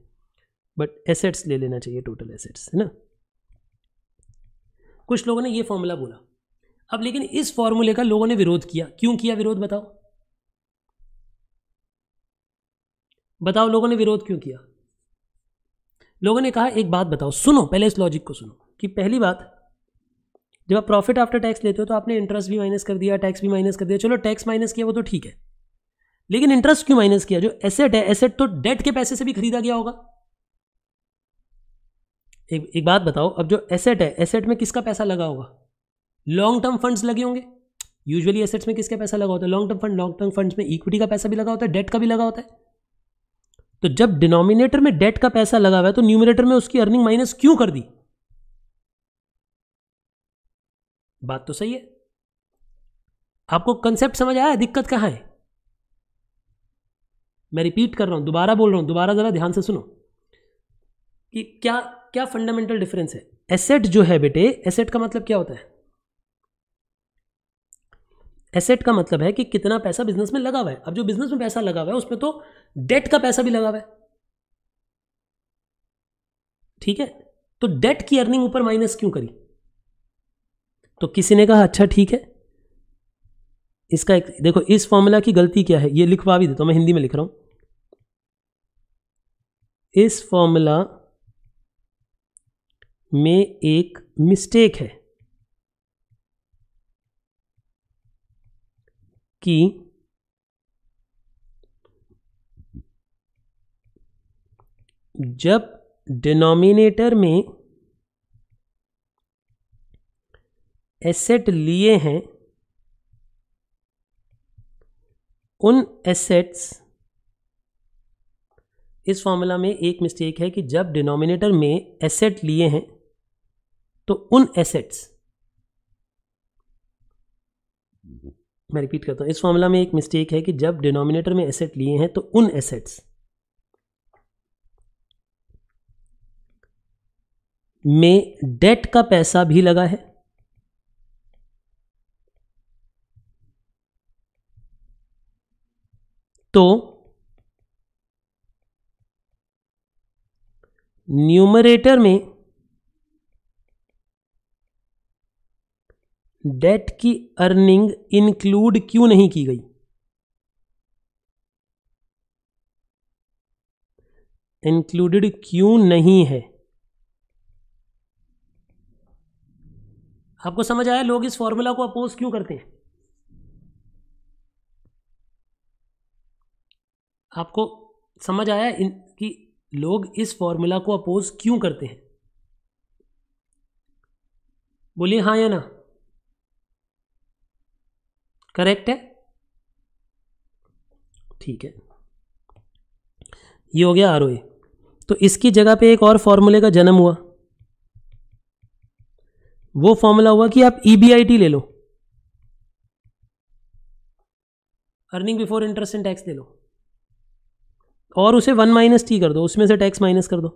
बट एसेट्स ले लेना चाहिए टोटल एसेट्स है ना कुछ लोगों ने ये फॉर्मूला बोला अब लेकिन इस फॉर्मूले का लोगों ने विरोध किया क्यों किया विरोध बताओ बताओ लोगों ने विरोध क्यों किया लोगों ने कहा एक बात बताओ सुनो पहले इस लॉजिक को सुनो कि पहली बात जब आप प्रॉफिट आफ्टर टैक्स लेते हो तो आपने इंटरेस्ट भी माइनस कर दिया टैक्स भी माइनस कर दिया चलो टैक्स माइनस किया वो तो ठीक है लेकिन इंटरेस्ट क्यों माइनस किया जो एसेट है एसेट तो डेट के पैसे से भी खरीदा गया होगा एक एक बात बताओ अब जो एसेट है एसेट में किसका पैसा लगा होगा लॉन्ग टर्म फंड्स लगे होंगे यूजुअली एसेट्स में किसका पैसा लगा होता है long term fund long term funds में इक्विटी का पैसा भी लगा होता है डेट का भी लगा होता है तो जब डिनोमिनेटर में डेट का पैसा लगा हुआ है तो न्यूमिनेटर में उसकी अर्निंग माइनस क्यों कर दी बात तो सही है आपको कंसेप्ट समझ आया दिक्कत कहां है मैं रिपीट कर रहा हूँ दोबारा बोल रहा हूँ दोबारा ज़रा ध्यान से सुनो कि क्या क्या फंडामेंटल डिफरेंस है एसेट जो है बेटे एसेट का मतलब क्या होता है एसेट का मतलब है कि कितना पैसा बिजनेस में लगा हुआ है अब जो बिजनेस में पैसा लगा हुआ है उसमें तो डेट का पैसा भी लगा हुआ है ठीक है तो डेट की अर्निंग ऊपर माइनस क्यों करी तो किसी ने कहा अच्छा ठीक है इसका एक देखो इस फॉर्मूला की गलती क्या है ये लिखवा भी देता हूं मैं हिंदी में लिख रहा हूं इस फॉर्मूला में एक मिस्टेक है कि जब डिनोमिनेटर में एसेट लिए हैं उन एसेट्स इस फॉर्मूला में एक मिस्टेक है कि जब डिनोमिनेटर में एसेट लिए हैं तो उन एसेट्स मैं रिपीट करता हूं इस फॉर्मूला में एक मिस्टेक है कि जब डिनोमिनेटर में एसेट लिए हैं तो उन एसेट्स में डेट का पैसा भी लगा है तो न्यूमरेटर में डेट की अर्निंग इंक्लूड क्यों नहीं की गई इंक्लूडेड क्यों नहीं है आपको समझ आया लोग इस फॉर्मूला को अपोज क्यों करते हैं आपको समझ आया इन कि लोग इस फॉर्मूला को अपोज क्यों करते हैं बोलिए हाँ या ना करेक्ट है ठीक है ये हो गया आर तो इसकी जगह पे एक और फॉर्मूले का जन्म हुआ वो फॉर्मूला हुआ कि आप ई e ले लो earning before interest and tax ले लो और उसे वन माइनस टी कर दो उसमें से टैक्स माइनस कर दो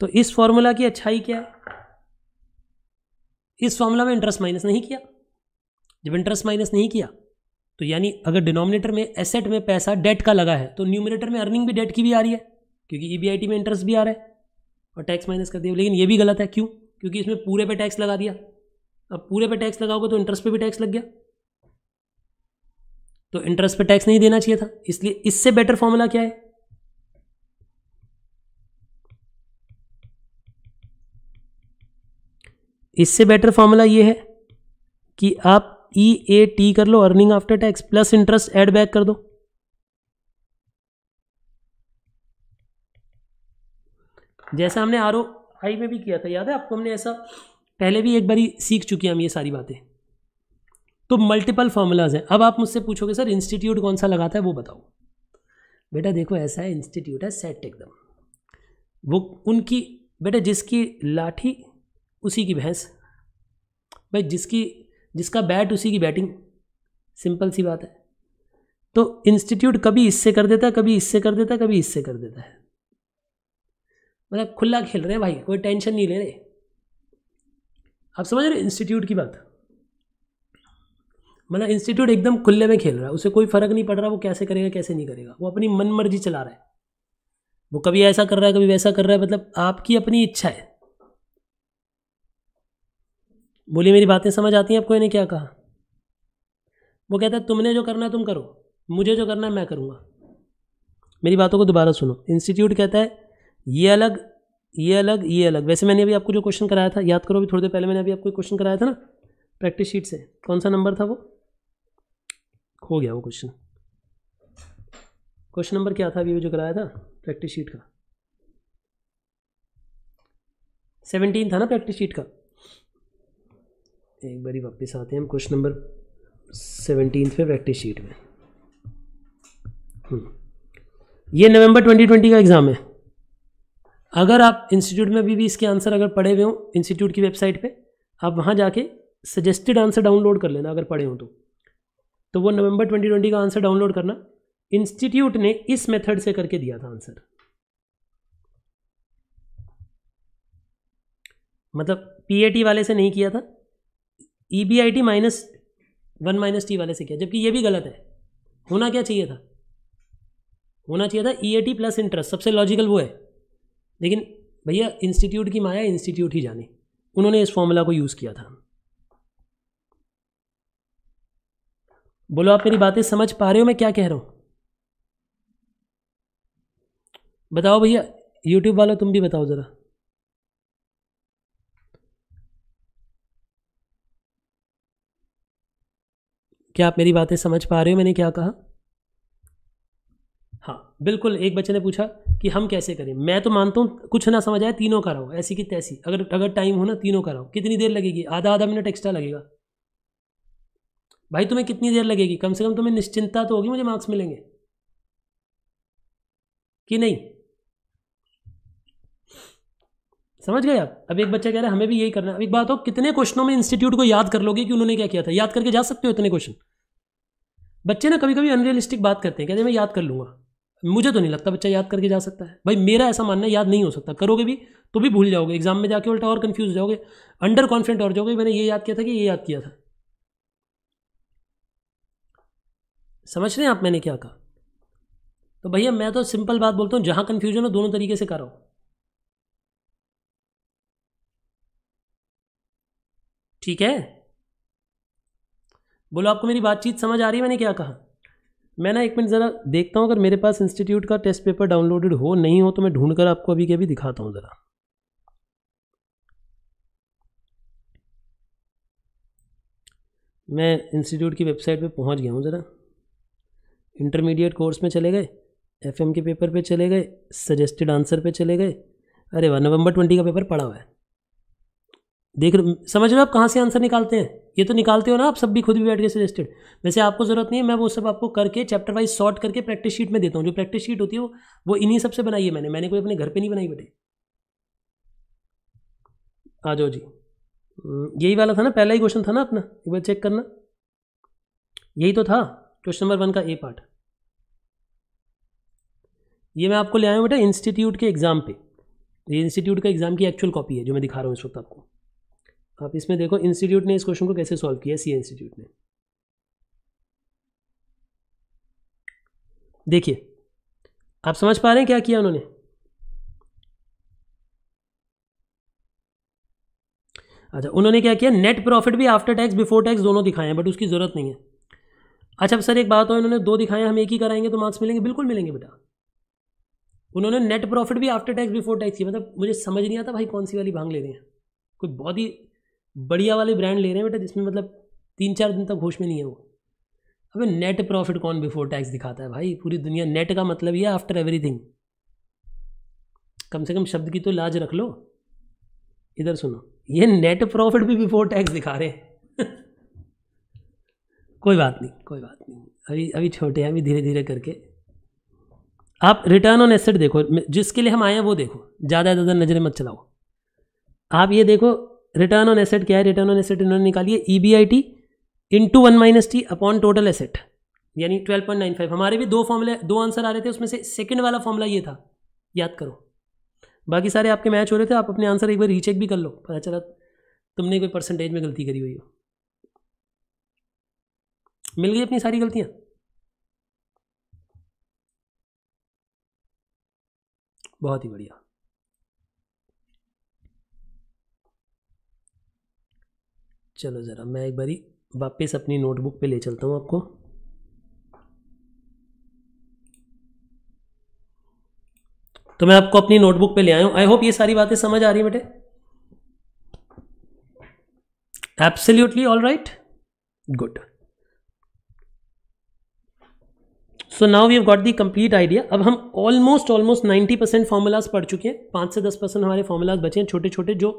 तो इस फॉर्मूला की अच्छाई क्या है इस फॉर्मूला में इंटरेस्ट माइनस नहीं किया जब इंटरेस्ट माइनस नहीं किया तो यानी अगर डिनोमिनेटर में एसेट में पैसा डेट का लगा है तो न्यूमिनेटर में अर्निंग भी डेट की भी आ रही है क्योंकि ई e में इंटरेस्ट भी आ रहा है और टैक्स माइनस कर दिया लेकिन ये भी गलत है क्यों क्योंकि इसमें पूरे पे टैक्स लगा दिया अब पूरे पे टैक्स लगाओगे तो इंटरेस्ट पे भी टैक्स लग गया तो इंटरेस्ट पे टैक्स नहीं देना चाहिए था इसलिए इससे बेटर फॉर्मूला क्या है इससे बेटर फॉर्मूला ये है कि आप ई ए टी कर लो earning after tax plus interest add back कर दो जैसा हमने आर ओ आई में भी किया था याद है आपको हमने ऐसा पहले भी एक बारी सीख चुके हैं हम ये सारी बातें तो मल्टीपल फार्मूलाज हैं अब आप मुझसे पूछोगे सर इंस्टीट्यूट कौन सा लगाता है वो बताओ बेटा देखो ऐसा है इंस्टीट्यूट है सेट एकदम वो उनकी बेटा जिसकी लाठी उसी की भैंस भाई जिसकी जिसका बैट उसी की बैटिंग सिंपल सी बात है तो इंस्टीट्यूट कभी इससे कर देता है कभी इससे कर देता है कभी इससे कर देता है मतलब खुला खेल रहे हैं भाई कोई टेंशन नहीं ले रहे आप समझ रहे इंस्टीट्यूट की बात मतलब इंस्टीट्यूट एकदम खुले में खेल रहा है उसे कोई फ़र्क नहीं पड़ रहा वो कैसे करेगा कैसे नहीं करेगा वो अपनी मन मर्जी चला रहा है वो कभी ऐसा कर रहा है कभी वैसा कर रहा है मतलब आपकी अपनी इच्छा है बोलिए मेरी बातें समझ आती हैं आपको इन्हें क्या कहा वो कहता है तुमने जो करना है तुम करो मुझे जो करना है मैं करूँगा मेरी बातों को दोबारा सुनो इंस्टीट्यूट कहता है ये अलग ये अलग ये अलग वैसे मैंने अभी आपको जो क्वेश्चन कराया था याद करो अभी थोड़ी देर पहले मैंने अभी आपको क्वेश्चन कराया था ना प्रैक्टिस शीट से कौन सा नंबर था वो खो गया वो क्वेश्चन क्वेश्चन नंबर क्या था अभी जो कराया था प्रैक्टिस शीट का सेवनटीन था ना प्रैक्टिस शीट का एक बारी वापस आते हैं हम क्वेश्चन नंबर सेवनटीन पे प्रैक्टिस शीट में हम्म। ये नवंबर 2020 का एग्ज़ाम है अगर आप इंस्टीट्यूट में अभी भी इसके आंसर अगर पढ़े हुए हों इंस्टीट्यूट की वेबसाइट पे आप वहाँ जाके सजेस्टेड आंसर डाउनलोड कर लेना अगर पढ़े हों तो तो वो नवंबर 2020 का आंसर डाउनलोड करना इंस्टीट्यूट ने इस मेथड से करके दिया था आंसर मतलब पीएटी वाले से नहीं किया था E B I T minus one minus T वाले से किया जबकि ये भी गलत है होना क्या चाहिए था होना चाहिए था E A T plus interest सबसे लॉजिकल वो है लेकिन भैया इंस्टीट्यूट की माया इंस्टीट्यूट ही जाने उन्होंने इस फॉर्मूला को यूज़ किया था बोलो आप मेरी बातें समझ पा रहे हो मैं क्या कह रहा हूँ बताओ भैया यूट्यूब वालों तुम भी बताओ ज़रा क्या आप मेरी बातें समझ पा रहे हो मैंने क्या कहा हाँ बिल्कुल एक बच्चे ने पूछा कि हम कैसे करें मैं तो मानता हूँ कुछ ना समझ आए तीनों कराओ ऐसी की तैसी अगर अगर टाइम हो ना तीनों कराओ कितनी देर लगेगी आधा आधा मिनट एक्स्ट्रा लगेगा भाई तुम्हें कितनी देर लगेगी कम से कम तुम्हें निश्चिंता तो होगी मुझे मार्क्स मिलेंगे कि नहीं समझ गए आप अब एक बच्चा कह रहा है हमें भी यही करना है एक बात हो कितने क्वेश्चनों में इंस्टीट्यूट को याद कर लोगे कि उन्होंने क्या किया था याद करके जा सकते हो इतने क्वेश्चन बच्चे ना कभी कभी अनरियलिस्टिक बात करते हैं कहते हैं मैं याद कर लूंगा मुझे तो नहीं लगता बच्चा याद करके जा सकता है भाई मेरा ऐसा मानना याद नहीं हो सकता करोगे भी तो भी भूल जाओगे एग्जाम में जाके उल्टा और कन्फ्यूज जाओगे अंडर कॉन्फिडेंट और जाओगे मैंने ये याद किया था कि ये याद किया था समझ रहे हैं आप मैंने क्या कहा तो भैया मैं तो सिंपल बात बोलता हूँ जहाँ कन्फ्यूजन हो दोनों तरीके से करो ठीक है बोलो आपको मेरी बातचीत समझ आ रही है मैंने क्या कहा मैं ना एक मिनट ज़रा देखता हूँ अगर मेरे पास इंस्टीट्यूट का टेस्ट पेपर डाउनलोडेड हो नहीं हो तो मैं ढूंढ कर आपको अभी के अभी दिखाता हूँ ज़रा मैं इंस्टीट्यूट की वेबसाइट पे पहुँच गया हूँ ज़रा इंटरमीडिएट कोर्स में चले गए एफ के पेपर पे चले गए सजेस्टेड आंसर पे चले गए अरे वाह नवंबर ट्वेंटी का पेपर पड़ा हुआ है देख समझ रहे हो आप कहाँ से आंसर निकालते हैं ये तो निकालते हो ना आप सब भी खुद भी बैठ के सजेस्टेड वैसे आपको जरूरत नहीं है मैं वो सब आपको करके चैप्टर वाइज सॉर्ट करके प्रैक्टिस शीट में देता हूँ जो प्रैक्टिस शीट होती है वो इन्हीं सबसे बनाई है मैंने मैंने कोई अपने घर पर नहीं बनाई बेटे आ जाओ जी हम्म, यही वाला था ना पहला ही क्वेश्चन था ना अपना एक बार चेक करना यही तो था क्वेश्चन नंबर वन का ए पार्ट ये मैं आपको ले आया हूँ बेटा इंस्टीट्यूट के एग्ज़ाम पे ये इंस्टीट्यूट का एग्ज़ाम की एक्चुअल कॉपी है जो मैं दिखा रहा हूँ इस वक्त आपको आप इसमें देखो इंस्टीट्यूट ने इस क्वेश्चन को कैसे सॉल्व किया सी इंस्टीट्यूट ने देखिए आप समझ पा रहे हैं क्या किया उन्होंने अच्छा उन्होंने क्या किया नेट प्रॉफिट भी आफ्टर टैक्स बिफोर टैक्स दोनों दिखाए हैं बट उसकी ज़रूरत नहीं है अच्छा सर एक बात हो इन्होंने दो दिखाए हम एक ही कराएंगे तो मार्क्स मिलेंगे बिल्कुल मिलेंगे बेटा उन्होंने नेट प्रॉफिट भी आफ्टर टैक्स बिफोर टैक्स किया मतलब मुझे समझ नहीं आता भाई कौन सी वाली भांग ले रहे हैं कोई बहुत ही बढ़िया वाले ब्रांड ले रहे हैं बेटा जिसमें मतलब तीन चार दिन तक होश में नहीं है वो अब नेट प्रॉफिट कौन बिफोर टैक्स दिखाता है भाई पूरी दुनिया नेट का मतलब ये आफ्टर एवरीथिंग कम से कम शब्द की तो लाज रख लो इधर सुनो ये नेट प्रॉफिट भी बिफोर टैक्स दिखा रहे हैं कोई बात नहीं कोई बात नहीं अभी अभी छोटे हैं अभी धीरे धीरे करके आप रिटर्न ऑन एसेट देखो जिसके लिए हम आए हैं वो देखो ज़्यादा ज़्यादा नज़रें मत चलाओ आप ये देखो रिटर्न ऑन एसेट क्या है रिटर्न ऑन एसेट इन्होंने निकाली है E B I T into one minus T upon total asset यानी ट्वेल्व पॉइंट नाइन फाइव हमारे भी दो फॉर्मूले दो आंसर आ रहे थे उसमें से सेकेंड वाला फॉर्मूला ये था याद करो बाकी सारे आपके मैच हो रहे थे आप अपने आंसर एक बार रीचेक भी कर लो पता चला तुमने कोई परसेंटेज में गलती करी हुई हो मिल गई अपनी सारी गलतियां बहुत ही बढ़िया चलो ज़रा मैं एक बारी वापस अपनी नोटबुक पे ले चलता हूं आपको तो मैं आपको अपनी नोटबुक पे ले आया हूं आई होप ये सारी बातें समझ आ रही बेटे absolutely all right good so now we have got the complete idea अब हम ऑलमोस्ट ऑलमोस्ट 90 परसेंट फार्मूलाज पढ़ चुके हैं पाँच से दस परसेंट हमारे फार्मूलाज बचे हैं छोटे छोटे जो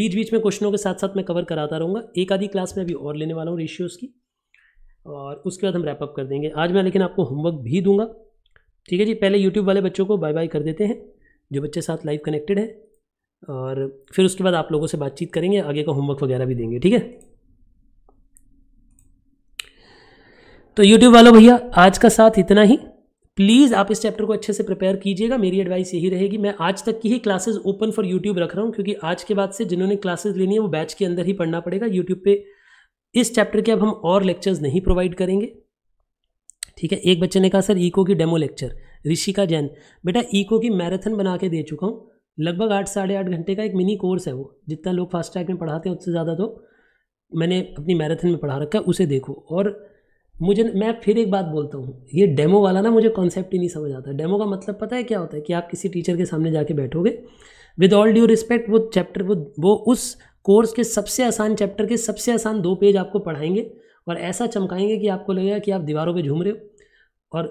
बीच बीच में क्वेश्चनों के साथ साथ मैं कवर कराता रहूँगा एक आधी क्लास में अभी और लेने वाला हूँ रेशियोज़ की और उसके बाद हम रैपअप कर देंगे आज मैं लेकिन आपको होमवर्क भी दूंगा ठीक है जी पहले यूट्यूब वाले बच्चों को बाय बाय कर देते हैं जो बच्चे साथ लाइव कनेक्टेड है और फिर उसके बाद आप लोगों से बातचीत करेंगे आगे का होमवर्क वगैरह भी देंगे ठीक है तो यूट्यूब वालों भैया आज का साथ इतना ही प्लीज़ आप इस चैप्टर को अच्छे से प्रिपेयर कीजिएगा मेरी एडवाइस यही रहेगी मैं आज तक की ही क्लासेज ओपन फॉर यूट्यूब रख रहा हूँ क्योंकि आज के बाद से जिन्होंने क्लासेज लेनी है वो बैच के अंदर ही पढ़ना पड़ेगा यूट्यूब पे इस चैप्टर के अब हम और लेक्चर्स नहीं प्रोवाइड करेंगे ठीक है एक बच्चे ने कहा सर ईको की डेमो लेक्चर ऋषिका जैन बेटा ईको की मैराथन बना के दे चुका हूँ लगभग आठ साढ़े आठ घंटे का एक मिनी कोर्स है वो जितना लोग फास्ट ट्रैक में पढ़ाते हैं उससे ज़्यादा तो मैंने अपनी मैराथन में पढ़ा रखा है उसे देखो और मुझे मैं फिर एक बात बोलता हूँ ये डेमो वाला ना मुझे कॉन्सेप्ट ही नहीं समझ आता डेमो का मतलब पता है क्या होता है कि आप किसी टीचर के सामने जाके बैठोगे विद ऑल ड्यू रिस्पेक्ट वो चैप्टर वो वो उस कोर्स के सबसे आसान चैप्टर के सबसे आसान दो पेज आपको पढ़ाएंगे और ऐसा चमकाएंगे कि आपको लगेगा कि आप दीवारों पर झूम रहे हो और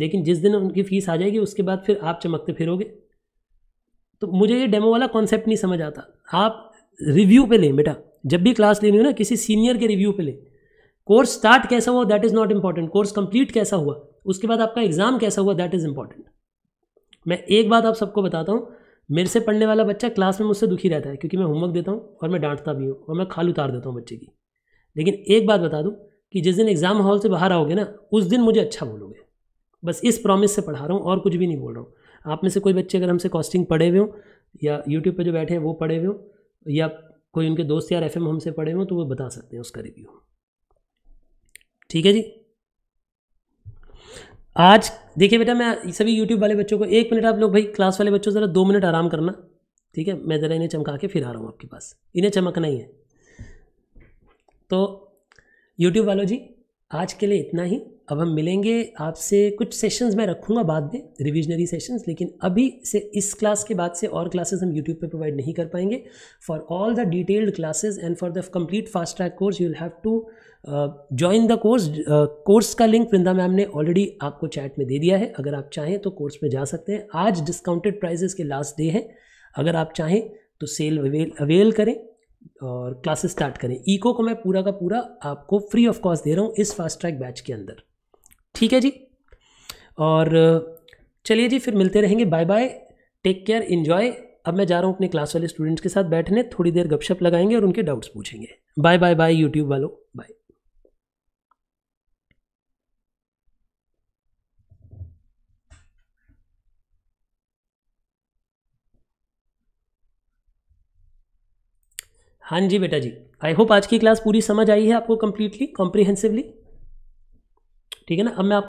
लेकिन जिस दिन उनकी फ़ीस आ जाएगी उसके बाद फिर आप चमकते फिरोगे तो मुझे ये डेमो वाला कॉन्सेप्ट नहीं समझ आता आप रिव्यू पे लें बेटा जब भी क्लास लेनी हो ना किसी सीनियर के रिव्यू पे लें कोर्स स्टार्ट कैसा हुआ that is not important course complete कैसा हुआ उसके बाद आपका एग्ज़ाम कैसा हुआ दैट इज़ इंपॉर्टेंट मैं एक बात आप सबको बताता हूँ मेरे से पढ़ने वाला बच्चा क्लास में मुझसे दुखी रहता है क्योंकि मैं होमवर्क देता हूँ और मैं डांटता भी हूँ और मैं खाल उतार देता हूँ बच्चे की लेकिन एक बात बता दूँ कि जिस दिन एग्ज़ाम हॉल से बाहर आओगे ना उस दिन मुझे अच्छा बोलोगे बस इस प्रॉमिस से पढ़ा रहा हूँ और कुछ भी नहीं बोल रहा हूँ आप में से कोई बच्चे अगर हमसे कॉस्टिंग पढ़े हुए हों या यूट्यूब पर जो बैठे हैं वो पढ़े हुए हों या कोई उनके दोस्त यार एफ हमसे पढ़े हों तो वो बता सकते हैं उसका रिव्यू ठीक है जी आज देखिए बेटा मैं सभी यूट्यूब वाले बच्चों को एक मिनट आप लोग भाई क्लास वाले बच्चों ज़रा दो मिनट आराम करना ठीक है मैं ज़रा इन्हें चमका के फिर आ रहा हूँ आपके पास इन्हें चमकना ही है तो यूट्यूब वालों जी आज के लिए इतना ही अब हम मिलेंगे आपसे कुछ सेशंस मैं रखूँगा बाद में रिविजनरी सेशंस लेकिन अभी से इस क्लास के बाद से और क्लासेस हम यूट्यूब पे प्रोवाइड नहीं कर पाएंगे for all the detailed classes and for the complete fast track course you will have to join the course course का लिंक वृंदा मैम ने ऑलरेडी आपको चैट में दे दिया है अगर आप चाहें तो कोर्स में जा सकते हैं आज डिस्काउंटेड प्राइजेस के लास्ट डे हैं अगर आप चाहें तो सेल अवेल अवेल करें और क्लासेस स्टार्ट करें ईको को मैं पूरा का पूरा आपको फ्री ऑफ कॉस्ट दे रहा हूँ इस फास्ट ट्रैक बैच के अंदर ठीक है जी और चलिए जी फिर मिलते रहेंगे bye bye take care enjoy अब मैं जा रहा हूँ अपने क्लास वाले स्टूडेंट्स के साथ बैठने थोड़ी देर गपशप लगाएंगे और उनके डाउट्स पूछेंगे बाय बाय बाय यूट्यूब वालों बाय हाँ जी बेटा जी आई होप आज की क्लास पूरी समझ आई है आपको कम्प्लीटली कॉम्प्रिहेंसिवली ठीक है ना अब मैं आप